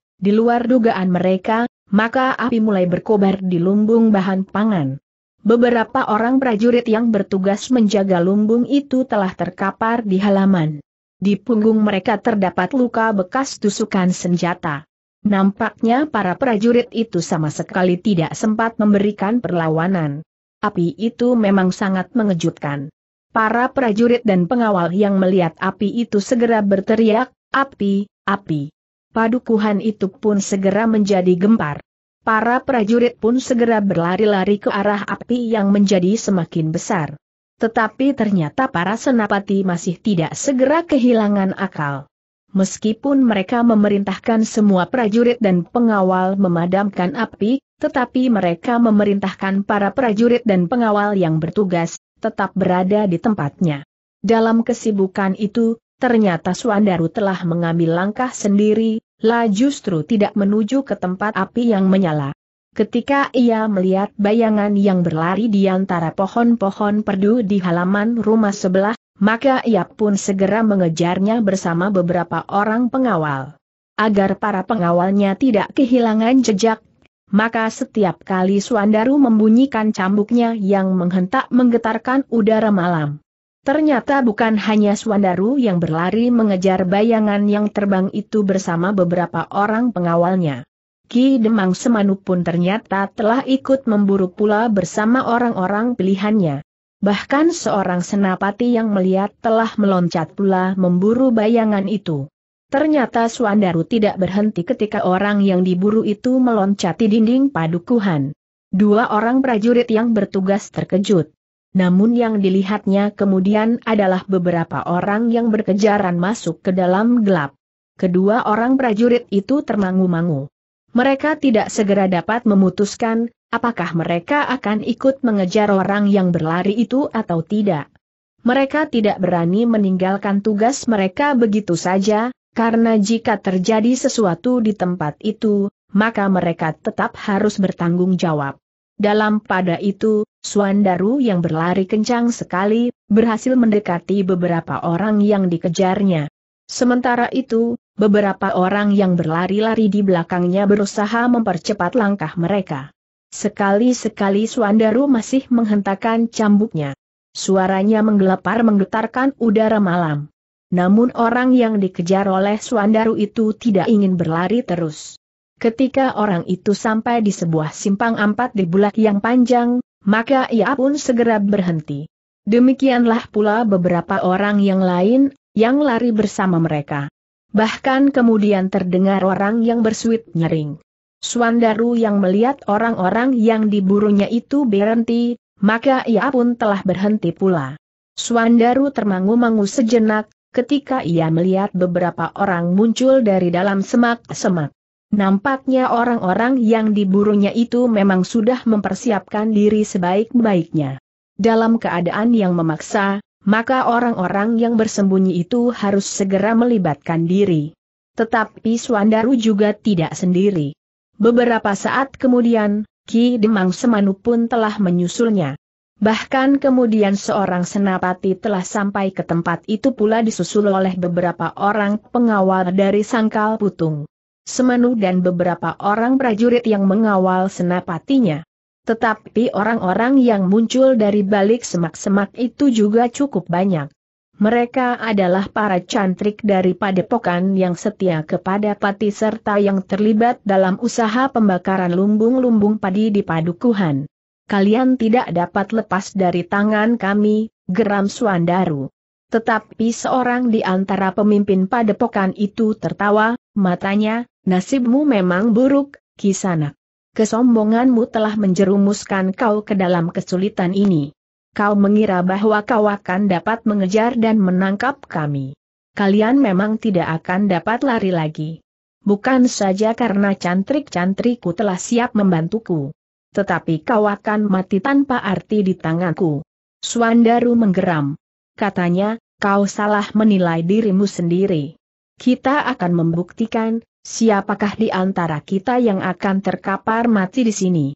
di luar dugaan mereka, maka api mulai berkobar di lumbung bahan pangan. Beberapa orang prajurit yang bertugas menjaga lumbung itu telah terkapar di halaman. Di punggung mereka terdapat luka bekas tusukan senjata. Nampaknya para prajurit itu sama sekali tidak sempat memberikan perlawanan. Api itu memang sangat mengejutkan. Para prajurit dan pengawal yang melihat api itu segera berteriak, api, api. Padukuhan itu pun segera menjadi gempar. Para prajurit pun segera berlari-lari ke arah api yang menjadi semakin besar. Tetapi ternyata para senapati masih tidak segera kehilangan akal. Meskipun mereka memerintahkan semua prajurit dan pengawal memadamkan api, tetapi mereka memerintahkan para prajurit dan pengawal yang bertugas, tetap berada di tempatnya. Dalam kesibukan itu, ternyata Suandaru telah mengambil langkah sendiri, la justru tidak menuju ke tempat api yang menyala. Ketika ia melihat bayangan yang berlari di antara pohon-pohon perdu di halaman rumah sebelah maka ia pun segera mengejarnya bersama beberapa orang pengawal. Agar para pengawalnya tidak kehilangan jejak, maka setiap kali Suandaru membunyikan cambuknya yang menghentak menggetarkan udara malam. Ternyata bukan hanya Suandaru yang berlari mengejar bayangan yang terbang itu bersama beberapa orang pengawalnya. Ki Demang Semanu pun ternyata telah ikut memburu pula bersama orang-orang pilihannya. Bahkan seorang senapati yang melihat telah meloncat pula memburu bayangan itu. Ternyata Suandaru tidak berhenti ketika orang yang diburu itu meloncati dinding padukuhan. Dua orang prajurit yang bertugas terkejut. Namun yang dilihatnya kemudian adalah beberapa orang yang berkejaran masuk ke dalam gelap. Kedua orang prajurit itu termangu-mangu. Mereka tidak segera dapat memutuskan Apakah mereka akan ikut mengejar orang yang berlari itu atau tidak? Mereka tidak berani meninggalkan tugas mereka begitu saja, karena jika terjadi sesuatu di tempat itu, maka mereka tetap harus bertanggung jawab. Dalam pada itu, Suandaru yang berlari kencang sekali, berhasil mendekati beberapa orang yang dikejarnya. Sementara itu, beberapa orang yang berlari-lari di belakangnya berusaha mempercepat langkah mereka. Sekali-sekali Suandaru masih menghentakkan cambuknya. Suaranya menggelepar menggetarkan udara malam. Namun orang yang dikejar oleh Suandaru itu tidak ingin berlari terus. Ketika orang itu sampai di sebuah simpang empat di bulat yang panjang, maka ia pun segera berhenti. Demikianlah pula beberapa orang yang lain, yang lari bersama mereka. Bahkan kemudian terdengar orang yang bersuit nyering. Suandaru yang melihat orang-orang yang diburunya itu berhenti, maka ia pun telah berhenti pula. Suandaru termangu-mangu sejenak, ketika ia melihat beberapa orang muncul dari dalam semak-semak. Nampaknya orang-orang yang diburunya itu memang sudah mempersiapkan diri sebaik-baiknya. Dalam keadaan yang memaksa, maka orang-orang yang bersembunyi itu harus segera melibatkan diri. Tetapi Suandaru juga tidak sendiri. Beberapa saat kemudian, Ki Demang Semanu pun telah menyusulnya. Bahkan kemudian seorang senapati telah sampai ke tempat itu pula disusul oleh beberapa orang pengawal dari Sangkal Putung. Semanu dan beberapa orang prajurit yang mengawal senapatinya. Tetapi orang-orang yang muncul dari balik semak-semak itu juga cukup banyak. Mereka adalah para cantrik dari padepokan yang setia kepada pati serta yang terlibat dalam usaha pembakaran lumbung-lumbung padi di padukuhan. Kalian tidak dapat lepas dari tangan kami, geram Suandaru. Tetapi seorang di antara pemimpin padepokan itu tertawa, matanya, nasibmu memang buruk, kisanak. Kesombonganmu telah menjerumuskan kau ke dalam kesulitan ini kau mengira bahwa kau akan dapat mengejar dan menangkap kami. Kalian memang tidak akan dapat lari lagi. Bukan saja karena cantrik-cantrikku telah siap membantuku. Tetapi kau akan mati tanpa arti di tanganku. Suandaru menggeram. Katanya, kau salah menilai dirimu sendiri. Kita akan membuktikan, siapakah di antara kita yang akan terkapar mati di sini.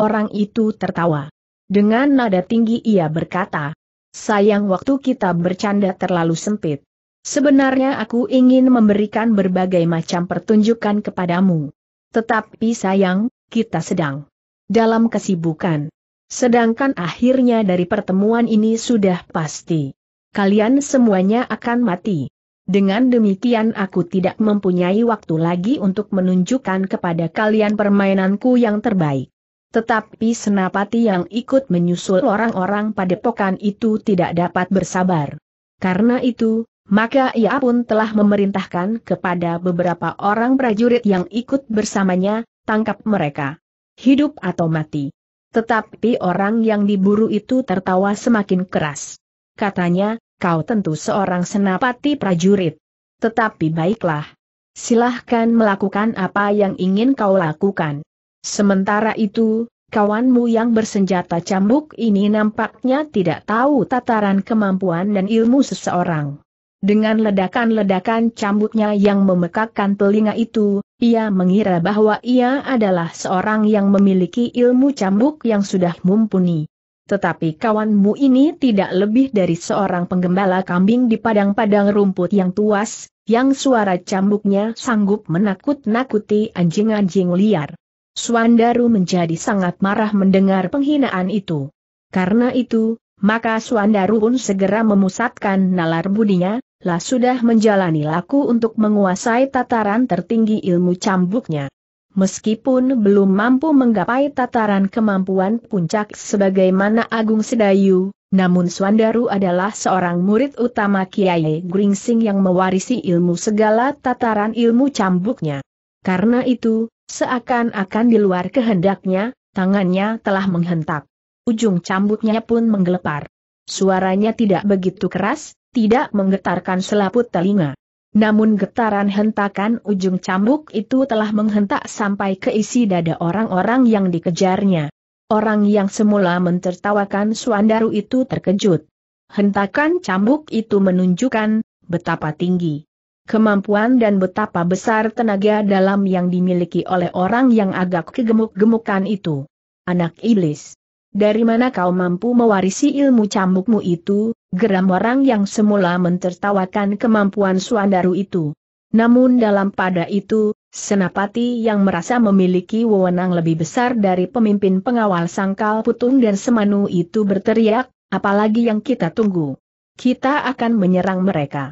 Orang itu tertawa. Dengan nada tinggi ia berkata, sayang waktu kita bercanda terlalu sempit. Sebenarnya aku ingin memberikan berbagai macam pertunjukan kepadamu. Tetapi sayang, kita sedang dalam kesibukan. Sedangkan akhirnya dari pertemuan ini sudah pasti. Kalian semuanya akan mati. Dengan demikian aku tidak mempunyai waktu lagi untuk menunjukkan kepada kalian permainanku yang terbaik. Tetapi senapati yang ikut menyusul orang-orang padepokan itu tidak dapat bersabar. Karena itu, maka ia pun telah memerintahkan kepada beberapa orang prajurit yang ikut bersamanya, tangkap mereka. Hidup atau mati. Tetapi orang yang diburu itu tertawa semakin keras. Katanya, kau tentu seorang senapati prajurit. Tetapi baiklah. Silahkan melakukan apa yang ingin kau lakukan. Sementara itu, kawanmu yang bersenjata cambuk ini nampaknya tidak tahu tataran kemampuan dan ilmu seseorang. Dengan ledakan-ledakan cambuknya yang memekakkan telinga itu, ia mengira bahwa ia adalah seorang yang memiliki ilmu cambuk yang sudah mumpuni. Tetapi kawanmu ini tidak lebih dari seorang penggembala kambing di padang-padang rumput yang tuas, yang suara cambuknya sanggup menakut-nakuti anjing-anjing liar. Suandaru menjadi sangat marah mendengar penghinaan itu. Karena itu, maka Suandaru pun segera memusatkan nalar budinya, lah sudah menjalani laku untuk menguasai tataran tertinggi ilmu cambuknya. Meskipun belum mampu menggapai tataran kemampuan puncak sebagaimana Agung Sedayu, namun Swandaru adalah seorang murid utama Kiai Gringsing yang mewarisi ilmu segala tataran ilmu cambuknya. Karena itu, seakan-akan di luar kehendaknya, tangannya telah menghentak. Ujung cambuknya pun menggelepar. Suaranya tidak begitu keras, tidak menggetarkan selaput telinga. Namun getaran hentakan ujung cambuk itu telah menghentak sampai ke isi dada orang-orang yang dikejarnya. Orang yang semula mentertawakan Suandaru itu terkejut. Hentakan cambuk itu menunjukkan betapa tinggi kemampuan dan betapa besar tenaga dalam yang dimiliki oleh orang yang agak kegemuk-gemukan itu. Anak iblis. Dari mana kau mampu mewarisi ilmu cambukmu itu, geram orang yang semula mentertawakan kemampuan Suandaru itu. Namun dalam pada itu, Senapati yang merasa memiliki wewenang lebih besar dari pemimpin pengawal sangkal putung dan semanu itu berteriak, apalagi yang kita tunggu. Kita akan menyerang mereka.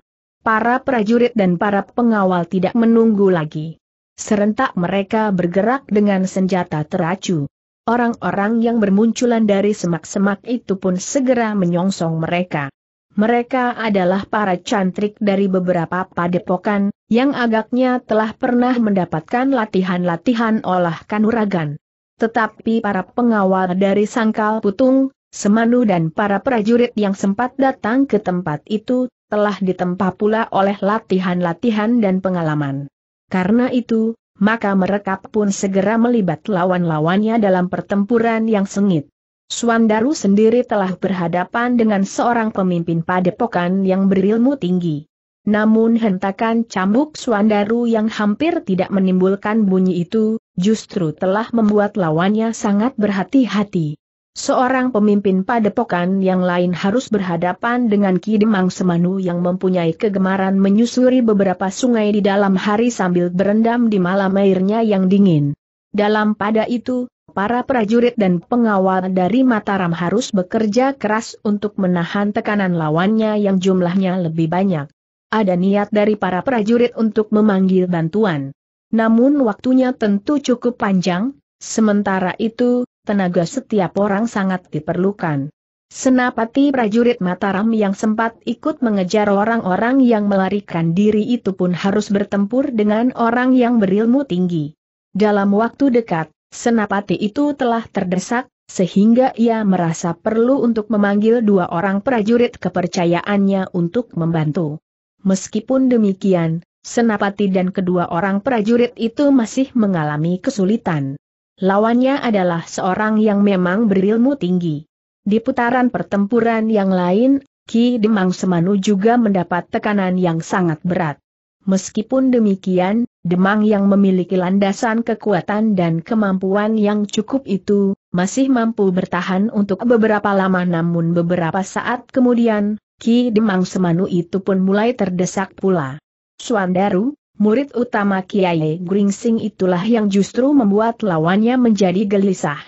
Para prajurit dan para pengawal tidak menunggu lagi. Serentak mereka bergerak dengan senjata teracu. Orang-orang yang bermunculan dari semak-semak itu pun segera menyongsong mereka. Mereka adalah para cantrik dari beberapa padepokan, yang agaknya telah pernah mendapatkan latihan-latihan olah kanuragan. Tetapi para pengawal dari Sangkal Putung, Semanu dan para prajurit yang sempat datang ke tempat itu telah ditempa pula oleh latihan-latihan dan pengalaman. Karena itu, maka mereka pun segera melibat lawan-lawannya dalam pertempuran yang sengit. Suandaru sendiri telah berhadapan dengan seorang pemimpin padepokan yang berilmu tinggi. Namun hentakan cambuk Suandaru yang hampir tidak menimbulkan bunyi itu, justru telah membuat lawannya sangat berhati-hati. Seorang pemimpin padepokan yang lain harus berhadapan dengan Ki Demang Semanu yang mempunyai kegemaran menyusuri beberapa sungai di dalam hari sambil berendam di malam airnya yang dingin. Dalam pada itu, para prajurit dan pengawal dari Mataram harus bekerja keras untuk menahan tekanan lawannya yang jumlahnya lebih banyak. Ada niat dari para prajurit untuk memanggil bantuan. Namun waktunya tentu cukup panjang, sementara itu, tenaga setiap orang sangat diperlukan. Senapati prajurit Mataram yang sempat ikut mengejar orang-orang yang melarikan diri itu pun harus bertempur dengan orang yang berilmu tinggi. Dalam waktu dekat, senapati itu telah terdesak, sehingga ia merasa perlu untuk memanggil dua orang prajurit kepercayaannya untuk membantu. Meskipun demikian, senapati dan kedua orang prajurit itu masih mengalami kesulitan. Lawannya adalah seorang yang memang berilmu tinggi. Di putaran pertempuran yang lain, Ki Demang Semanu juga mendapat tekanan yang sangat berat. Meskipun demikian, Demang yang memiliki landasan kekuatan dan kemampuan yang cukup itu, masih mampu bertahan untuk beberapa lama namun beberapa saat kemudian, Ki Demang Semanu itu pun mulai terdesak pula. Suandaru, murid utama Kiai Gringsing itulah yang justru membuat lawannya menjadi gelisah.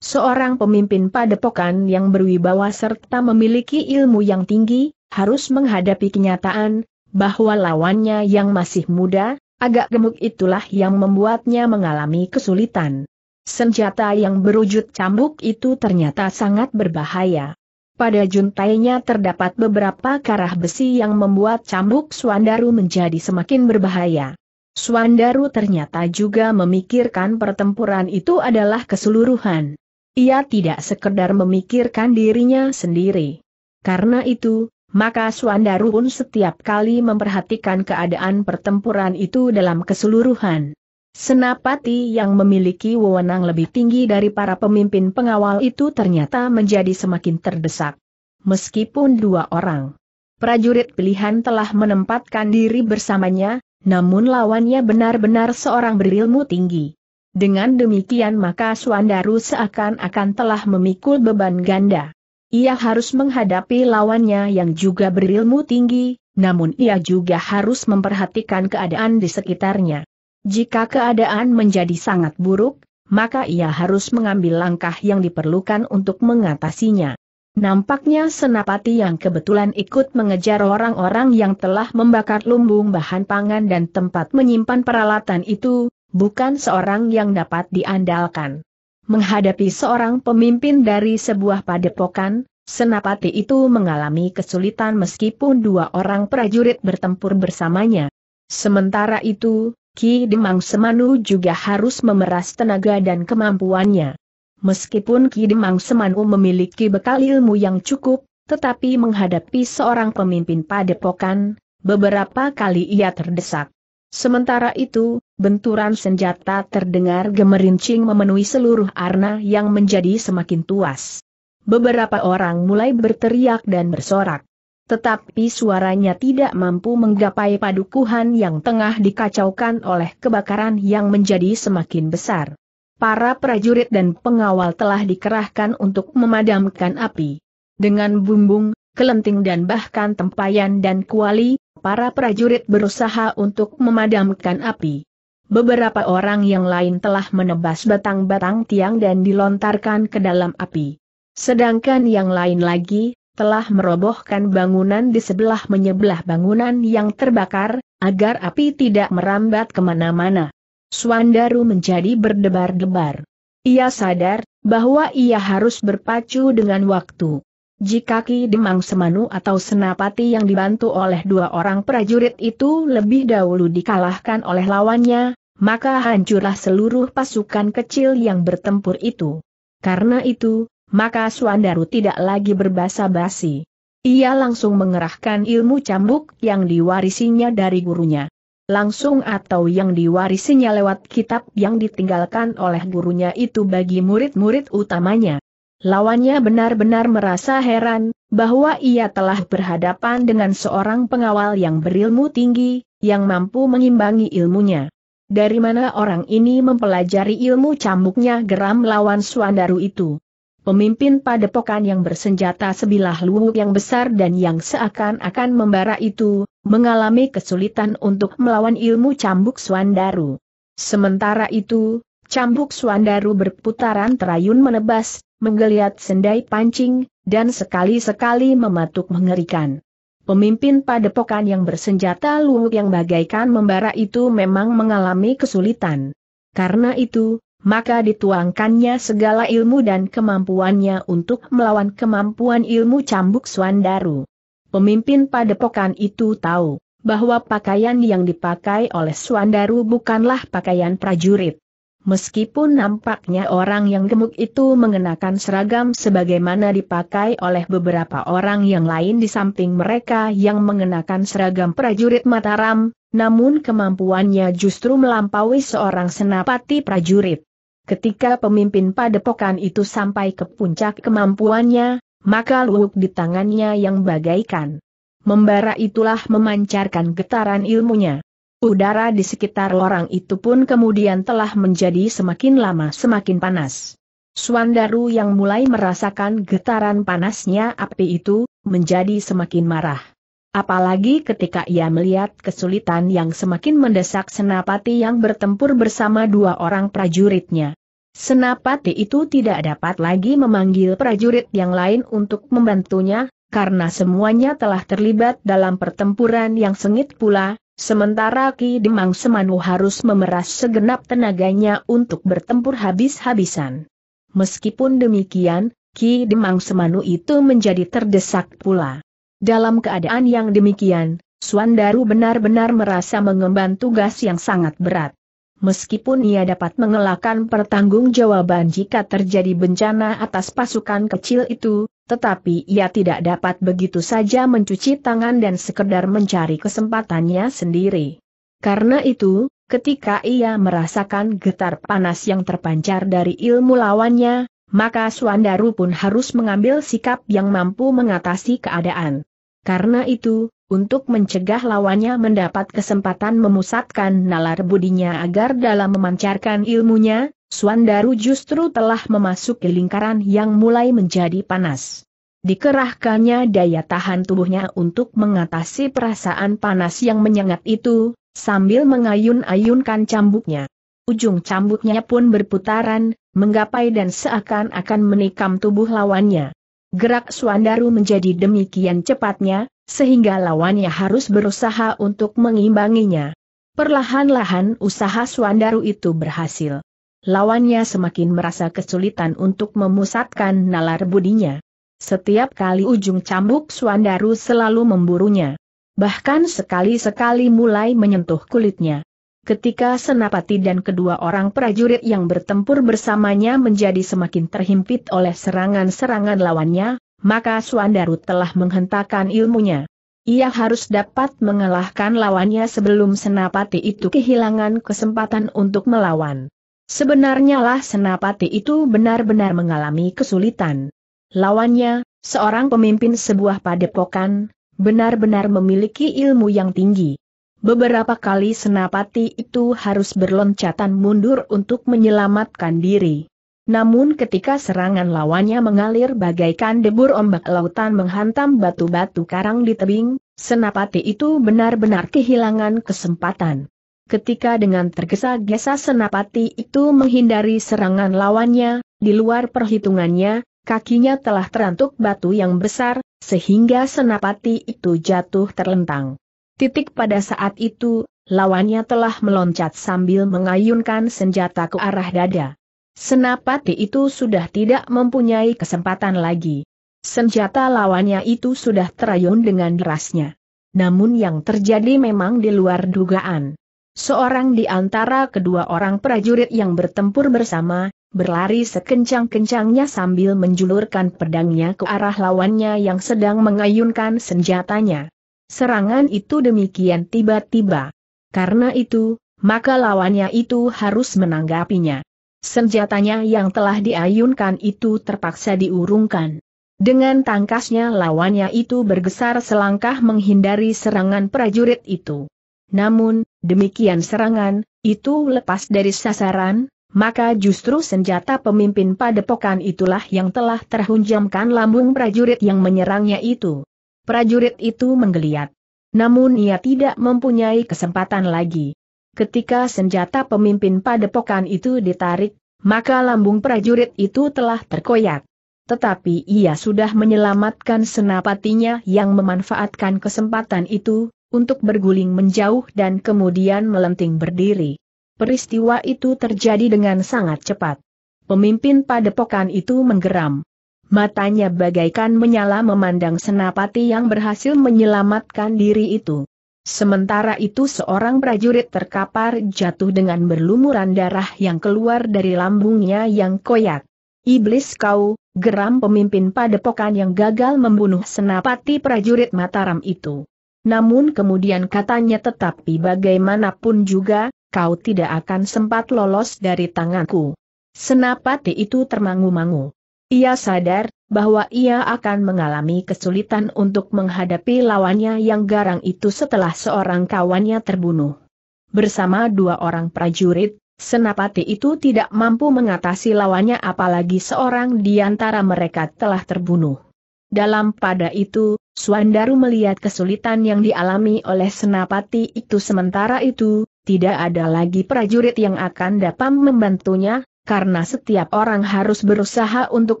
Seorang pemimpin padepokan yang berwibawa serta memiliki ilmu yang tinggi, harus menghadapi kenyataan, bahwa lawannya yang masih muda, agak gemuk itulah yang membuatnya mengalami kesulitan. Senjata yang berwujud cambuk itu ternyata sangat berbahaya. Pada juntainya terdapat beberapa karah besi yang membuat cambuk Suandaru menjadi semakin berbahaya. Suandaru ternyata juga memikirkan pertempuran itu adalah keseluruhan. Ia tidak sekedar memikirkan dirinya sendiri. Karena itu, maka Suandaru pun setiap kali memperhatikan keadaan pertempuran itu dalam keseluruhan. Senapati yang memiliki wewenang lebih tinggi dari para pemimpin pengawal itu ternyata menjadi semakin terdesak. Meskipun dua orang prajurit pilihan telah menempatkan diri bersamanya, namun lawannya benar-benar seorang berilmu tinggi. Dengan demikian maka Suandaru seakan-akan telah memikul beban ganda. Ia harus menghadapi lawannya yang juga berilmu tinggi, namun ia juga harus memperhatikan keadaan di sekitarnya. Jika keadaan menjadi sangat buruk, maka ia harus mengambil langkah yang diperlukan untuk mengatasinya. Nampaknya senapati yang kebetulan ikut mengejar orang-orang yang telah membakar lumbung bahan pangan dan tempat menyimpan peralatan itu, bukan seorang yang dapat diandalkan. Menghadapi seorang pemimpin dari sebuah padepokan, senapati itu mengalami kesulitan meskipun dua orang prajurit bertempur bersamanya. Sementara itu, Ki Demang Semanu juga harus memeras tenaga dan kemampuannya. Meskipun Ki Demang Semanu memiliki bekal ilmu yang cukup, tetapi menghadapi seorang pemimpin padepokan, beberapa kali ia terdesak. Sementara itu, benturan senjata terdengar gemerincing memenuhi seluruh arna yang menjadi semakin tuas. Beberapa orang mulai berteriak dan bersorak. Tetapi suaranya tidak mampu menggapai padukuhan yang tengah dikacaukan oleh kebakaran yang menjadi semakin besar. Para prajurit dan pengawal telah dikerahkan untuk memadamkan api. Dengan bumbung, kelenting dan bahkan tempayan dan kuali, para prajurit berusaha untuk memadamkan api. Beberapa orang yang lain telah menebas batang-batang tiang dan dilontarkan ke dalam api. Sedangkan yang lain lagi, telah merobohkan bangunan di sebelah menyebelah bangunan yang terbakar, agar api tidak merambat kemana-mana. Suandaru menjadi berdebar-debar. Ia sadar bahwa ia harus berpacu dengan waktu. Jika Ki Demang Semanu atau Senapati yang dibantu oleh dua orang prajurit itu lebih dahulu dikalahkan oleh lawannya, maka hancurlah seluruh pasukan kecil yang bertempur itu. Karena itu, maka Suandaru tidak lagi berbasa basi. Ia langsung mengerahkan ilmu cambuk yang diwarisinya dari gurunya. Langsung atau yang diwarisinya lewat kitab yang ditinggalkan oleh gurunya itu bagi murid-murid utamanya. Lawannya benar-benar merasa heran, bahwa ia telah berhadapan dengan seorang pengawal yang berilmu tinggi, yang mampu mengimbangi ilmunya. Dari mana orang ini mempelajari ilmu cambuknya geram lawan Suandaru itu? Pemimpin padepokan yang bersenjata sebilah luhuk yang besar dan yang seakan-akan membara itu, mengalami kesulitan untuk melawan ilmu cambuk Swandaru. Sementara itu, cambuk Swandaru berputaran terayun menebas, menggeliat sendai pancing, dan sekali-sekali mematuk mengerikan. Pemimpin padepokan yang bersenjata luhuk yang bagaikan membara itu memang mengalami kesulitan. Karena itu, maka dituangkannya segala ilmu dan kemampuannya untuk melawan kemampuan ilmu cambuk Swandaru. Pemimpin padepokan itu tahu bahwa pakaian yang dipakai oleh Swandaru bukanlah pakaian prajurit. Meskipun nampaknya orang yang gemuk itu mengenakan seragam sebagaimana dipakai oleh beberapa orang yang lain di samping mereka yang mengenakan seragam prajurit Mataram, namun kemampuannya justru melampaui seorang senapati prajurit. Ketika pemimpin padepokan itu sampai ke puncak kemampuannya, maka luhuk di tangannya yang bagaikan. Membara itulah memancarkan getaran ilmunya. Udara di sekitar lorang itu pun kemudian telah menjadi semakin lama semakin panas. Suandaru yang mulai merasakan getaran panasnya api itu, menjadi semakin marah. Apalagi ketika ia melihat kesulitan yang semakin mendesak Senapati yang bertempur bersama dua orang prajuritnya. Senapati itu tidak dapat lagi memanggil prajurit yang lain untuk membantunya, karena semuanya telah terlibat dalam pertempuran yang sengit pula, sementara Ki Demang Semanu harus memeras segenap tenaganya untuk bertempur habis-habisan. Meskipun demikian, Ki Demang Semanu itu menjadi terdesak pula. Dalam keadaan yang demikian, Suandaru benar-benar merasa mengemban tugas yang sangat berat. Meskipun ia dapat mengelakkan pertanggungjawaban jika terjadi bencana atas pasukan kecil itu, tetapi ia tidak dapat begitu saja mencuci tangan dan sekedar mencari kesempatannya sendiri. Karena itu, ketika ia merasakan getar panas yang terpancar dari ilmu lawannya, maka Suandaru pun harus mengambil sikap yang mampu mengatasi keadaan. Karena itu, untuk mencegah lawannya mendapat kesempatan memusatkan nalar budinya agar dalam memancarkan ilmunya, Suandaru justru telah memasuki lingkaran yang mulai menjadi panas. Dikerahkannya daya tahan tubuhnya untuk mengatasi perasaan panas yang menyengat itu, sambil mengayun-ayunkan cambuknya. Ujung cambuknya pun berputaran, menggapai dan seakan-akan menikam tubuh lawannya. Gerak Suandaru menjadi demikian cepatnya, sehingga lawannya harus berusaha untuk mengimbanginya. Perlahan-lahan usaha Suandaru itu berhasil. Lawannya semakin merasa kesulitan untuk memusatkan nalar budinya. Setiap kali ujung cambuk Suandaru selalu memburunya. Bahkan sekali-sekali mulai menyentuh kulitnya ketika Senapati dan kedua orang prajurit yang bertempur bersamanya menjadi semakin terhimpit oleh serangan-serangan lawannya, maka Suandaru telah menghentakkan ilmunya. Ia harus dapat mengalahkan lawannya sebelum Senapati itu kehilangan kesempatan untuk melawan. Sebenarnya lah Senapati itu benar-benar mengalami kesulitan. Lawannya, seorang pemimpin sebuah padepokan, benar-benar memiliki ilmu yang tinggi. Beberapa kali senapati itu harus berloncatan mundur untuk menyelamatkan diri. Namun ketika serangan lawannya mengalir bagaikan debur ombak lautan menghantam batu-batu karang di tebing, senapati itu benar-benar kehilangan kesempatan. Ketika dengan tergesa-gesa senapati itu menghindari serangan lawannya, di luar perhitungannya, kakinya telah terantuk batu yang besar, sehingga senapati itu jatuh terlentang. Titik pada saat itu, lawannya telah meloncat sambil mengayunkan senjata ke arah dada. Senapati itu sudah tidak mempunyai kesempatan lagi. Senjata lawannya itu sudah terayun dengan derasnya. Namun yang terjadi memang di luar dugaan. Seorang di antara kedua orang prajurit yang bertempur bersama, berlari sekencang-kencangnya sambil menjulurkan pedangnya ke arah lawannya yang sedang mengayunkan senjatanya. Serangan itu demikian tiba-tiba. Karena itu, maka lawannya itu harus menanggapinya. Senjatanya yang telah diayunkan itu terpaksa diurungkan. Dengan tangkasnya lawannya itu bergesar selangkah menghindari serangan prajurit itu. Namun, demikian serangan, itu lepas dari sasaran, maka justru senjata pemimpin padepokan itulah yang telah terhunjamkan lambung prajurit yang menyerangnya itu. Prajurit itu menggeliat. Namun ia tidak mempunyai kesempatan lagi. Ketika senjata pemimpin padepokan itu ditarik, maka lambung prajurit itu telah terkoyak. Tetapi ia sudah menyelamatkan senapatinya yang memanfaatkan kesempatan itu, untuk berguling menjauh dan kemudian melenting berdiri. Peristiwa itu terjadi dengan sangat cepat. Pemimpin padepokan itu menggeram matanya bagaikan menyala memandang senapati yang berhasil menyelamatkan diri itu. Sementara itu seorang prajurit terkapar jatuh dengan berlumuran darah yang keluar dari lambungnya yang koyak. Iblis kau, geram pemimpin padepokan yang gagal membunuh senapati prajurit Mataram itu. Namun kemudian katanya tetapi bagaimanapun juga, kau tidak akan sempat lolos dari tanganku. Senapati itu termangu-mangu. Ia sadar bahwa ia akan mengalami kesulitan untuk menghadapi lawannya yang garang itu setelah seorang kawannya terbunuh. Bersama dua orang prajurit, Senapati itu tidak mampu mengatasi lawannya apalagi seorang di antara mereka telah terbunuh. Dalam pada itu, Suandaru melihat kesulitan yang dialami oleh Senapati itu sementara itu, tidak ada lagi prajurit yang akan dapat membantunya, karena setiap orang harus berusaha untuk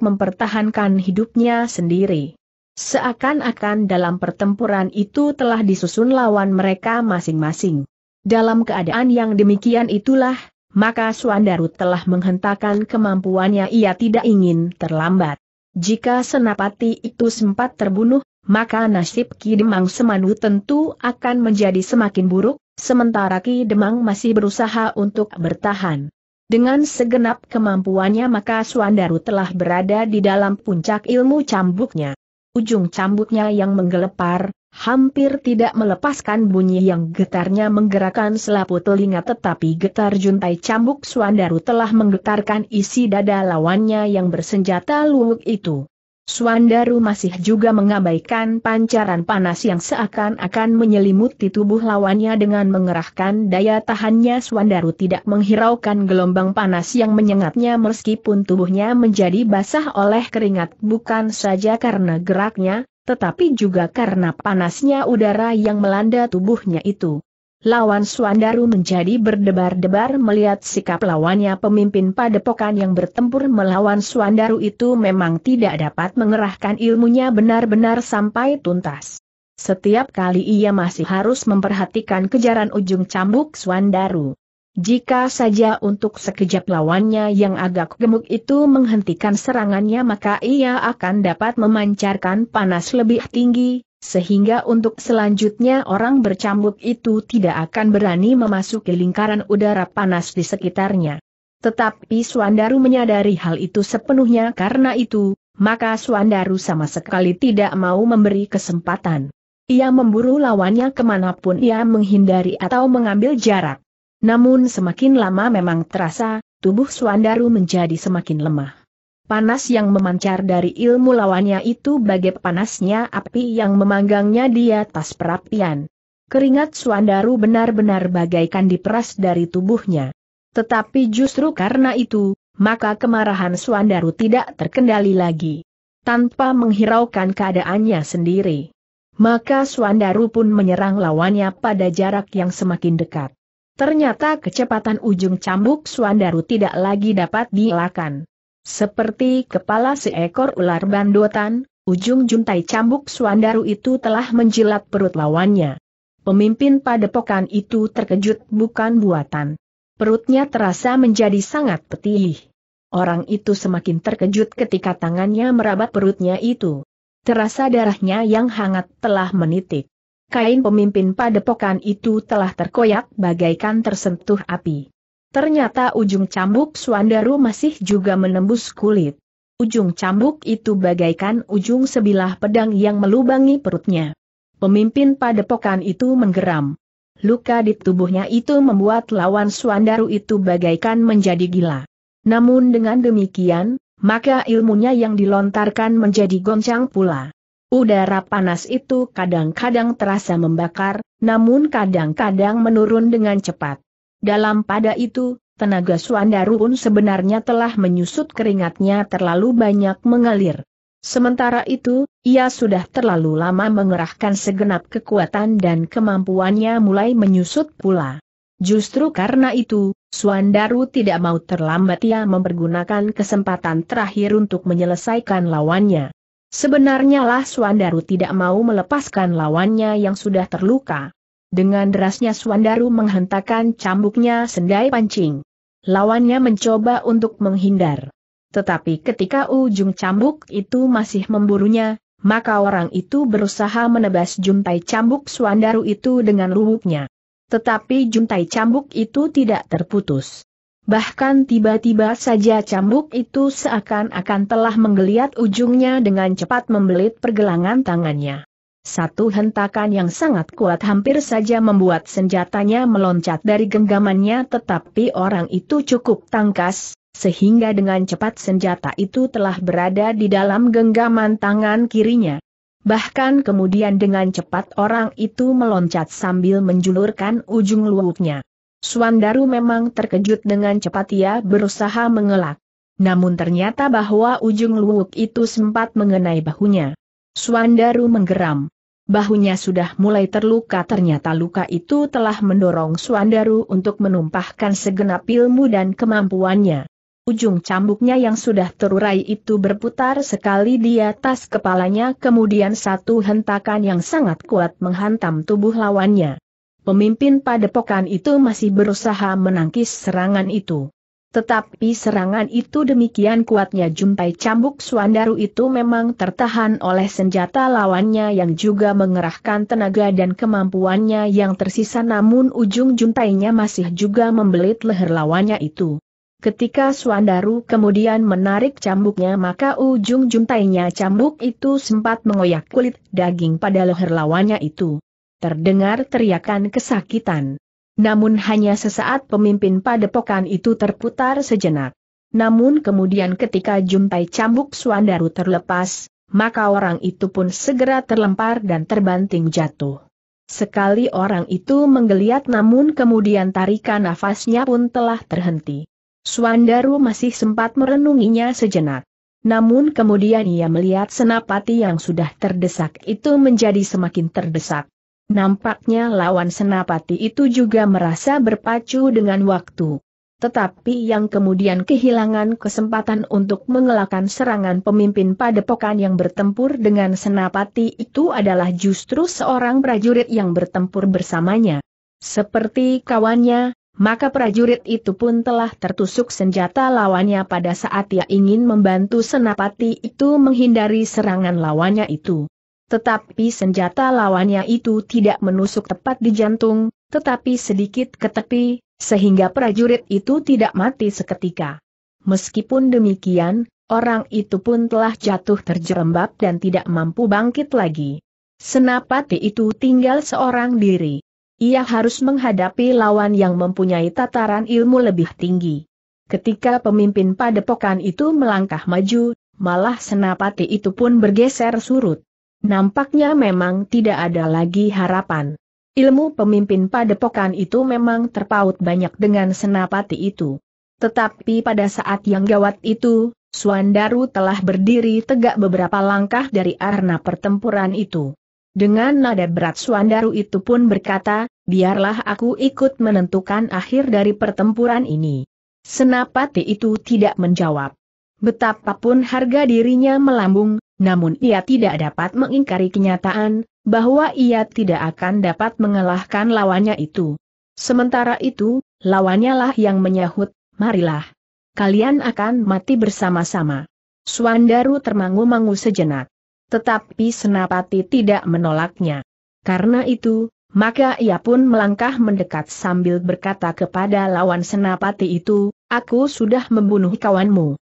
mempertahankan hidupnya sendiri. Seakan-akan dalam pertempuran itu telah disusun lawan mereka masing-masing. Dalam keadaan yang demikian itulah, maka Suandaru telah menghentakkan kemampuannya ia tidak ingin terlambat. Jika Senapati itu sempat terbunuh, maka nasib Ki Demang Semanu tentu akan menjadi semakin buruk, sementara Ki Demang masih berusaha untuk bertahan. Dengan segenap kemampuannya maka Suandaru telah berada di dalam puncak ilmu cambuknya. Ujung cambuknya yang menggelepar, hampir tidak melepaskan bunyi yang getarnya menggerakkan selaput telinga tetapi getar juntai cambuk Suandaru telah menggetarkan isi dada lawannya yang bersenjata luwuk itu. Suandaru masih juga mengabaikan pancaran panas yang seakan-akan menyelimuti tubuh lawannya dengan mengerahkan daya tahannya Suandaru tidak menghiraukan gelombang panas yang menyengatnya meskipun tubuhnya menjadi basah oleh keringat bukan saja karena geraknya, tetapi juga karena panasnya udara yang melanda tubuhnya itu lawan Suandaru menjadi berdebar-debar melihat sikap lawannya pemimpin padepokan yang bertempur melawan Suandaru itu memang tidak dapat mengerahkan ilmunya benar-benar sampai tuntas. Setiap kali ia masih harus memperhatikan kejaran ujung cambuk Suandaru. Jika saja untuk sekejap lawannya yang agak gemuk itu menghentikan serangannya maka ia akan dapat memancarkan panas lebih tinggi, sehingga untuk selanjutnya orang bercambuk itu tidak akan berani memasuki lingkaran udara panas di sekitarnya. Tetapi Suandaru menyadari hal itu sepenuhnya karena itu, maka Suandaru sama sekali tidak mau memberi kesempatan. Ia memburu lawannya kemanapun ia menghindari atau mengambil jarak. Namun semakin lama memang terasa, tubuh Suandaru menjadi semakin lemah. Panas yang memancar dari ilmu lawannya itu bagai panasnya api yang memanggangnya di atas perapian. Keringat Suandaru benar-benar bagaikan diperas dari tubuhnya. Tetapi justru karena itu, maka kemarahan Suandaru tidak terkendali lagi. Tanpa menghiraukan keadaannya sendiri. Maka Suandaru pun menyerang lawannya pada jarak yang semakin dekat. Ternyata kecepatan ujung cambuk Suandaru tidak lagi dapat dielakkan. Seperti kepala seekor ular bandotan, ujung juntai cambuk Suandaru itu telah menjilat perut lawannya. Pemimpin padepokan itu terkejut bukan buatan. Perutnya terasa menjadi sangat petih. Orang itu semakin terkejut ketika tangannya merabat perutnya itu. Terasa darahnya yang hangat telah menitik. Kain pemimpin padepokan itu telah terkoyak bagaikan tersentuh api. Ternyata ujung cambuk Suandaru masih juga menembus kulit. Ujung cambuk itu bagaikan ujung sebilah pedang yang melubangi perutnya. Pemimpin padepokan itu menggeram. Luka di tubuhnya itu membuat lawan Suandaru itu bagaikan menjadi gila. Namun dengan demikian, maka ilmunya yang dilontarkan menjadi goncang pula. Udara panas itu kadang-kadang terasa membakar, namun kadang-kadang menurun dengan cepat. Dalam pada itu, tenaga Suandaru pun sebenarnya telah menyusut keringatnya terlalu banyak mengalir. Sementara itu, ia sudah terlalu lama mengerahkan segenap kekuatan dan kemampuannya mulai menyusut pula. Justru karena itu, Suandaru tidak mau terlambat ia mempergunakan kesempatan terakhir untuk menyelesaikan lawannya. Sebenarnya lah Suandaru tidak mau melepaskan lawannya yang sudah terluka. Dengan derasnya Suandaru menghentakkan cambuknya sendai pancing. Lawannya mencoba untuk menghindar. Tetapi ketika ujung cambuk itu masih memburunya, maka orang itu berusaha menebas juntai cambuk Suandaru itu dengan lubuknya. Tetapi juntai cambuk itu tidak terputus. Bahkan tiba-tiba saja cambuk itu seakan-akan telah menggeliat ujungnya dengan cepat membelit pergelangan tangannya. Satu hentakan yang sangat kuat hampir saja membuat senjatanya meloncat dari genggamannya tetapi orang itu cukup tangkas, sehingga dengan cepat senjata itu telah berada di dalam genggaman tangan kirinya. Bahkan kemudian dengan cepat orang itu meloncat sambil menjulurkan ujung luwuknya. Suandaru memang terkejut dengan cepat ia berusaha mengelak. Namun ternyata bahwa ujung luwuk itu sempat mengenai bahunya. Suandaru menggeram. Bahunya sudah mulai terluka ternyata luka itu telah mendorong Suandaru untuk menumpahkan segenap ilmu dan kemampuannya. Ujung cambuknya yang sudah terurai itu berputar sekali di atas kepalanya kemudian satu hentakan yang sangat kuat menghantam tubuh lawannya. Pemimpin padepokan itu masih berusaha menangkis serangan itu. Tetapi serangan itu demikian kuatnya jumpai cambuk Suandaru itu memang tertahan oleh senjata lawannya yang juga mengerahkan tenaga dan kemampuannya yang tersisa namun ujung juntainya masih juga membelit leher lawannya itu. Ketika Suandaru kemudian menarik cambuknya maka ujung juntainya cambuk itu sempat mengoyak kulit daging pada leher lawannya itu. Terdengar teriakan kesakitan. Namun hanya sesaat pemimpin padepokan itu terputar sejenak. Namun kemudian ketika jumpai cambuk Suandaru terlepas, maka orang itu pun segera terlempar dan terbanting jatuh. Sekali orang itu menggeliat namun kemudian tarikan nafasnya pun telah terhenti. Suandaru masih sempat merenunginya sejenak. Namun kemudian ia melihat senapati yang sudah terdesak itu menjadi semakin terdesak. Nampaknya lawan senapati itu juga merasa berpacu dengan waktu. Tetapi yang kemudian kehilangan kesempatan untuk mengelakkan serangan pemimpin padepokan yang bertempur dengan senapati itu adalah justru seorang prajurit yang bertempur bersamanya. Seperti kawannya, maka prajurit itu pun telah tertusuk senjata lawannya pada saat ia ingin membantu senapati itu menghindari serangan lawannya itu. Tetapi senjata lawannya itu tidak menusuk tepat di jantung, tetapi sedikit ke tepi, sehingga prajurit itu tidak mati seketika. Meskipun demikian, orang itu pun telah jatuh terjerembab dan tidak mampu bangkit lagi. Senapati itu tinggal seorang diri. Ia harus menghadapi lawan yang mempunyai tataran ilmu lebih tinggi. Ketika pemimpin padepokan itu melangkah maju, malah senapati itu pun bergeser surut. Nampaknya memang tidak ada lagi harapan. Ilmu pemimpin padepokan itu memang terpaut banyak dengan senapati itu. Tetapi pada saat yang gawat itu, Suandaru telah berdiri tegak beberapa langkah dari arena pertempuran itu. Dengan nada berat Suandaru itu pun berkata, biarlah aku ikut menentukan akhir dari pertempuran ini. Senapati itu tidak menjawab. Betapapun harga dirinya melambung, namun ia tidak dapat mengingkari kenyataan, bahwa ia tidak akan dapat mengalahkan lawannya itu. Sementara itu, lawannya lah yang menyahut, marilah. Kalian akan mati bersama-sama. Suandaru termangu-mangu sejenak. Tetapi Senapati tidak menolaknya. Karena itu, maka ia pun melangkah mendekat sambil berkata kepada lawan Senapati itu, aku sudah membunuh kawanmu.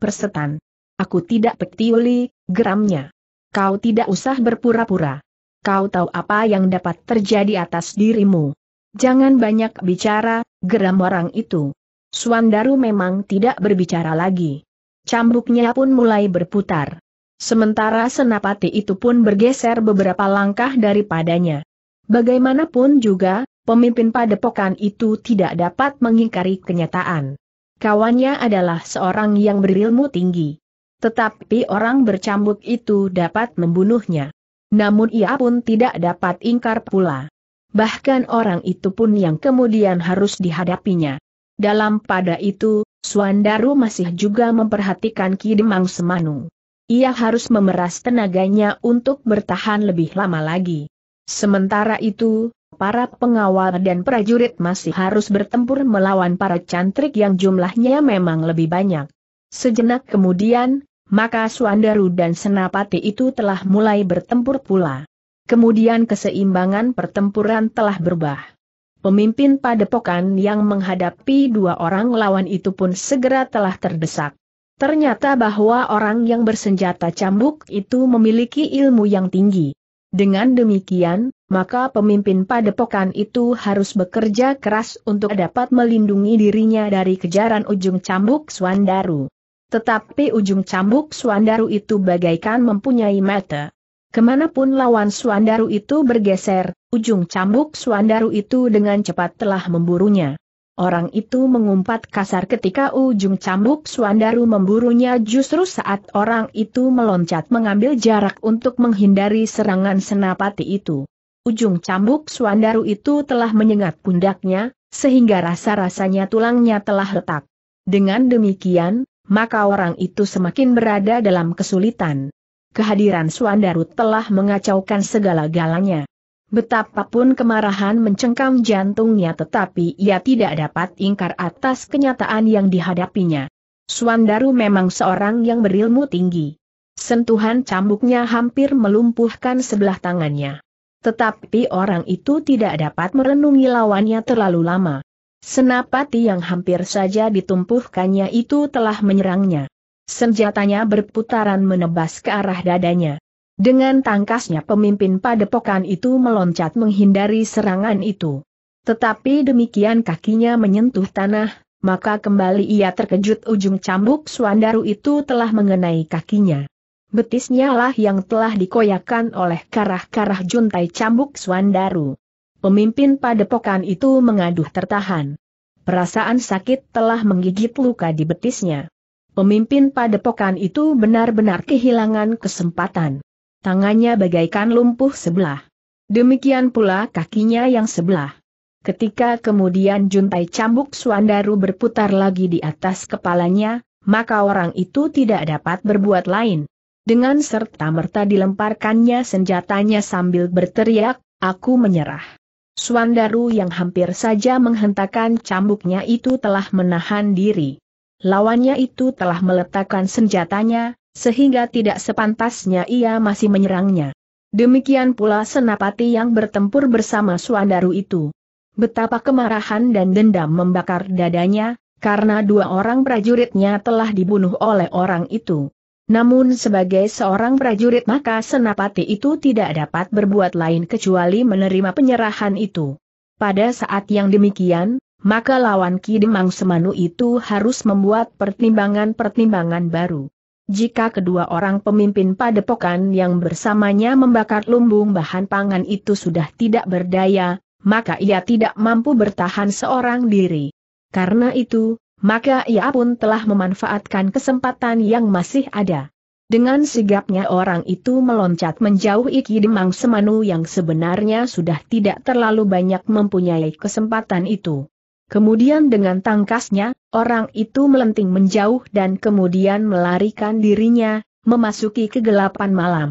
Persetan. Aku tidak petiuli, geramnya. Kau tidak usah berpura-pura. Kau tahu apa yang dapat terjadi atas dirimu. Jangan banyak bicara, geram orang itu. Suandaru memang tidak berbicara lagi. Cambuknya pun mulai berputar. Sementara senapati itu pun bergeser beberapa langkah daripadanya. Bagaimanapun juga, pemimpin padepokan itu tidak dapat mengingkari kenyataan. Kawannya adalah seorang yang berilmu tinggi. Tetapi orang bercambuk itu dapat membunuhnya. Namun ia pun tidak dapat ingkar pula. Bahkan orang itu pun yang kemudian harus dihadapinya. Dalam pada itu, Suandaru masih juga memperhatikan Kidemang Semanu. Ia harus memeras tenaganya untuk bertahan lebih lama lagi. Sementara itu, para pengawal dan prajurit masih harus bertempur melawan para cantrik yang jumlahnya memang lebih banyak. Sejenak kemudian, maka Suandaru dan Senapati itu telah mulai bertempur pula. Kemudian keseimbangan pertempuran telah berubah. Pemimpin padepokan yang menghadapi dua orang lawan itu pun segera telah terdesak. Ternyata bahwa orang yang bersenjata cambuk itu memiliki ilmu yang tinggi. Dengan demikian, maka pemimpin padepokan itu harus bekerja keras untuk dapat melindungi dirinya dari kejaran ujung cambuk Suandaru. Tetapi ujung cambuk Suandaru itu bagaikan mempunyai mata. Kemanapun lawan Suandaru itu bergeser, ujung cambuk Suandaru itu dengan cepat telah memburunya. Orang itu mengumpat kasar ketika ujung cambuk Suandaru memburunya justru saat orang itu meloncat mengambil jarak untuk menghindari serangan senapati itu. Ujung cambuk Suandaru itu telah menyengat pundaknya, sehingga rasa-rasanya tulangnya telah retak. Dengan demikian, maka orang itu semakin berada dalam kesulitan. Kehadiran Suandaru telah mengacaukan segala galanya. Betapapun kemarahan mencengkam jantungnya tetapi ia tidak dapat ingkar atas kenyataan yang dihadapinya. Suandaru memang seorang yang berilmu tinggi. Sentuhan cambuknya hampir melumpuhkan sebelah tangannya. Tetapi orang itu tidak dapat merenungi lawannya terlalu lama. Senapati yang hampir saja ditumpuhkannya itu telah menyerangnya. Senjatanya berputaran menebas ke arah dadanya. Dengan tangkasnya pemimpin padepokan itu meloncat menghindari serangan itu. Tetapi demikian kakinya menyentuh tanah, maka kembali ia terkejut ujung cambuk Suandaru itu telah mengenai kakinya. Betisnya lah yang telah dikoyakan oleh karah-karah juntai cambuk Suandaru pemimpin padepokan itu mengaduh tertahan. Perasaan sakit telah menggigit luka di betisnya. Pemimpin padepokan itu benar-benar kehilangan kesempatan. Tangannya bagaikan lumpuh sebelah. Demikian pula kakinya yang sebelah. Ketika kemudian juntai cambuk Suandaru berputar lagi di atas kepalanya, maka orang itu tidak dapat berbuat lain. Dengan serta-merta dilemparkannya senjatanya sambil berteriak, aku menyerah. Suandaru yang hampir saja menghentakkan cambuknya itu telah menahan diri. Lawannya itu telah meletakkan senjatanya, sehingga tidak sepantasnya ia masih menyerangnya. Demikian pula senapati yang bertempur bersama Suandaru itu. Betapa kemarahan dan dendam membakar dadanya, karena dua orang prajuritnya telah dibunuh oleh orang itu. Namun sebagai seorang prajurit maka senapati itu tidak dapat berbuat lain kecuali menerima penyerahan itu. Pada saat yang demikian, maka lawan Ki Demang Semanu itu harus membuat pertimbangan-pertimbangan baru. Jika kedua orang pemimpin padepokan yang bersamanya membakar lumbung bahan pangan itu sudah tidak berdaya, maka ia tidak mampu bertahan seorang diri. Karena itu, maka ia pun telah memanfaatkan kesempatan yang masih ada. Dengan sigapnya orang itu meloncat menjauh Iki Demang Semanu yang sebenarnya sudah tidak terlalu banyak mempunyai kesempatan itu. Kemudian dengan tangkasnya, orang itu melenting menjauh dan kemudian melarikan dirinya, memasuki kegelapan malam.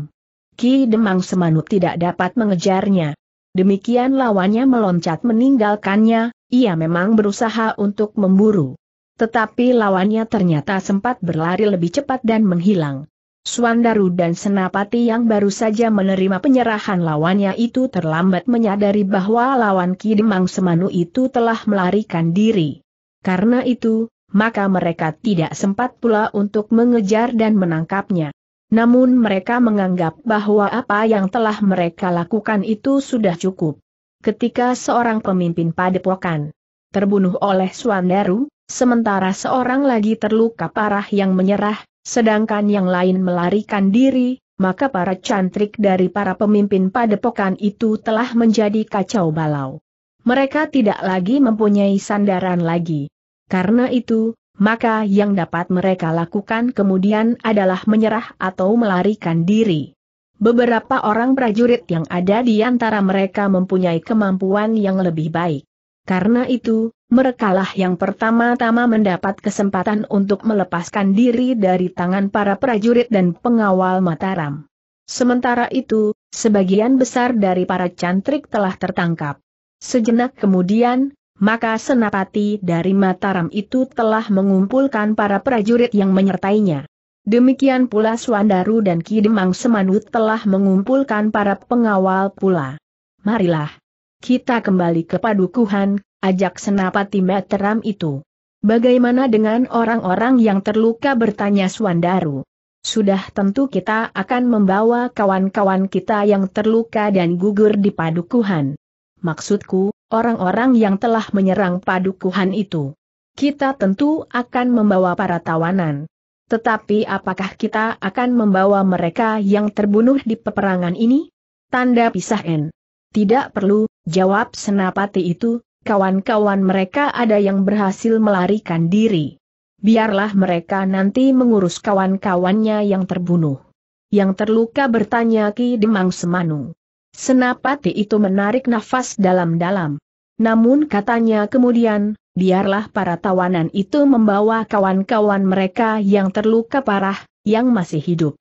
Ki Demang Semanu tidak dapat mengejarnya. Demikian lawannya meloncat meninggalkannya, ia memang berusaha untuk memburu. Tetapi lawannya ternyata sempat berlari lebih cepat dan menghilang. Suandaru dan Senapati yang baru saja menerima penyerahan lawannya itu terlambat menyadari bahwa lawan Kidemang Semanu itu telah melarikan diri. Karena itu, maka mereka tidak sempat pula untuk mengejar dan menangkapnya. Namun mereka menganggap bahwa apa yang telah mereka lakukan itu sudah cukup. Ketika seorang pemimpin padepokan terbunuh oleh Suandaru, Sementara seorang lagi terluka parah yang menyerah, sedangkan yang lain melarikan diri, maka para cantrik dari para pemimpin padepokan itu telah menjadi kacau balau. Mereka tidak lagi mempunyai sandaran lagi. Karena itu, maka yang dapat mereka lakukan kemudian adalah menyerah atau melarikan diri. Beberapa orang prajurit yang ada di antara mereka mempunyai kemampuan yang lebih baik. Karena itu, merekalah yang pertama-tama mendapat kesempatan untuk melepaskan diri dari tangan para prajurit dan pengawal Mataram. Sementara itu, sebagian besar dari para cantrik telah tertangkap. Sejenak kemudian, maka senapati dari Mataram itu telah mengumpulkan para prajurit yang menyertainya. Demikian pula Swandaru dan Kidemang Semanut telah mengumpulkan para pengawal pula. Marilah, kita kembali ke padukuhan, ajak senapati meteram itu. Bagaimana dengan orang-orang yang terluka bertanya Suandaru? Sudah tentu kita akan membawa kawan-kawan kita yang terluka dan gugur di padukuhan. Maksudku, orang-orang yang telah menyerang padukuhan itu. Kita tentu akan membawa para tawanan. Tetapi apakah kita akan membawa mereka yang terbunuh di peperangan ini? Tanda pisah N. Tidak perlu, Jawab senapati itu, kawan-kawan mereka ada yang berhasil melarikan diri. Biarlah mereka nanti mengurus kawan-kawannya yang terbunuh. Yang terluka bertanya Ki Demang Semanu. Senapati itu menarik nafas dalam-dalam. Namun katanya kemudian, biarlah para tawanan itu membawa kawan-kawan mereka yang terluka parah, yang masih hidup.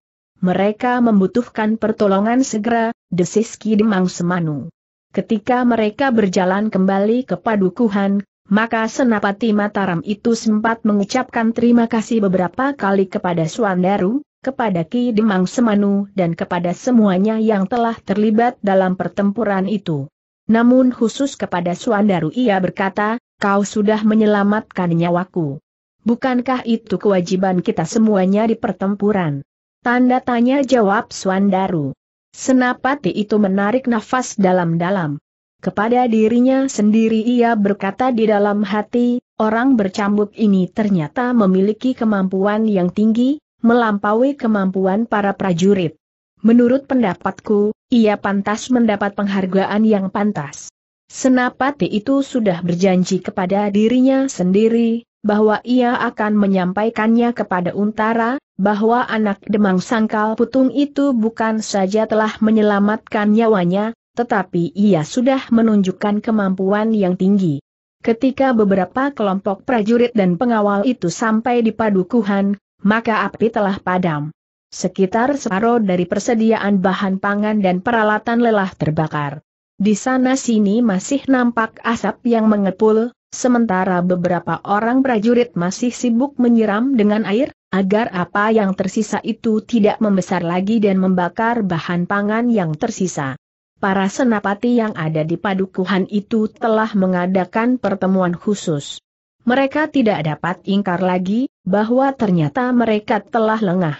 Mereka membutuhkan pertolongan segera, desis Ki Demang Semanu. Ketika mereka berjalan kembali ke padukuhan, maka senapati Mataram itu sempat mengucapkan terima kasih beberapa kali kepada Suandaru, kepada Ki Demang Semanu dan kepada semuanya yang telah terlibat dalam pertempuran itu. Namun khusus kepada Suandaru ia berkata, kau sudah menyelamatkan nyawaku. Bukankah itu kewajiban kita semuanya di pertempuran? Tanda tanya jawab Suandaru. Senapati itu menarik nafas dalam-dalam. Kepada dirinya sendiri ia berkata di dalam hati, orang bercambuk ini ternyata memiliki kemampuan yang tinggi, melampaui kemampuan para prajurit. Menurut pendapatku, ia pantas mendapat penghargaan yang pantas. Senapati itu sudah berjanji kepada dirinya sendiri, bahwa ia akan menyampaikannya kepada Untara, bahwa anak demang sangkal putung itu bukan saja telah menyelamatkan nyawanya, tetapi ia sudah menunjukkan kemampuan yang tinggi. Ketika beberapa kelompok prajurit dan pengawal itu sampai di padukuhan, maka api telah padam. Sekitar separuh dari persediaan bahan pangan dan peralatan lelah terbakar. Di sana-sini masih nampak asap yang mengepul, sementara beberapa orang prajurit masih sibuk menyiram dengan air, agar apa yang tersisa itu tidak membesar lagi dan membakar bahan pangan yang tersisa. Para senapati yang ada di padukuhan itu telah mengadakan pertemuan khusus. Mereka tidak dapat ingkar lagi bahwa ternyata mereka telah lengah.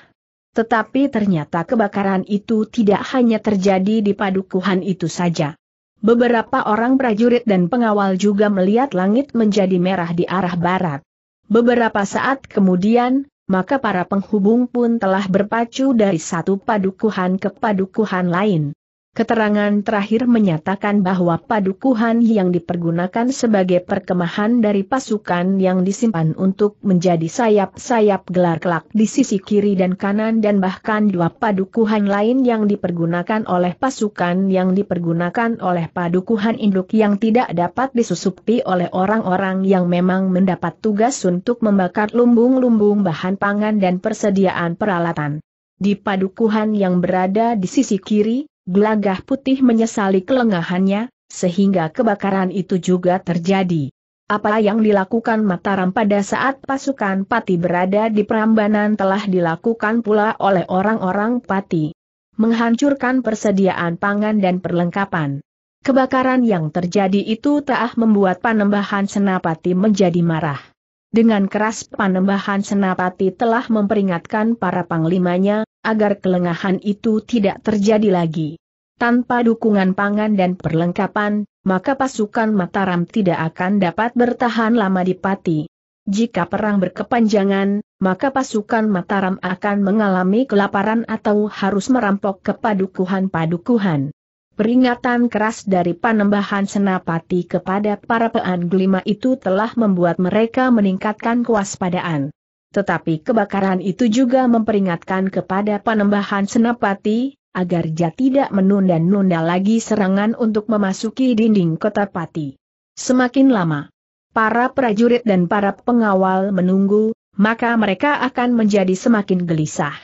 Tetapi ternyata kebakaran itu tidak hanya terjadi di padukuhan itu saja. Beberapa orang prajurit dan pengawal juga melihat langit menjadi merah di arah barat. Beberapa saat kemudian, maka para penghubung pun telah berpacu dari satu padukuhan ke padukuhan lain. Keterangan terakhir menyatakan bahwa padukuhan yang dipergunakan sebagai perkemahan dari pasukan yang disimpan untuk menjadi sayap-sayap gelar kelak di sisi kiri dan kanan dan bahkan dua padukuhan lain yang dipergunakan oleh pasukan yang dipergunakan oleh padukuhan induk yang tidak dapat disusupi oleh orang-orang yang memang mendapat tugas untuk membakar lumbung-lumbung bahan pangan dan persediaan peralatan. Di padukuhan yang berada di sisi kiri, Gelagah putih menyesali kelengahannya, sehingga kebakaran itu juga terjadi. Apa yang dilakukan Mataram pada saat pasukan Pati berada di Prambanan telah dilakukan pula oleh orang-orang Pati. Menghancurkan persediaan pangan dan perlengkapan. Kebakaran yang terjadi itu tak membuat Panembahan Senapati menjadi marah. Dengan keras panembahan Senapati telah memperingatkan para panglimanya, agar kelengahan itu tidak terjadi lagi. Tanpa dukungan pangan dan perlengkapan, maka pasukan Mataram tidak akan dapat bertahan lama di Pati. Jika perang berkepanjangan, maka pasukan Mataram akan mengalami kelaparan atau harus merampok ke padukuhan-padukuhan. Peringatan keras dari panembahan Senapati kepada para pean gelima itu telah membuat mereka meningkatkan kewaspadaan. Tetapi kebakaran itu juga memperingatkan kepada panembahan Senapati, agar dia tidak menunda-nunda lagi serangan untuk memasuki dinding kota Pati. Semakin lama, para prajurit dan para pengawal menunggu, maka mereka akan menjadi semakin gelisah.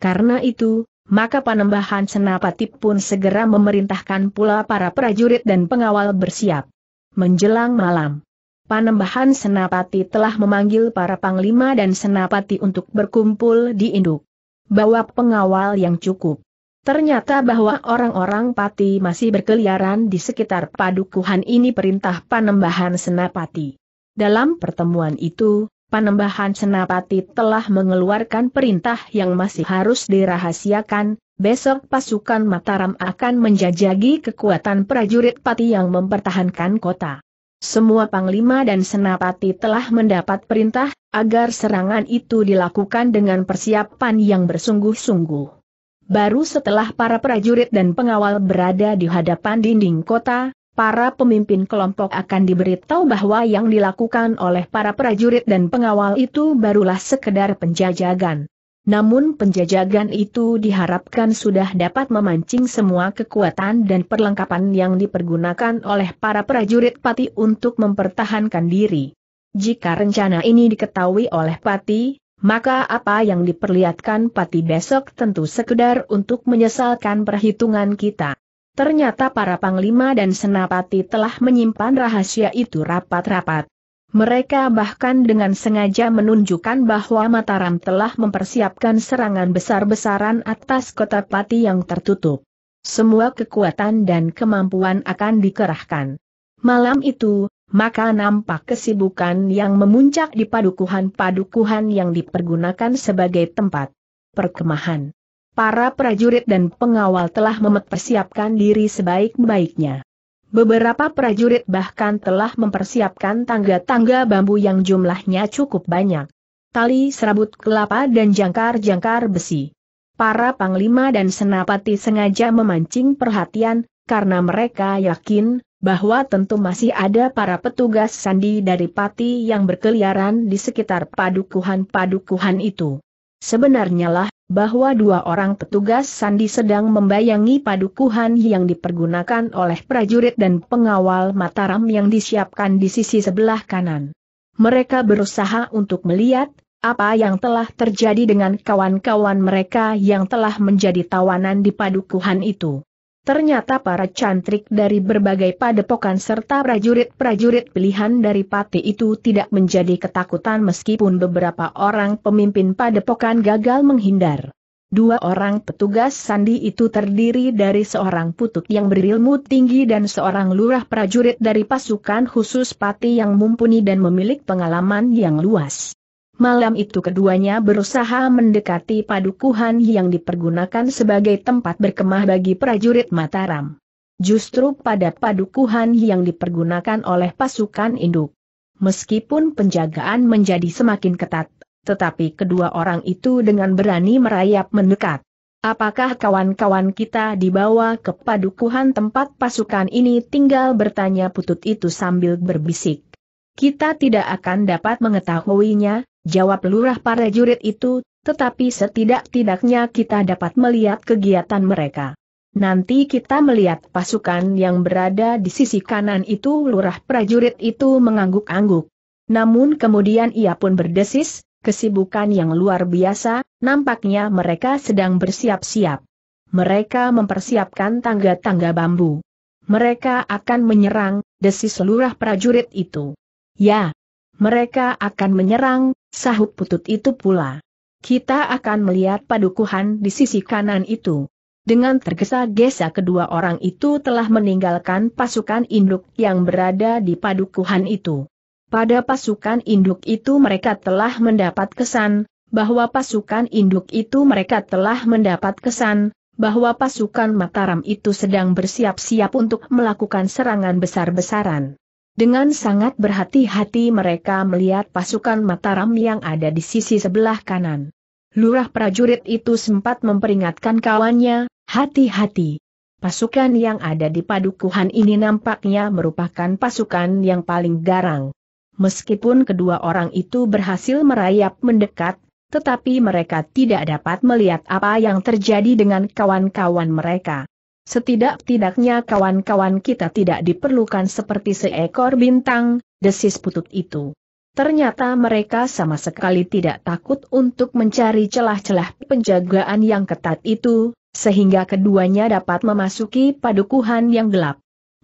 Karena itu, maka Panembahan Senapati pun segera memerintahkan pula para prajurit dan pengawal bersiap. Menjelang malam, Panembahan Senapati telah memanggil para panglima dan senapati untuk berkumpul di induk. Bawa pengawal yang cukup. Ternyata bahwa orang-orang pati masih berkeliaran di sekitar padukuhan ini perintah Panembahan Senapati. Dalam pertemuan itu, Panembahan Senapati telah mengeluarkan perintah yang masih harus dirahasiakan, besok pasukan Mataram akan menjajagi kekuatan prajurit pati yang mempertahankan kota. Semua Panglima dan Senapati telah mendapat perintah, agar serangan itu dilakukan dengan persiapan yang bersungguh-sungguh. Baru setelah para prajurit dan pengawal berada di hadapan dinding kota, para pemimpin kelompok akan diberitahu bahwa yang dilakukan oleh para prajurit dan pengawal itu barulah sekedar penjajagan. Namun penjajagan itu diharapkan sudah dapat memancing semua kekuatan dan perlengkapan yang dipergunakan oleh para prajurit Pati untuk mempertahankan diri. Jika rencana ini diketahui oleh Pati, maka apa yang diperlihatkan Pati besok tentu sekedar untuk menyesalkan perhitungan kita. Ternyata para panglima dan senapati telah menyimpan rahasia itu rapat-rapat. Mereka bahkan dengan sengaja menunjukkan bahwa Mataram telah mempersiapkan serangan besar-besaran atas kota Pati yang tertutup. Semua kekuatan dan kemampuan akan dikerahkan. Malam itu, maka nampak kesibukan yang memuncak di padukuhan-padukuhan yang dipergunakan sebagai tempat perkemahan para prajurit dan pengawal telah mempersiapkan diri sebaik-baiknya. Beberapa prajurit bahkan telah mempersiapkan tangga-tangga bambu yang jumlahnya cukup banyak. Tali serabut kelapa dan jangkar-jangkar besi. Para panglima dan senapati sengaja memancing perhatian, karena mereka yakin, bahwa tentu masih ada para petugas sandi dari pati yang berkeliaran di sekitar padukuhan-padukuhan itu. Sebenarnya lah, bahwa dua orang petugas sandi sedang membayangi padukuhan yang dipergunakan oleh prajurit dan pengawal Mataram yang disiapkan di sisi sebelah kanan. Mereka berusaha untuk melihat apa yang telah terjadi dengan kawan-kawan mereka yang telah menjadi tawanan di padukuhan itu. Ternyata para cantrik dari berbagai padepokan serta prajurit-prajurit pilihan dari pati itu tidak menjadi ketakutan meskipun beberapa orang pemimpin padepokan gagal menghindar. Dua orang petugas sandi itu terdiri dari seorang putut yang berilmu tinggi dan seorang lurah prajurit dari pasukan khusus pati yang mumpuni dan memiliki pengalaman yang luas. Malam itu keduanya berusaha mendekati padukuhan yang dipergunakan sebagai tempat berkemah bagi prajurit Mataram. Justru pada padukuhan yang dipergunakan oleh pasukan induk. Meskipun penjagaan menjadi semakin ketat, tetapi kedua orang itu dengan berani merayap mendekat. Apakah kawan-kawan kita dibawa ke padukuhan tempat pasukan ini tinggal bertanya putut itu sambil berbisik. Kita tidak akan dapat mengetahuinya, Jawab lurah para jurid itu, tetapi setidak-tidaknya kita dapat melihat kegiatan mereka. Nanti kita melihat pasukan yang berada di sisi kanan itu lurah prajurit itu mengangguk-angguk. Namun kemudian ia pun berdesis, kesibukan yang luar biasa, nampaknya mereka sedang bersiap-siap. Mereka mempersiapkan tangga-tangga bambu. Mereka akan menyerang, desis lurah prajurit itu. Ya, mereka akan menyerang, Sahut putut itu pula. Kita akan melihat padukuhan di sisi kanan itu. Dengan tergesa-gesa kedua orang itu telah meninggalkan pasukan induk yang berada di padukuhan itu. Pada pasukan induk itu mereka telah mendapat kesan, bahwa pasukan induk itu mereka telah mendapat kesan, bahwa pasukan Mataram itu sedang bersiap-siap untuk melakukan serangan besar-besaran. Dengan sangat berhati-hati mereka melihat pasukan Mataram yang ada di sisi sebelah kanan. Lurah prajurit itu sempat memperingatkan kawannya, hati-hati. Pasukan yang ada di padukuhan ini nampaknya merupakan pasukan yang paling garang. Meskipun kedua orang itu berhasil merayap mendekat, tetapi mereka tidak dapat melihat apa yang terjadi dengan kawan-kawan mereka. Setidak-tidaknya kawan-kawan kita tidak diperlukan seperti seekor bintang, desis putut itu. Ternyata mereka sama sekali tidak takut untuk mencari celah-celah penjagaan yang ketat itu, sehingga keduanya dapat memasuki padukuhan yang gelap.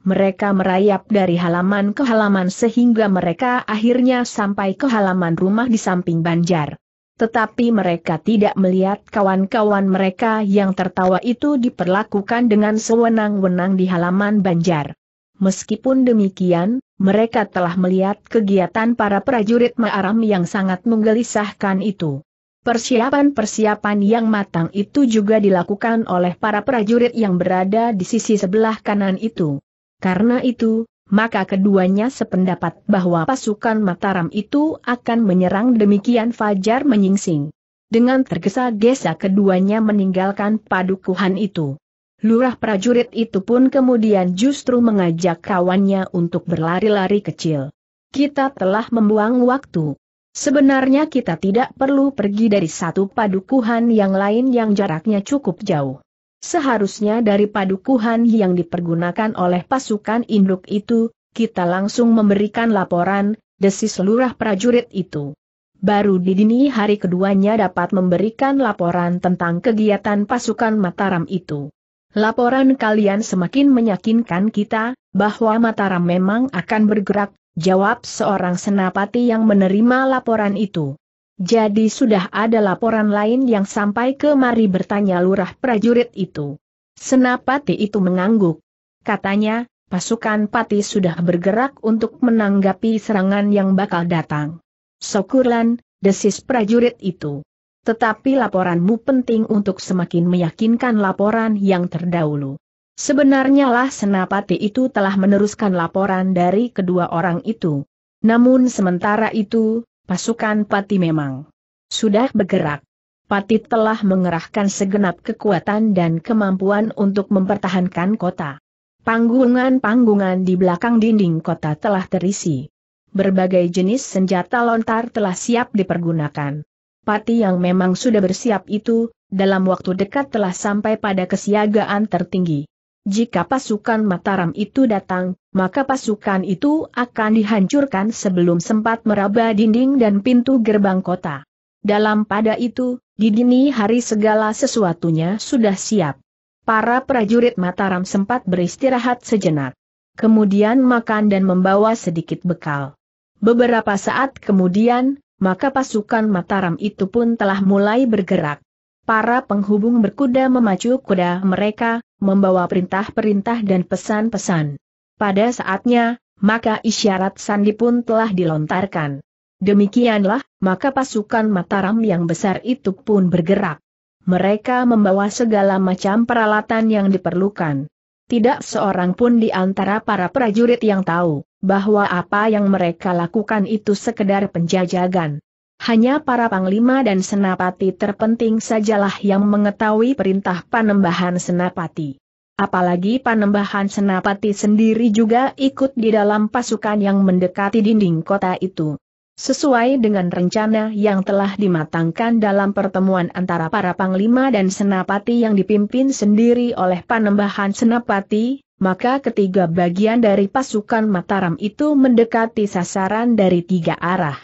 Mereka merayap dari halaman ke halaman sehingga mereka akhirnya sampai ke halaman rumah di samping banjar. Tetapi mereka tidak melihat kawan-kawan mereka yang tertawa itu diperlakukan dengan sewenang-wenang di halaman Banjar. Meskipun demikian, mereka telah melihat kegiatan para prajurit Maaram yang sangat menggelisahkan itu. Persiapan-persiapan yang matang itu juga dilakukan oleh para prajurit yang berada di sisi sebelah kanan itu. Karena itu, maka keduanya sependapat bahwa pasukan Mataram itu akan menyerang demikian Fajar menyingsing. Dengan tergesa-gesa keduanya meninggalkan padukuhan itu. Lurah prajurit itu pun kemudian justru mengajak kawannya untuk berlari-lari kecil. Kita telah membuang waktu. Sebenarnya kita tidak perlu pergi dari satu padukuhan yang lain yang jaraknya cukup jauh seharusnya dari padukuhan yang dipergunakan oleh pasukan induk itu, kita langsung memberikan laporan, desis seluruh prajurit itu. Baru di dini hari keduanya dapat memberikan laporan tentang kegiatan pasukan Mataram itu. Laporan kalian semakin meyakinkan kita, bahwa Mataram memang akan bergerak, jawab seorang senapati yang menerima laporan itu. Jadi sudah ada laporan lain yang sampai kemari bertanya lurah prajurit itu. Senapati itu mengangguk. Katanya, pasukan pati sudah bergerak untuk menanggapi serangan yang bakal datang. Sokurlan, desis prajurit itu. Tetapi laporanmu penting untuk semakin meyakinkan laporan yang terdahulu. Sebenarnya lah Senapati itu telah meneruskan laporan dari kedua orang itu. Namun sementara itu, pasukan Pati memang sudah bergerak. Pati telah mengerahkan segenap kekuatan dan kemampuan untuk mempertahankan kota. Panggungan-panggungan di belakang dinding kota telah terisi. Berbagai jenis senjata lontar telah siap dipergunakan. Pati yang memang sudah bersiap itu, dalam waktu dekat telah sampai pada kesiagaan tertinggi. Jika pasukan Mataram itu datang, maka pasukan itu akan dihancurkan sebelum sempat meraba dinding dan pintu gerbang kota. Dalam pada itu, di dini hari segala sesuatunya sudah siap. Para prajurit Mataram sempat beristirahat sejenak. Kemudian makan dan membawa sedikit bekal. Beberapa saat kemudian, maka pasukan Mataram itu pun telah mulai bergerak. Para penghubung berkuda memacu kuda mereka, membawa perintah-perintah dan pesan-pesan. Pada saatnya, maka isyarat sandi pun telah dilontarkan. Demikianlah, maka pasukan Mataram yang besar itu pun bergerak. Mereka membawa segala macam peralatan yang diperlukan. Tidak seorang pun di antara para prajurit yang tahu bahwa apa yang mereka lakukan itu sekedar penjajagan. Hanya para panglima dan senapati terpenting sajalah yang mengetahui perintah panembahan senapati. Apalagi panembahan senapati sendiri juga ikut di dalam pasukan yang mendekati dinding kota itu. Sesuai dengan rencana yang telah dimatangkan dalam pertemuan antara para panglima dan senapati yang dipimpin sendiri oleh panembahan senapati, maka ketiga bagian dari pasukan Mataram itu mendekati sasaran dari tiga arah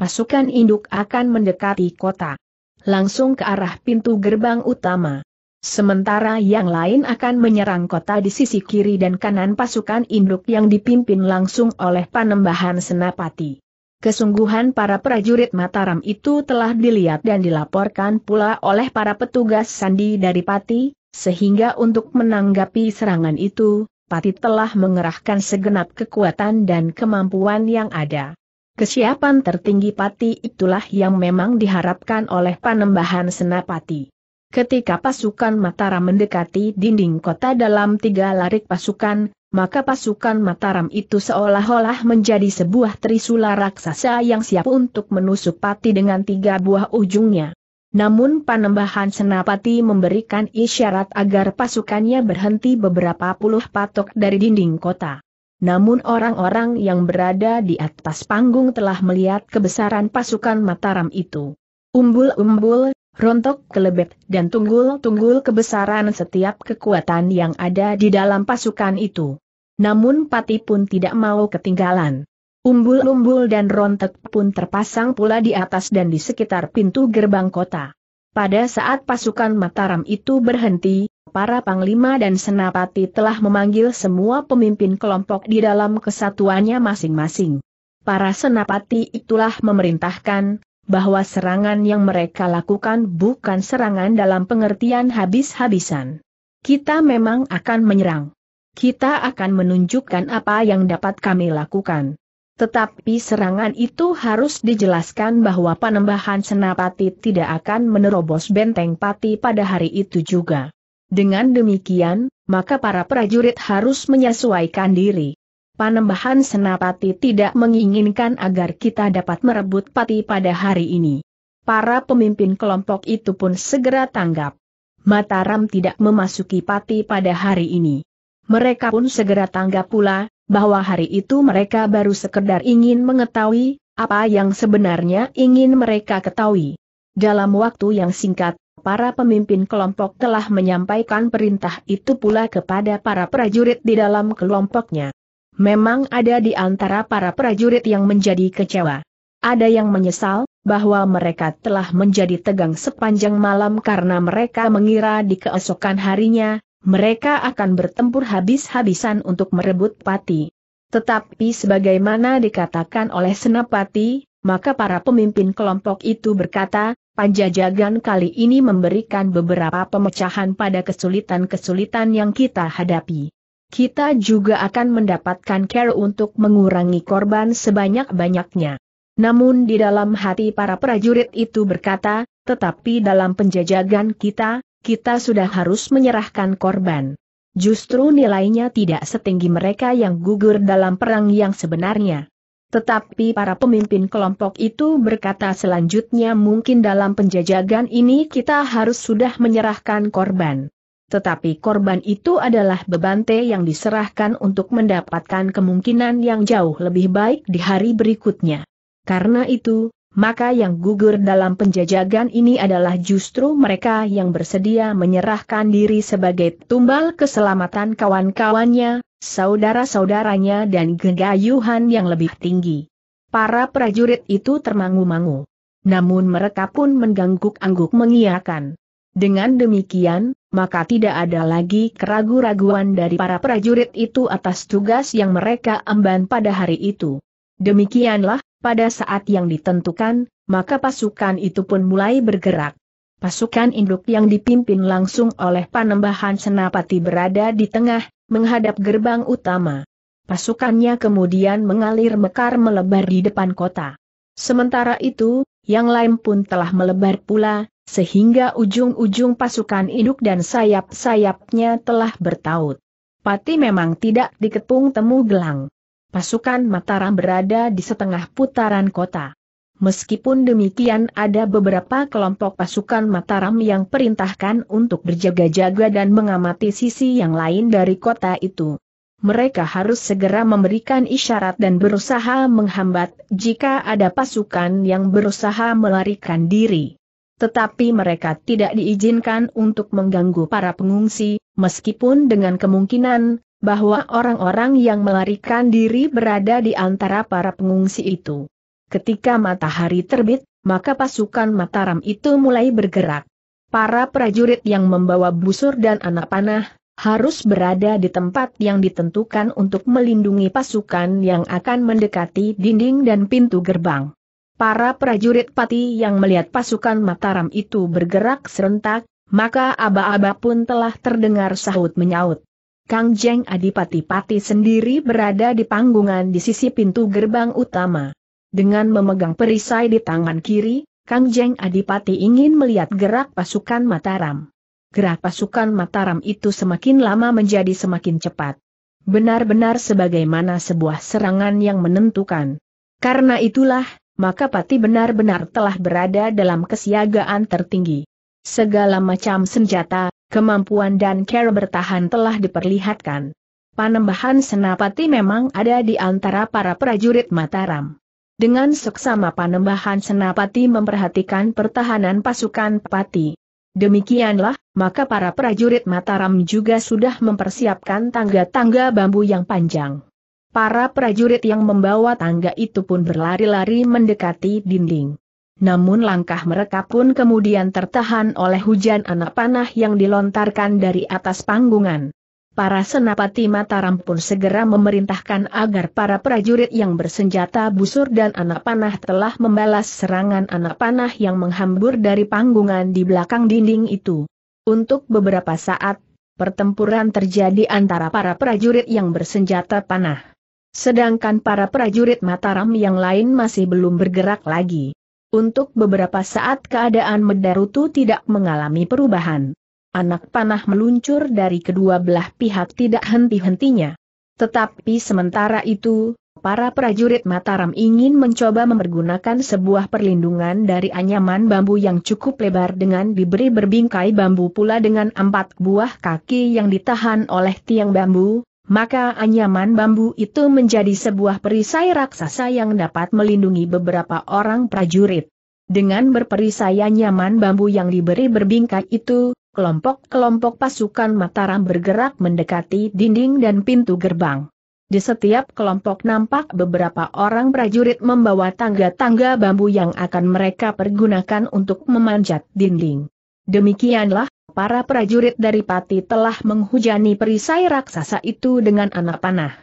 pasukan induk akan mendekati kota. Langsung ke arah pintu gerbang utama. Sementara yang lain akan menyerang kota di sisi kiri dan kanan pasukan induk yang dipimpin langsung oleh Panembahan Senapati. Kesungguhan para prajurit Mataram itu telah dilihat dan dilaporkan pula oleh para petugas Sandi dari Pati, sehingga untuk menanggapi serangan itu, Pati telah mengerahkan segenap kekuatan dan kemampuan yang ada. Kesiapan tertinggi pati itulah yang memang diharapkan oleh panembahan senapati. Ketika pasukan Mataram mendekati dinding kota dalam tiga larik pasukan, maka pasukan Mataram itu seolah-olah menjadi sebuah trisula raksasa yang siap untuk menusuk pati dengan tiga buah ujungnya. Namun panembahan Senapati memberikan isyarat agar pasukannya berhenti beberapa puluh patok dari dinding kota. Namun orang-orang yang berada di atas panggung telah melihat kebesaran pasukan Mataram itu. Umbul-umbul, rontok kelebet dan tunggul-tunggul kebesaran setiap kekuatan yang ada di dalam pasukan itu. Namun Pati pun tidak mau ketinggalan. Umbul-umbul dan rontok pun terpasang pula di atas dan di sekitar pintu gerbang kota. Pada saat pasukan Mataram itu berhenti, para panglima dan senapati telah memanggil semua pemimpin kelompok di dalam kesatuannya masing-masing. Para senapati itulah memerintahkan, bahwa serangan yang mereka lakukan bukan serangan dalam pengertian habis-habisan. Kita memang akan menyerang. Kita akan menunjukkan apa yang dapat kami lakukan. Tetapi serangan itu harus dijelaskan bahwa penambahan senapati tidak akan menerobos benteng pati pada hari itu juga. Dengan demikian, maka para prajurit harus menyesuaikan diri. Panembahan senapati tidak menginginkan agar kita dapat merebut pati pada hari ini. Para pemimpin kelompok itu pun segera tanggap. Mataram tidak memasuki pati pada hari ini. Mereka pun segera tanggap pula, bahwa hari itu mereka baru sekedar ingin mengetahui apa yang sebenarnya ingin mereka ketahui. Dalam waktu yang singkat, para pemimpin kelompok telah menyampaikan perintah itu pula kepada para prajurit di dalam kelompoknya. Memang ada di antara para prajurit yang menjadi kecewa. Ada yang menyesal, bahwa mereka telah menjadi tegang sepanjang malam karena mereka mengira di keesokan harinya, mereka akan bertempur habis-habisan untuk merebut pati. Tetapi sebagaimana dikatakan oleh Senapati, maka para pemimpin kelompok itu berkata, Panjajagan kali ini memberikan beberapa pemecahan pada kesulitan-kesulitan yang kita hadapi. Kita juga akan mendapatkan care untuk mengurangi korban sebanyak-banyaknya. Namun di dalam hati para prajurit itu berkata, tetapi dalam penjajagan kita, kita sudah harus menyerahkan korban. Justru nilainya tidak setinggi mereka yang gugur dalam perang yang sebenarnya. Tetapi para pemimpin kelompok itu berkata selanjutnya mungkin dalam penjajagan ini kita harus sudah menyerahkan korban. Tetapi korban itu adalah bebante yang diserahkan untuk mendapatkan kemungkinan yang jauh lebih baik di hari berikutnya. Karena itu, maka yang gugur dalam penjajagan ini adalah justru mereka yang bersedia menyerahkan diri sebagai tumbal keselamatan kawan-kawannya, saudara-saudaranya dan gegayuhan yang lebih tinggi. Para prajurit itu termangu-mangu. Namun mereka pun mengangguk-angguk mengiakan. Dengan demikian, maka tidak ada lagi keragu-raguan dari para prajurit itu atas tugas yang mereka emban pada hari itu. Demikianlah, pada saat yang ditentukan, maka pasukan itu pun mulai bergerak. Pasukan induk yang dipimpin langsung oleh Panembahan Senapati berada di tengah, menghadap gerbang utama. Pasukannya kemudian mengalir mekar melebar di depan kota. Sementara itu, yang lain pun telah melebar pula, sehingga ujung-ujung pasukan induk dan sayap-sayapnya telah bertaut. Pati memang tidak dikepung temu gelang pasukan Mataram berada di setengah putaran kota. Meskipun demikian ada beberapa kelompok pasukan Mataram yang perintahkan untuk berjaga-jaga dan mengamati sisi yang lain dari kota itu. Mereka harus segera memberikan isyarat dan berusaha menghambat jika ada pasukan yang berusaha melarikan diri. Tetapi mereka tidak diizinkan untuk mengganggu para pengungsi, meskipun dengan kemungkinan bahwa orang-orang yang melarikan diri berada di antara para pengungsi itu. Ketika matahari terbit, maka pasukan Mataram itu mulai bergerak. Para prajurit yang membawa busur dan anak panah, harus berada di tempat yang ditentukan untuk melindungi pasukan yang akan mendekati dinding dan pintu gerbang. Para prajurit pati yang melihat pasukan Mataram itu bergerak serentak, maka aba-aba pun telah terdengar sahut menyaut. Kang Jeng Adipati Pati sendiri berada di panggungan di sisi pintu gerbang utama. Dengan memegang perisai di tangan kiri, Kang Jeng Adipati ingin melihat gerak pasukan Mataram. Gerak pasukan Mataram itu semakin lama menjadi semakin cepat. Benar-benar sebagaimana sebuah serangan yang menentukan. Karena itulah, maka Pati benar-benar telah berada dalam kesiagaan tertinggi. Segala macam senjata, kemampuan dan cara bertahan telah diperlihatkan. Panembahan senapati memang ada di antara para prajurit Mataram. Dengan seksama panembahan senapati memperhatikan pertahanan pasukan Pati. Demikianlah, maka para prajurit Mataram juga sudah mempersiapkan tangga-tangga bambu yang panjang. Para prajurit yang membawa tangga itu pun berlari-lari mendekati dinding namun langkah mereka pun kemudian tertahan oleh hujan anak panah yang dilontarkan dari atas panggungan. Para senapati Mataram pun segera memerintahkan agar para prajurit yang bersenjata busur dan anak panah telah membalas serangan anak panah yang menghambur dari panggungan di belakang dinding itu. Untuk beberapa saat, pertempuran terjadi antara para prajurit yang bersenjata panah. Sedangkan para prajurit Mataram yang lain masih belum bergerak lagi. Untuk beberapa saat keadaan Medarutu tidak mengalami perubahan. Anak panah meluncur dari kedua belah pihak tidak henti-hentinya. Tetapi sementara itu, para prajurit Mataram ingin mencoba mempergunakan sebuah perlindungan dari anyaman bambu yang cukup lebar dengan diberi berbingkai bambu pula dengan empat buah kaki yang ditahan oleh tiang bambu, maka anyaman bambu itu menjadi sebuah perisai raksasa yang dapat melindungi beberapa orang prajurit. Dengan berperisai anyaman bambu yang diberi berbingkai itu, kelompok-kelompok pasukan Mataram bergerak mendekati dinding dan pintu gerbang. Di setiap kelompok nampak beberapa orang prajurit membawa tangga-tangga bambu yang akan mereka pergunakan untuk memanjat dinding. Demikianlah para prajurit dari Pati telah menghujani perisai raksasa itu dengan anak panah.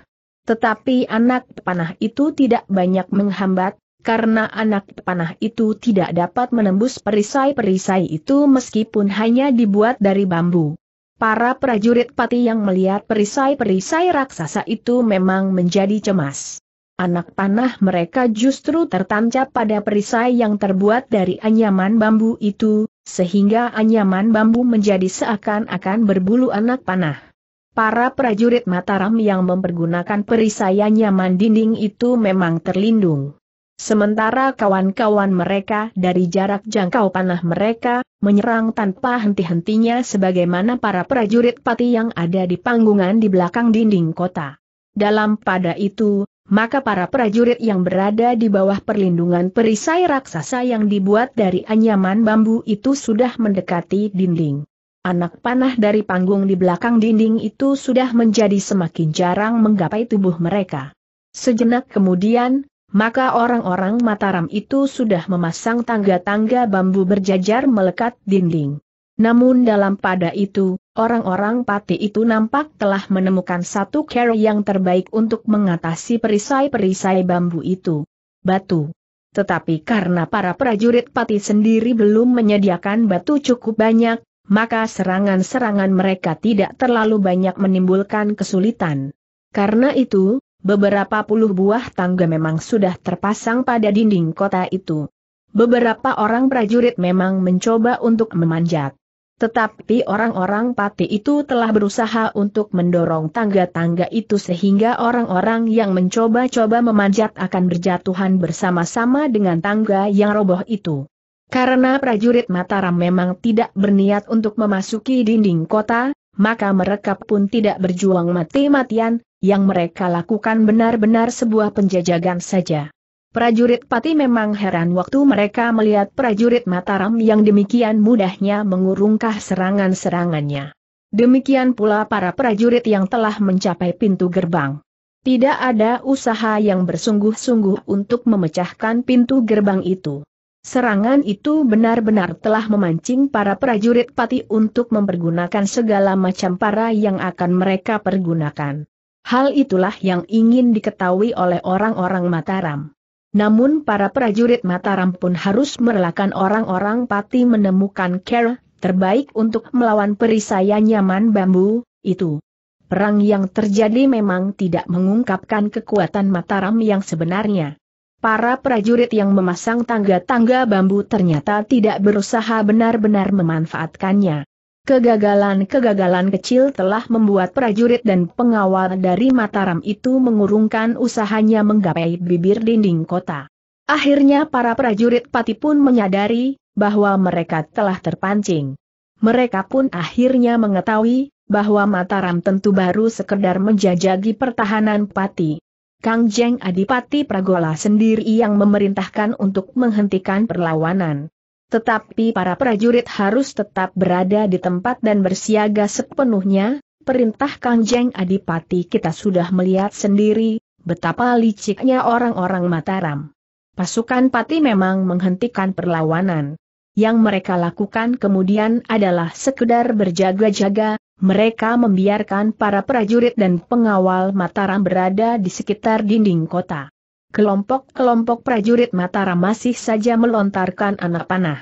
Tetapi anak panah itu tidak banyak menghambat, karena anak panah itu tidak dapat menembus perisai-perisai itu meskipun hanya dibuat dari bambu. Para prajurit Pati yang melihat perisai-perisai raksasa itu memang menjadi cemas. Anak panah mereka justru tertancap pada perisai yang terbuat dari anyaman bambu itu, sehingga anyaman bambu menjadi seakan-akan berbulu anak panah. Para prajurit Mataram yang mempergunakan perisai anyaman dinding itu memang terlindung. Sementara kawan-kawan mereka dari jarak jangkau panah mereka, menyerang tanpa henti-hentinya sebagaimana para prajurit pati yang ada di panggungan di belakang dinding kota. Dalam pada itu, maka para prajurit yang berada di bawah perlindungan perisai raksasa yang dibuat dari anyaman bambu itu sudah mendekati dinding. Anak panah dari panggung di belakang dinding itu sudah menjadi semakin jarang menggapai tubuh mereka. Sejenak kemudian, maka orang-orang Mataram itu sudah memasang tangga-tangga bambu berjajar melekat dinding. Namun dalam pada itu, orang-orang pati itu nampak telah menemukan satu cara yang terbaik untuk mengatasi perisai-perisai bambu itu. Batu. Tetapi karena para prajurit pati sendiri belum menyediakan batu cukup banyak, maka serangan-serangan mereka tidak terlalu banyak menimbulkan kesulitan. Karena itu, beberapa puluh buah tangga memang sudah terpasang pada dinding kota itu. Beberapa orang prajurit memang mencoba untuk memanjat. Tetapi orang-orang pati itu telah berusaha untuk mendorong tangga-tangga itu sehingga orang-orang yang mencoba-coba memanjat akan berjatuhan bersama-sama dengan tangga yang roboh itu. Karena prajurit Mataram memang tidak berniat untuk memasuki dinding kota, maka mereka pun tidak berjuang mati-matian, yang mereka lakukan benar-benar sebuah penjajagan saja. Prajurit Pati memang heran waktu mereka melihat prajurit Mataram yang demikian mudahnya mengurungkah serangan-serangannya. Demikian pula para prajurit yang telah mencapai pintu gerbang. Tidak ada usaha yang bersungguh-sungguh untuk memecahkan pintu gerbang itu. Serangan itu benar-benar telah memancing para prajurit Pati untuk mempergunakan segala macam para yang akan mereka pergunakan. Hal itulah yang ingin diketahui oleh orang-orang Mataram. Namun para prajurit Mataram pun harus merelakan orang-orang pati menemukan care terbaik untuk melawan perisai nyaman bambu, itu. Perang yang terjadi memang tidak mengungkapkan kekuatan Mataram yang sebenarnya. Para prajurit yang memasang tangga-tangga bambu ternyata tidak berusaha benar-benar memanfaatkannya. Kegagalan-kegagalan kecil telah membuat prajurit dan pengawal dari Mataram itu mengurungkan usahanya menggapai bibir dinding kota. Akhirnya para prajurit pati pun menyadari bahwa mereka telah terpancing. Mereka pun akhirnya mengetahui bahwa Mataram tentu baru sekedar menjajagi pertahanan pati. Kang Jeng Adipati Pragola sendiri yang memerintahkan untuk menghentikan perlawanan. Tetapi para prajurit harus tetap berada di tempat dan bersiaga sepenuhnya, perintah Kangjeng Adipati kita sudah melihat sendiri, betapa liciknya orang-orang Mataram. Pasukan Pati memang menghentikan perlawanan. Yang mereka lakukan kemudian adalah sekedar berjaga-jaga, mereka membiarkan para prajurit dan pengawal Mataram berada di sekitar dinding kota. Kelompok-kelompok prajurit Mataram masih saja melontarkan anak panah.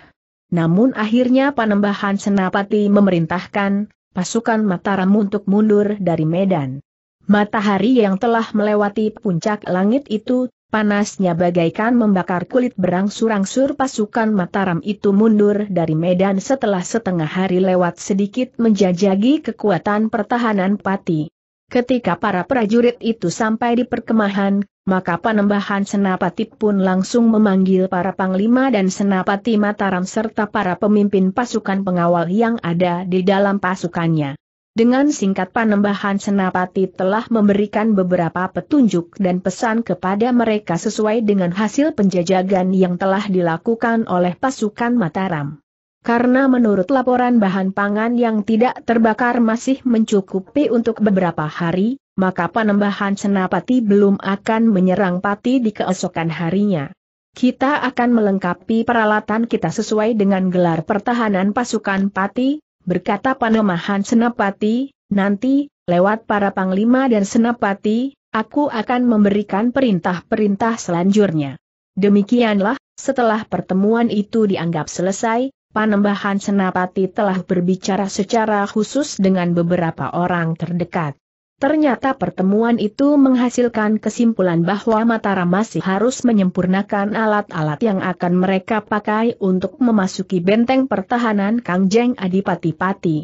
Namun akhirnya Panembahan Senapati memerintahkan pasukan Mataram untuk mundur dari Medan. Matahari yang telah melewati puncak langit itu, panasnya bagaikan membakar kulit berangsur-angsur pasukan Mataram itu mundur dari Medan setelah setengah hari lewat sedikit menjajagi kekuatan pertahanan Pati. Ketika para prajurit itu sampai di perkemahan, maka Panembahan Senapati pun langsung memanggil para panglima dan Senapati Mataram serta para pemimpin pasukan pengawal yang ada di dalam pasukannya. Dengan singkat Panembahan Senapati telah memberikan beberapa petunjuk dan pesan kepada mereka sesuai dengan hasil penjajagan yang telah dilakukan oleh pasukan Mataram karena menurut laporan bahan pangan yang tidak terbakar masih mencukupi untuk beberapa hari, maka penambahan senapati belum akan menyerang pati di keesokan harinya. Kita akan melengkapi peralatan kita sesuai dengan gelar pertahanan pasukan pati, berkata penambahan senapati, nanti, lewat para panglima dan senapati, aku akan memberikan perintah-perintah selanjutnya. Demikianlah, setelah pertemuan itu dianggap selesai, Panembahan Senapati telah berbicara secara khusus dengan beberapa orang terdekat. Ternyata pertemuan itu menghasilkan kesimpulan bahwa Mataram masih harus menyempurnakan alat-alat yang akan mereka pakai untuk memasuki benteng pertahanan Kangjeng Adipati Pati.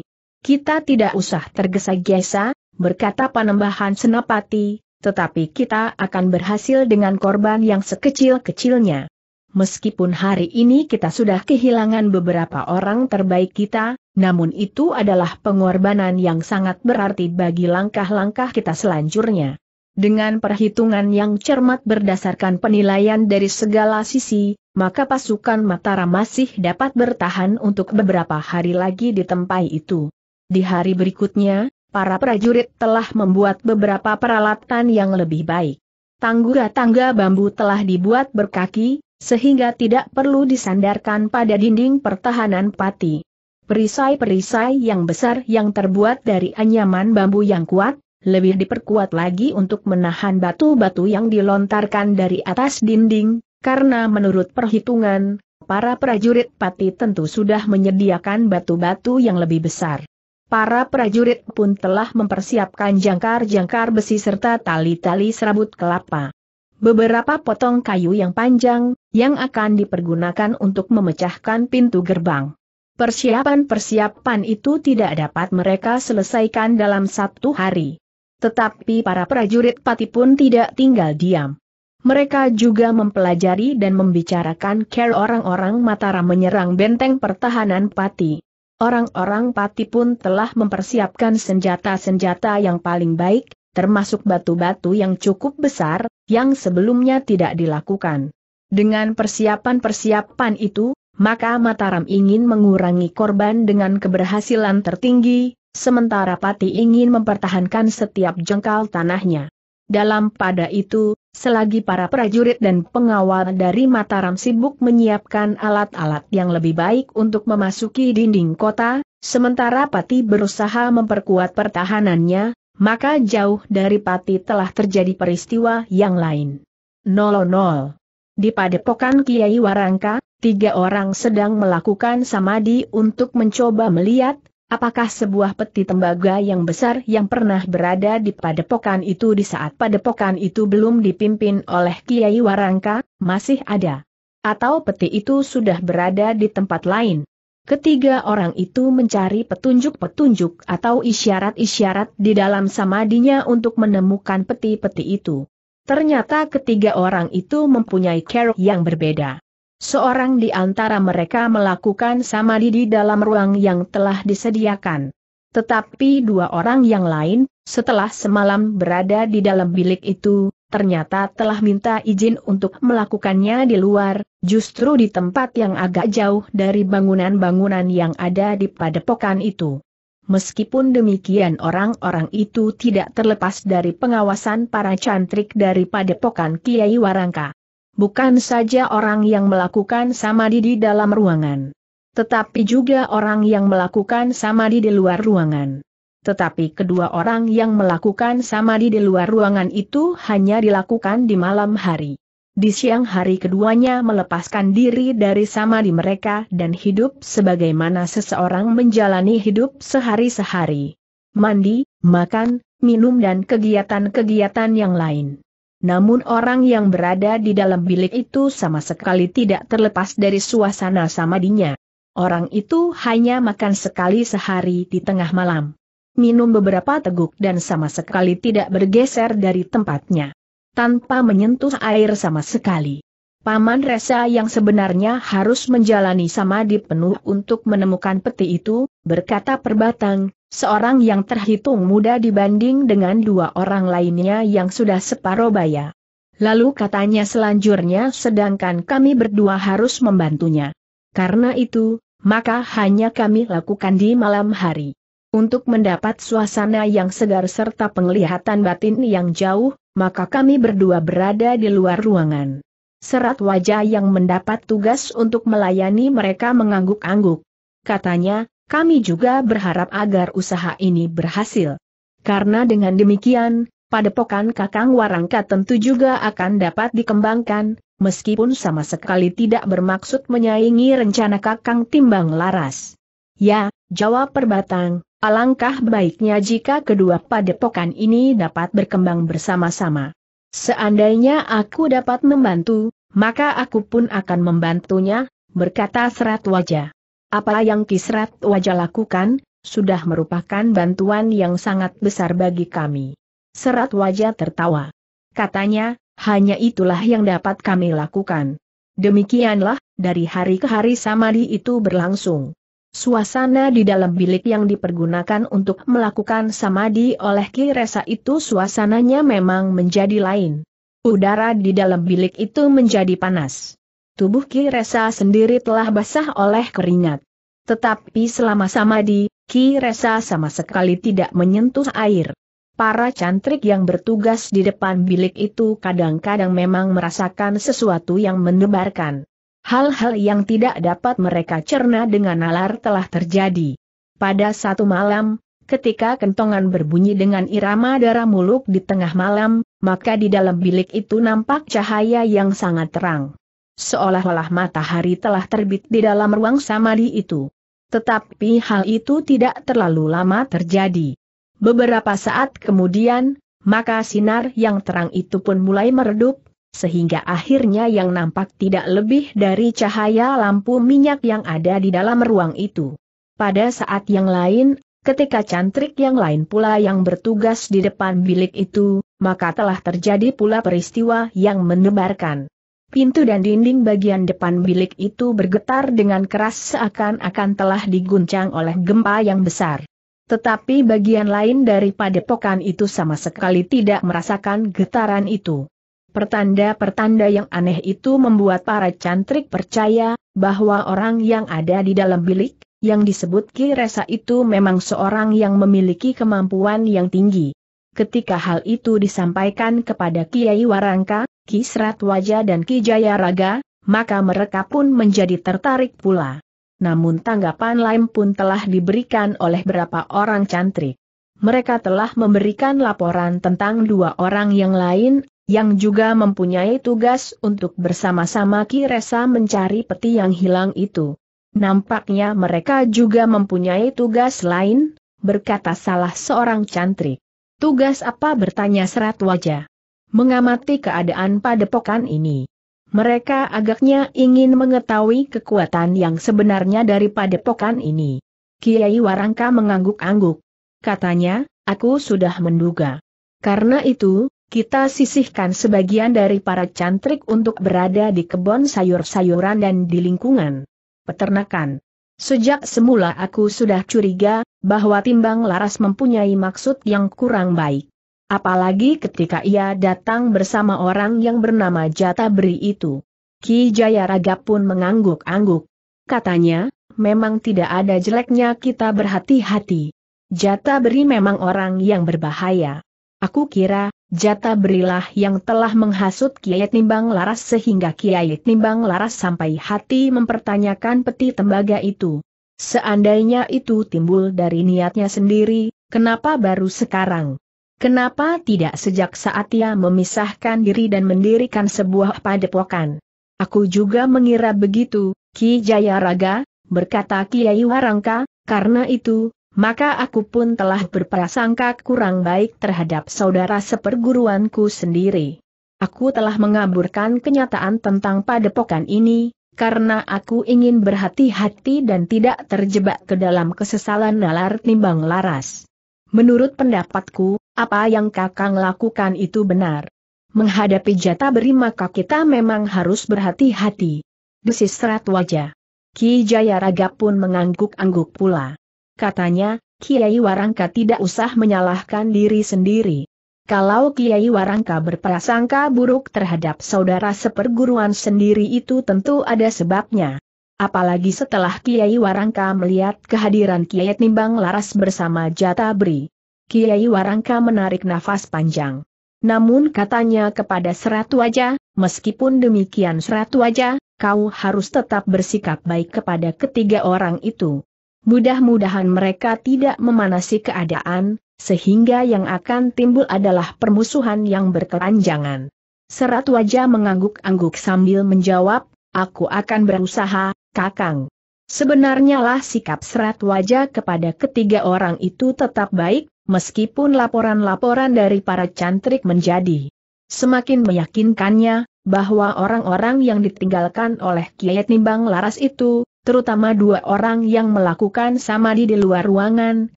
Kita tidak usah tergesa-gesa, berkata Panembahan Senapati, tetapi kita akan berhasil dengan korban yang sekecil-kecilnya. Meskipun hari ini kita sudah kehilangan beberapa orang terbaik kita, namun itu adalah pengorbanan yang sangat berarti bagi langkah-langkah kita selanjutnya. Dengan perhitungan yang cermat berdasarkan penilaian dari segala sisi, maka pasukan Mataram masih dapat bertahan untuk beberapa hari lagi di tempat itu. Di hari berikutnya, para prajurit telah membuat beberapa peralatan yang lebih baik. tangga tangga bambu telah dibuat berkaki, sehingga tidak perlu disandarkan pada dinding pertahanan pati. Perisai-perisai yang besar yang terbuat dari anyaman bambu yang kuat, lebih diperkuat lagi untuk menahan batu-batu yang dilontarkan dari atas dinding, karena menurut perhitungan, para prajurit pati tentu sudah menyediakan batu-batu yang lebih besar. Para prajurit pun telah mempersiapkan jangkar-jangkar besi serta tali-tali serabut kelapa. Beberapa potong kayu yang panjang, yang akan dipergunakan untuk memecahkan pintu gerbang. Persiapan-persiapan itu tidak dapat mereka selesaikan dalam satu hari. Tetapi para prajurit pati pun tidak tinggal diam. Mereka juga mempelajari dan membicarakan care orang-orang Mataram menyerang benteng pertahanan pati. Orang-orang pati pun telah mempersiapkan senjata-senjata yang paling baik, termasuk batu-batu yang cukup besar, yang sebelumnya tidak dilakukan. Dengan persiapan-persiapan itu, maka Mataram ingin mengurangi korban dengan keberhasilan tertinggi, sementara Pati ingin mempertahankan setiap jengkal tanahnya. Dalam pada itu, selagi para prajurit dan pengawal dari Mataram sibuk menyiapkan alat-alat yang lebih baik untuk memasuki dinding kota, sementara Pati berusaha memperkuat pertahanannya, maka jauh dari Pati telah terjadi peristiwa yang lain. 00 di padepokan Kiai Warangka, tiga orang sedang melakukan samadi untuk mencoba melihat apakah sebuah peti tembaga yang besar yang pernah berada di padepokan itu di saat padepokan itu belum dipimpin oleh Kiai Warangka, masih ada. Atau peti itu sudah berada di tempat lain. Ketiga orang itu mencari petunjuk-petunjuk atau isyarat-isyarat di dalam samadinya untuk menemukan peti-peti itu. Ternyata ketiga orang itu mempunyai keruk yang berbeda. Seorang di antara mereka melakukan sama di dalam ruang yang telah disediakan. Tetapi dua orang yang lain, setelah semalam berada di dalam bilik itu, ternyata telah minta izin untuk melakukannya di luar, justru di tempat yang agak jauh dari bangunan-bangunan yang ada di padepokan itu. Meskipun demikian orang-orang itu tidak terlepas dari pengawasan para cantrik dari padepokan Kiai Warangka. Bukan saja orang yang melakukan samadi di dalam ruangan. Tetapi juga orang yang melakukan samadi di luar ruangan. Tetapi kedua orang yang melakukan samadi di luar ruangan itu hanya dilakukan di malam hari. Di siang hari keduanya melepaskan diri dari samadi mereka dan hidup sebagaimana seseorang menjalani hidup sehari-sehari. Mandi, makan, minum dan kegiatan-kegiatan yang lain. Namun orang yang berada di dalam bilik itu sama sekali tidak terlepas dari suasana samadinya. Orang itu hanya makan sekali sehari di tengah malam. Minum beberapa teguk dan sama sekali tidak bergeser dari tempatnya tanpa menyentuh air sama sekali. Paman Resa yang sebenarnya harus menjalani samadhi penuh untuk menemukan peti itu, berkata perbatang, seorang yang terhitung muda dibanding dengan dua orang lainnya yang sudah separuh baya. Lalu katanya selanjutnya sedangkan kami berdua harus membantunya. Karena itu, maka hanya kami lakukan di malam hari. Untuk mendapat suasana yang segar serta penglihatan batin yang jauh, maka kami berdua berada di luar ruangan. Serat wajah yang mendapat tugas untuk melayani mereka mengangguk-angguk. Katanya, kami juga berharap agar usaha ini berhasil. Karena dengan demikian, padepokan Kakang Warangka tentu juga akan dapat dikembangkan, meskipun sama sekali tidak bermaksud menyaingi rencana Kakang Timbang Laras. Ya, jawab perbatang, Alangkah baiknya jika kedua padepokan ini dapat berkembang bersama-sama. Seandainya aku dapat membantu, maka aku pun akan membantunya, berkata serat wajah. Apa yang kisrat wajah lakukan, sudah merupakan bantuan yang sangat besar bagi kami. Serat wajah tertawa. Katanya, hanya itulah yang dapat kami lakukan. Demikianlah, dari hari ke hari Samadi itu berlangsung. Suasana di dalam bilik yang dipergunakan untuk melakukan samadhi oleh Ki Resa itu suasananya memang menjadi lain. Udara di dalam bilik itu menjadi panas. Tubuh Ki Resa sendiri telah basah oleh keringat. Tetapi selama samadhi, Ki Resa sama sekali tidak menyentuh air. Para cantrik yang bertugas di depan bilik itu kadang-kadang memang merasakan sesuatu yang mendebarkan. Hal-hal yang tidak dapat mereka cerna dengan nalar telah terjadi. Pada satu malam, ketika kentongan berbunyi dengan irama darah muluk di tengah malam, maka di dalam bilik itu nampak cahaya yang sangat terang. Seolah-olah matahari telah terbit di dalam ruang samadi itu. Tetapi hal itu tidak terlalu lama terjadi. Beberapa saat kemudian, maka sinar yang terang itu pun mulai meredup, sehingga akhirnya yang nampak tidak lebih dari cahaya lampu minyak yang ada di dalam ruang itu. Pada saat yang lain, ketika cantrik yang lain pula yang bertugas di depan bilik itu, maka telah terjadi pula peristiwa yang menebarkan. Pintu dan dinding bagian depan bilik itu bergetar dengan keras seakan-akan telah diguncang oleh gempa yang besar. Tetapi bagian lain daripada pokan itu sama sekali tidak merasakan getaran itu. Pertanda-pertanda yang aneh itu membuat para cantrik percaya, bahwa orang yang ada di dalam bilik, yang disebut Kiresa itu memang seorang yang memiliki kemampuan yang tinggi. Ketika hal itu disampaikan kepada Kiai Warangka, Ki Sratwaja dan Ki Jayaraga, maka mereka pun menjadi tertarik pula. Namun tanggapan lain pun telah diberikan oleh beberapa orang cantrik. Mereka telah memberikan laporan tentang dua orang yang lain, yang juga mempunyai tugas untuk bersama-sama Kiresa mencari peti yang hilang itu. Nampaknya mereka juga mempunyai tugas lain, berkata salah seorang cantrik. Tugas apa bertanya serat wajah. Mengamati keadaan padepokan ini. Mereka agaknya ingin mengetahui kekuatan yang sebenarnya dari padepokan ini. Kiai Warangka mengangguk-angguk. Katanya, aku sudah menduga. Karena itu, kita sisihkan sebagian dari para cantrik untuk berada di kebun sayur-sayuran dan di lingkungan peternakan. Sejak semula aku sudah curiga bahwa Timbang Laras mempunyai maksud yang kurang baik. Apalagi ketika ia datang bersama orang yang bernama Jata Beri itu. Ki Jayaraga pun mengangguk-angguk. Katanya, memang tidak ada jeleknya kita berhati-hati. Jata Beri memang orang yang berbahaya. Aku kira, Jata berilah yang telah menghasut Kiai Timbang Laras sehingga Kiai Timbang Laras sampai hati mempertanyakan peti tembaga itu. Seandainya itu timbul dari niatnya sendiri, kenapa baru sekarang? Kenapa tidak sejak saat ia memisahkan diri dan mendirikan sebuah padepokan? Aku juga mengira begitu, Ki Jayaraga, berkata Kiai Warangka, karena itu, maka aku pun telah berprasangka kurang baik terhadap saudara seperguruanku sendiri. Aku telah mengaburkan kenyataan tentang padepokan ini, karena aku ingin berhati-hati dan tidak terjebak ke dalam kesesalan nalar timbang laras. Menurut pendapatku, apa yang kakang lakukan itu benar. Menghadapi jata beri maka kita memang harus berhati-hati. serat wajah. Ki Jayaraga pun mengangguk-angguk pula katanya, Kiai Warangka tidak usah menyalahkan diri sendiri. Kalau Kiai Warangka berprasangka buruk terhadap saudara seperguruan sendiri itu tentu ada sebabnya. Apalagi setelah Kiai Warangka melihat kehadiran Kiai Nimbang Laras bersama Jatabri. Kiai Warangka menarik nafas panjang. Namun katanya kepada Serat Wajah, meskipun demikian Serat Wajah, kau harus tetap bersikap baik kepada ketiga orang itu. Mudah-mudahan mereka tidak memanasi keadaan, sehingga yang akan timbul adalah permusuhan yang berkepanjangan. Serat wajah mengangguk-angguk sambil menjawab, aku akan berusaha, kakang. Sebenarnya lah sikap serat wajah kepada ketiga orang itu tetap baik, meskipun laporan-laporan dari para cantrik menjadi semakin meyakinkannya, bahwa orang-orang yang ditinggalkan oleh Kiai Nimbang Laras itu, terutama dua orang yang melakukan samadi di luar ruangan,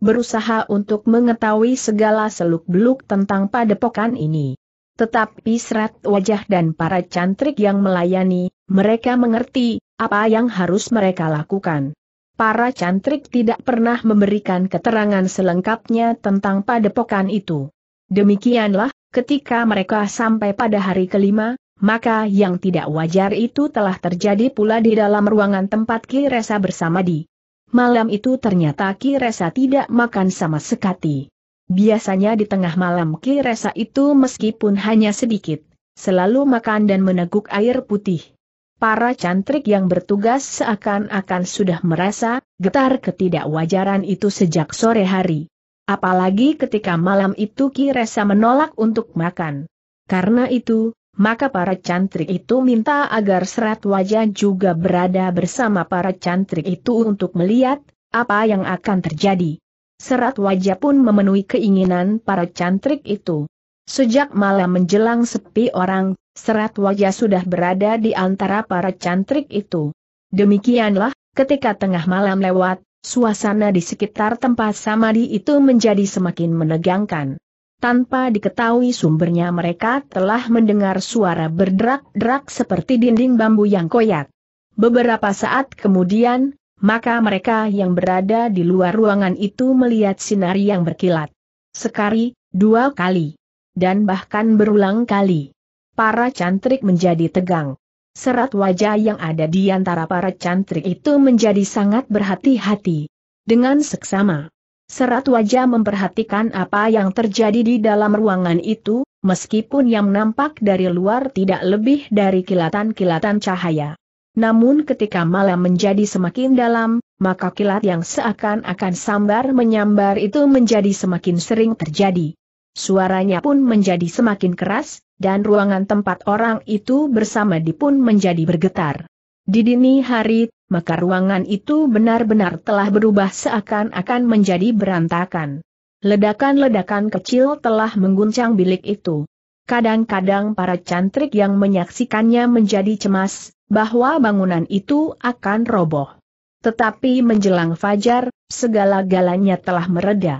berusaha untuk mengetahui segala seluk-beluk tentang padepokan ini. Tetapi serat wajah dan para cantrik yang melayani, mereka mengerti apa yang harus mereka lakukan. Para cantrik tidak pernah memberikan keterangan selengkapnya tentang padepokan itu. Demikianlah, ketika mereka sampai pada hari kelima, maka yang tidak wajar itu telah terjadi pula di dalam ruangan tempat Ki Kiresa bersama di. Malam itu ternyata Ki Kiresa tidak makan sama sekali. Biasanya di tengah malam Ki Kiresa itu meskipun hanya sedikit, selalu makan dan meneguk air putih. Para cantrik yang bertugas seakan-akan sudah merasa getar ketidakwajaran itu sejak sore hari. Apalagi ketika malam itu Ki Kiresa menolak untuk makan. Karena itu, maka para cantrik itu minta agar serat wajah juga berada bersama para cantrik itu untuk melihat apa yang akan terjadi. Serat wajah pun memenuhi keinginan para cantrik itu. Sejak malam menjelang sepi orang, serat wajah sudah berada di antara para cantrik itu. Demikianlah, ketika tengah malam lewat, suasana di sekitar tempat samadi itu menjadi semakin menegangkan tanpa diketahui sumbernya mereka telah mendengar suara berderak-derak seperti dinding bambu yang koyak. Beberapa saat kemudian, maka mereka yang berada di luar ruangan itu melihat sinari yang berkilat. Sekali, dua kali, dan bahkan berulang kali. Para cantrik menjadi tegang. Serat wajah yang ada di antara para cantrik itu menjadi sangat berhati-hati. Dengan seksama Serat wajah memperhatikan apa yang terjadi di dalam ruangan itu, meskipun yang nampak dari luar tidak lebih dari kilatan-kilatan cahaya. Namun ketika malam menjadi semakin dalam, maka kilat yang seakan-akan sambar menyambar itu menjadi semakin sering terjadi. Suaranya pun menjadi semakin keras, dan ruangan tempat orang itu bersama di pun menjadi bergetar. Di dini hari, maka ruangan itu benar-benar telah berubah seakan-akan menjadi berantakan. Ledakan-ledakan kecil telah mengguncang bilik itu. Kadang-kadang para cantrik yang menyaksikannya menjadi cemas, bahwa bangunan itu akan roboh. Tetapi menjelang fajar, segala-galanya telah mereda.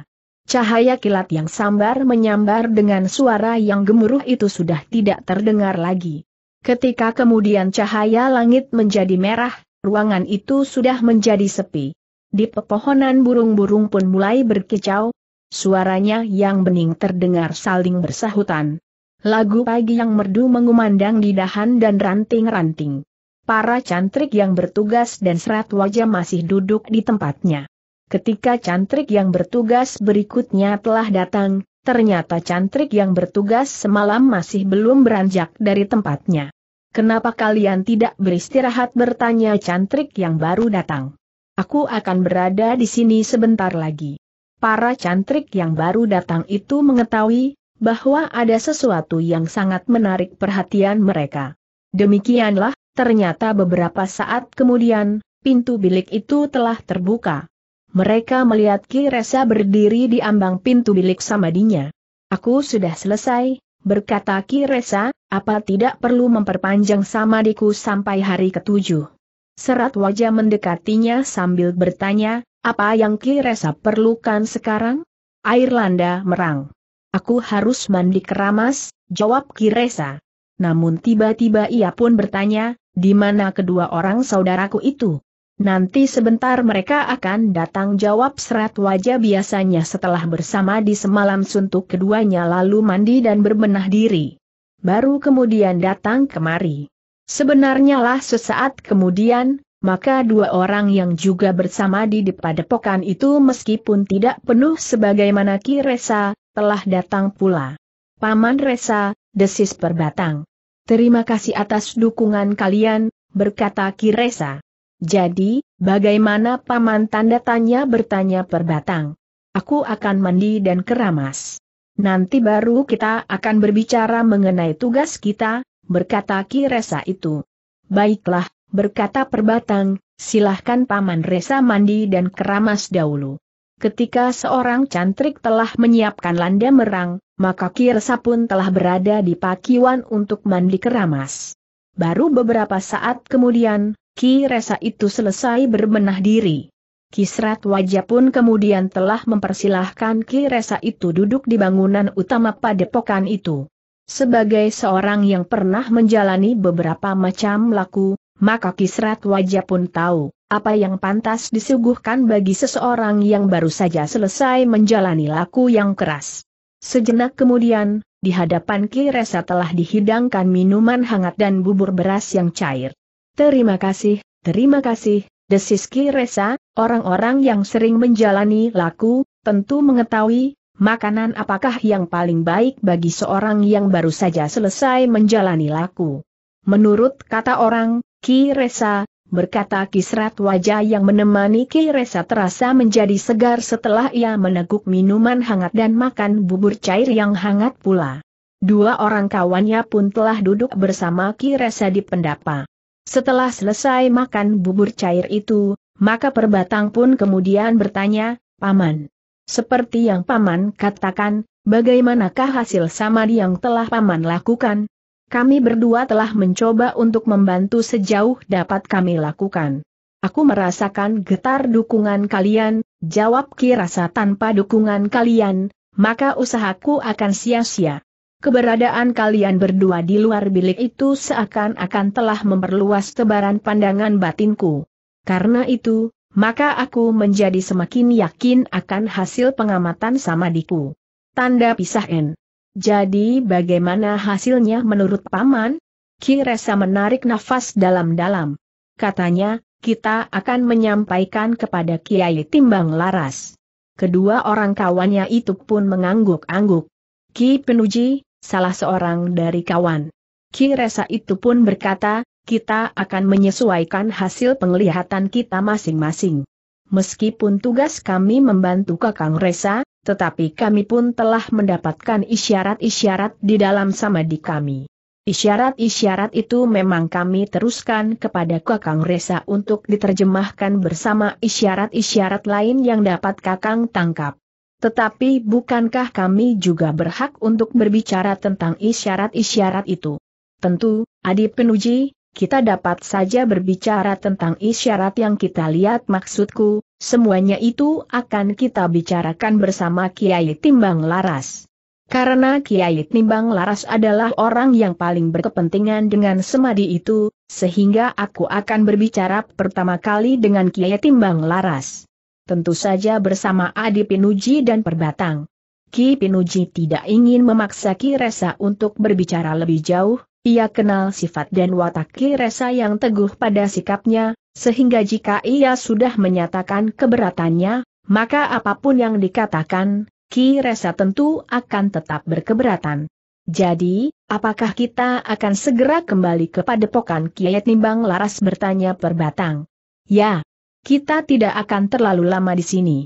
Cahaya kilat yang sambar menyambar dengan suara yang gemuruh itu sudah tidak terdengar lagi. Ketika kemudian cahaya langit menjadi merah, ruangan itu sudah menjadi sepi. Di pepohonan burung-burung pun mulai berkicau, suaranya yang bening terdengar saling bersahutan. Lagu pagi yang merdu mengumandang di dahan dan ranting-ranting. Para cantrik yang bertugas dan serat wajah masih duduk di tempatnya. Ketika cantrik yang bertugas berikutnya telah datang, ternyata cantrik yang bertugas semalam masih belum beranjak dari tempatnya. Kenapa kalian tidak beristirahat bertanya cantrik yang baru datang? Aku akan berada di sini sebentar lagi. Para cantrik yang baru datang itu mengetahui bahwa ada sesuatu yang sangat menarik perhatian mereka. Demikianlah, ternyata beberapa saat kemudian, pintu bilik itu telah terbuka. Mereka melihat Ki Kiresa berdiri di ambang pintu bilik samadinya. Aku sudah selesai, berkata Ki Kiresa, apa tidak perlu memperpanjang samadiku sampai hari ketujuh? Serat wajah mendekatinya sambil bertanya, apa yang Kiresa perlukan sekarang? Airlanda merang. Aku harus mandi keramas, jawab Kiresa. Namun tiba-tiba ia pun bertanya, di mana kedua orang saudaraku itu? Nanti sebentar mereka akan datang jawab serat wajah biasanya setelah bersama di semalam suntuk keduanya lalu mandi dan berbenah diri baru kemudian datang kemari. Sebenarnya lah sesaat kemudian, maka dua orang yang juga bersama di depadepokan itu meskipun tidak penuh sebagaimana Ki Resa, telah datang pula. Paman Resa, desis perbatang. Terima kasih atas dukungan kalian, berkata Ki Resa. Jadi, bagaimana Paman tanda tanya bertanya perbatang? Aku akan mandi dan keramas. Nanti baru kita akan berbicara mengenai tugas kita, berkata Ki Resa itu. Baiklah, berkata perbatang, silahkan Paman Resa mandi dan keramas dahulu. Ketika seorang cantrik telah menyiapkan landa merang, maka Ki Resa pun telah berada di pakiwan untuk mandi keramas. Baru beberapa saat kemudian, Ki Resa itu selesai berbenah diri. Kisrat Wajah pun kemudian telah mempersilahkan Ki Resa itu duduk di bangunan utama padepokan itu. Sebagai seorang yang pernah menjalani beberapa macam laku, maka Kisrat Wajah pun tahu apa yang pantas disuguhkan bagi seseorang yang baru saja selesai menjalani laku yang keras. Sejenak kemudian, di hadapan Ki Resa telah dihidangkan minuman hangat dan bubur beras yang cair. Terima kasih, terima kasih, Desis Resa, orang-orang yang sering menjalani laku, tentu mengetahui, makanan apakah yang paling baik bagi seorang yang baru saja selesai menjalani laku. Menurut kata orang, Ki Resa, berkata kisrat wajah yang menemani Ki Resa terasa menjadi segar setelah ia meneguk minuman hangat dan makan bubur cair yang hangat pula. Dua orang kawannya pun telah duduk bersama Ki Resa di pendapa. Setelah selesai makan bubur cair itu, maka perbatang pun kemudian bertanya, Paman. Seperti yang Paman katakan, bagaimanakah hasil samadi yang telah Paman lakukan? Kami berdua telah mencoba untuk membantu sejauh dapat kami lakukan. Aku merasakan getar dukungan kalian, jawab Kirasa tanpa dukungan kalian, maka usahaku akan sia-sia. Keberadaan kalian berdua di luar bilik itu seakan-akan telah memperluas tebaran pandangan batinku. Karena itu, maka aku menjadi semakin yakin akan hasil pengamatan Samadiku. Tanda pisah N. Jadi bagaimana hasilnya menurut Paman? Kiresa menarik nafas dalam-dalam. Katanya, kita akan menyampaikan kepada Kiai Timbang Laras. Kedua orang kawannya itu pun mengangguk-angguk. Ki Penuji, salah seorang dari kawan. Resa itu pun berkata, kita akan menyesuaikan hasil penglihatan kita masing-masing. Meskipun tugas kami membantu Kakang Resa, tetapi kami pun telah mendapatkan isyarat-isyarat di dalam samadi kami. Isyarat-isyarat itu memang kami teruskan kepada Kakang Resa untuk diterjemahkan bersama isyarat-isyarat lain yang dapat Kakang tangkap. Tetapi bukankah kami juga berhak untuk berbicara tentang isyarat-isyarat itu? Tentu, Adi Penuji, kita dapat saja berbicara tentang isyarat yang kita lihat maksudku, semuanya itu akan kita bicarakan bersama Kiai Timbang Laras. Karena Kiai Timbang Laras adalah orang yang paling berkepentingan dengan semadi itu, sehingga aku akan berbicara pertama kali dengan Kiai Timbang Laras. Tentu saja bersama Adi Pinuji dan Perbatang. Ki Pinuji tidak ingin memaksa Ki Resa untuk berbicara lebih jauh, ia kenal sifat dan watak Ki Resa yang teguh pada sikapnya, sehingga jika ia sudah menyatakan keberatannya, maka apapun yang dikatakan, Ki Resa tentu akan tetap berkeberatan. Jadi, apakah kita akan segera kembali kepada padepokan Kiai Nimbang Laras bertanya perbatang? Ya, kita tidak akan terlalu lama di sini.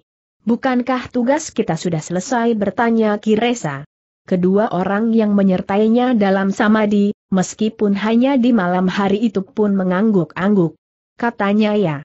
Bukankah tugas kita sudah selesai bertanya Kiresa? Kedua orang yang menyertainya dalam samadi, meskipun hanya di malam hari itu pun mengangguk-angguk. Katanya ya,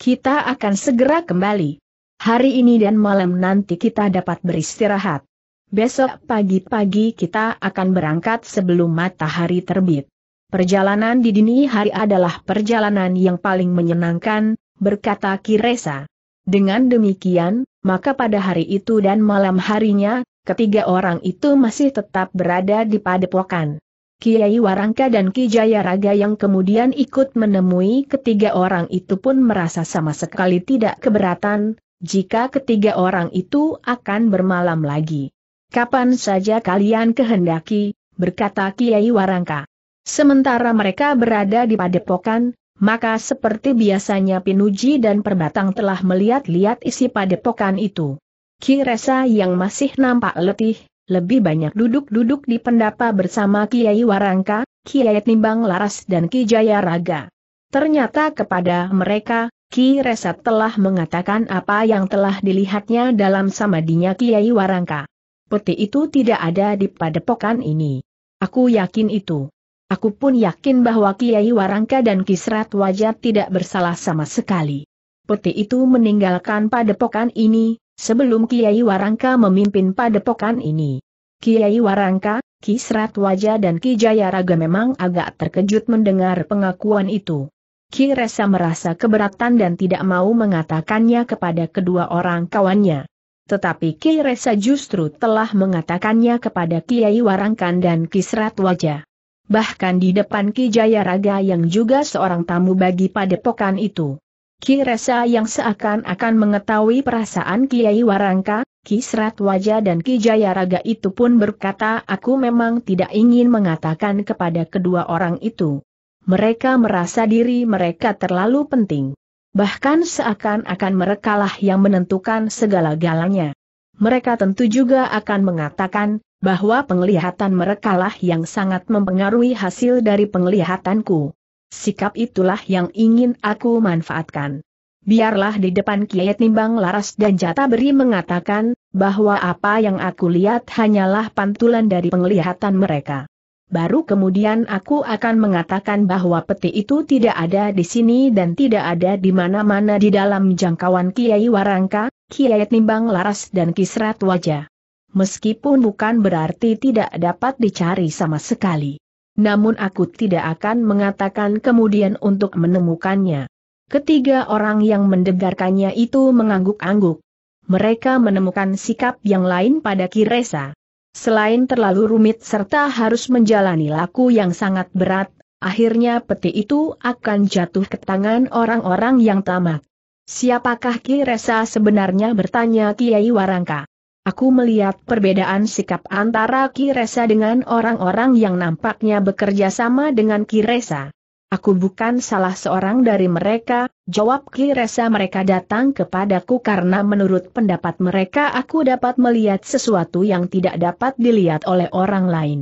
kita akan segera kembali. Hari ini dan malam nanti kita dapat beristirahat. Besok pagi-pagi kita akan berangkat sebelum matahari terbit. Perjalanan di dini hari adalah perjalanan yang paling menyenangkan, berkata Kiresa. Dengan demikian, maka pada hari itu dan malam harinya, ketiga orang itu masih tetap berada di padepokan. Kiai Warangka dan Ki Jayaraga yang kemudian ikut menemui ketiga orang itu pun merasa sama sekali tidak keberatan, jika ketiga orang itu akan bermalam lagi. Kapan saja kalian kehendaki, berkata Kiai Warangka. Sementara mereka berada di padepokan, maka seperti biasanya Pinuji dan Perbatang telah melihat-lihat isi padepokan itu. Ki Resa yang masih nampak letih, lebih banyak duduk-duduk di pendapa bersama Kiai Warangka, Kiai Timbang Laras dan Ki Jaya Raga. Ternyata kepada mereka, Ki Resa telah mengatakan apa yang telah dilihatnya dalam samadinya Kiai Warangka. Peti itu tidak ada di padepokan ini. Aku yakin itu. Aku pun yakin bahwa Kiai Warangka dan Kisrat Wajah tidak bersalah sama sekali. Peti itu meninggalkan padepokan ini, sebelum Kiai Warangka memimpin padepokan ini. Kiai Warangka, Kisrat Wajah dan Ki Jayaraga memang agak terkejut mendengar pengakuan itu. Ki Resa merasa keberatan dan tidak mau mengatakannya kepada kedua orang kawannya. Tetapi Ki Resa justru telah mengatakannya kepada Kiai Warangkan dan Kisrat Wajah bahkan di depan Ki Jayaraga yang juga seorang tamu bagi padepokan itu. Ki Resa yang seakan-akan mengetahui perasaan Kiai Warangka, Ki Serat Waja dan Ki Jayaraga itu pun berkata aku memang tidak ingin mengatakan kepada kedua orang itu. Mereka merasa diri mereka terlalu penting. Bahkan seakan-akan merekalah yang menentukan segala galanya. Mereka tentu juga akan mengatakan, bahwa penglihatan merekalah yang sangat mempengaruhi hasil dari penglihatanku. Sikap itulah yang ingin aku manfaatkan. Biarlah di depan Kiai Nimbang Laras dan Jata Beri mengatakan, bahwa apa yang aku lihat hanyalah pantulan dari penglihatan mereka. Baru kemudian aku akan mengatakan bahwa peti itu tidak ada di sini dan tidak ada di mana-mana di dalam jangkauan Kiai Warangka, Kiai Nimbang Laras dan Kisrat Wajah meskipun bukan berarti tidak dapat dicari sama sekali. Namun aku tidak akan mengatakan kemudian untuk menemukannya. Ketiga orang yang mendengarkannya itu mengangguk-angguk. Mereka menemukan sikap yang lain pada Kiresa. Selain terlalu rumit serta harus menjalani laku yang sangat berat, akhirnya peti itu akan jatuh ke tangan orang-orang yang tamak. Siapakah Kiresa sebenarnya bertanya Kiai Warangka? Aku melihat perbedaan sikap antara Kiresa dengan orang-orang yang nampaknya bekerja sama dengan Kiresa. Aku bukan salah seorang dari mereka, jawab Kiresa mereka datang kepadaku karena menurut pendapat mereka aku dapat melihat sesuatu yang tidak dapat dilihat oleh orang lain.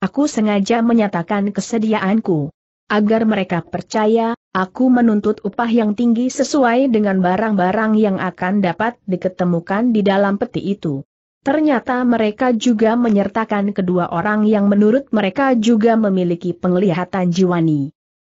Aku sengaja menyatakan kesediaanku agar mereka percaya, aku menuntut upah yang tinggi sesuai dengan barang-barang yang akan dapat diketemukan di dalam peti itu. Ternyata mereka juga menyertakan kedua orang yang menurut mereka juga memiliki penglihatan jiwani.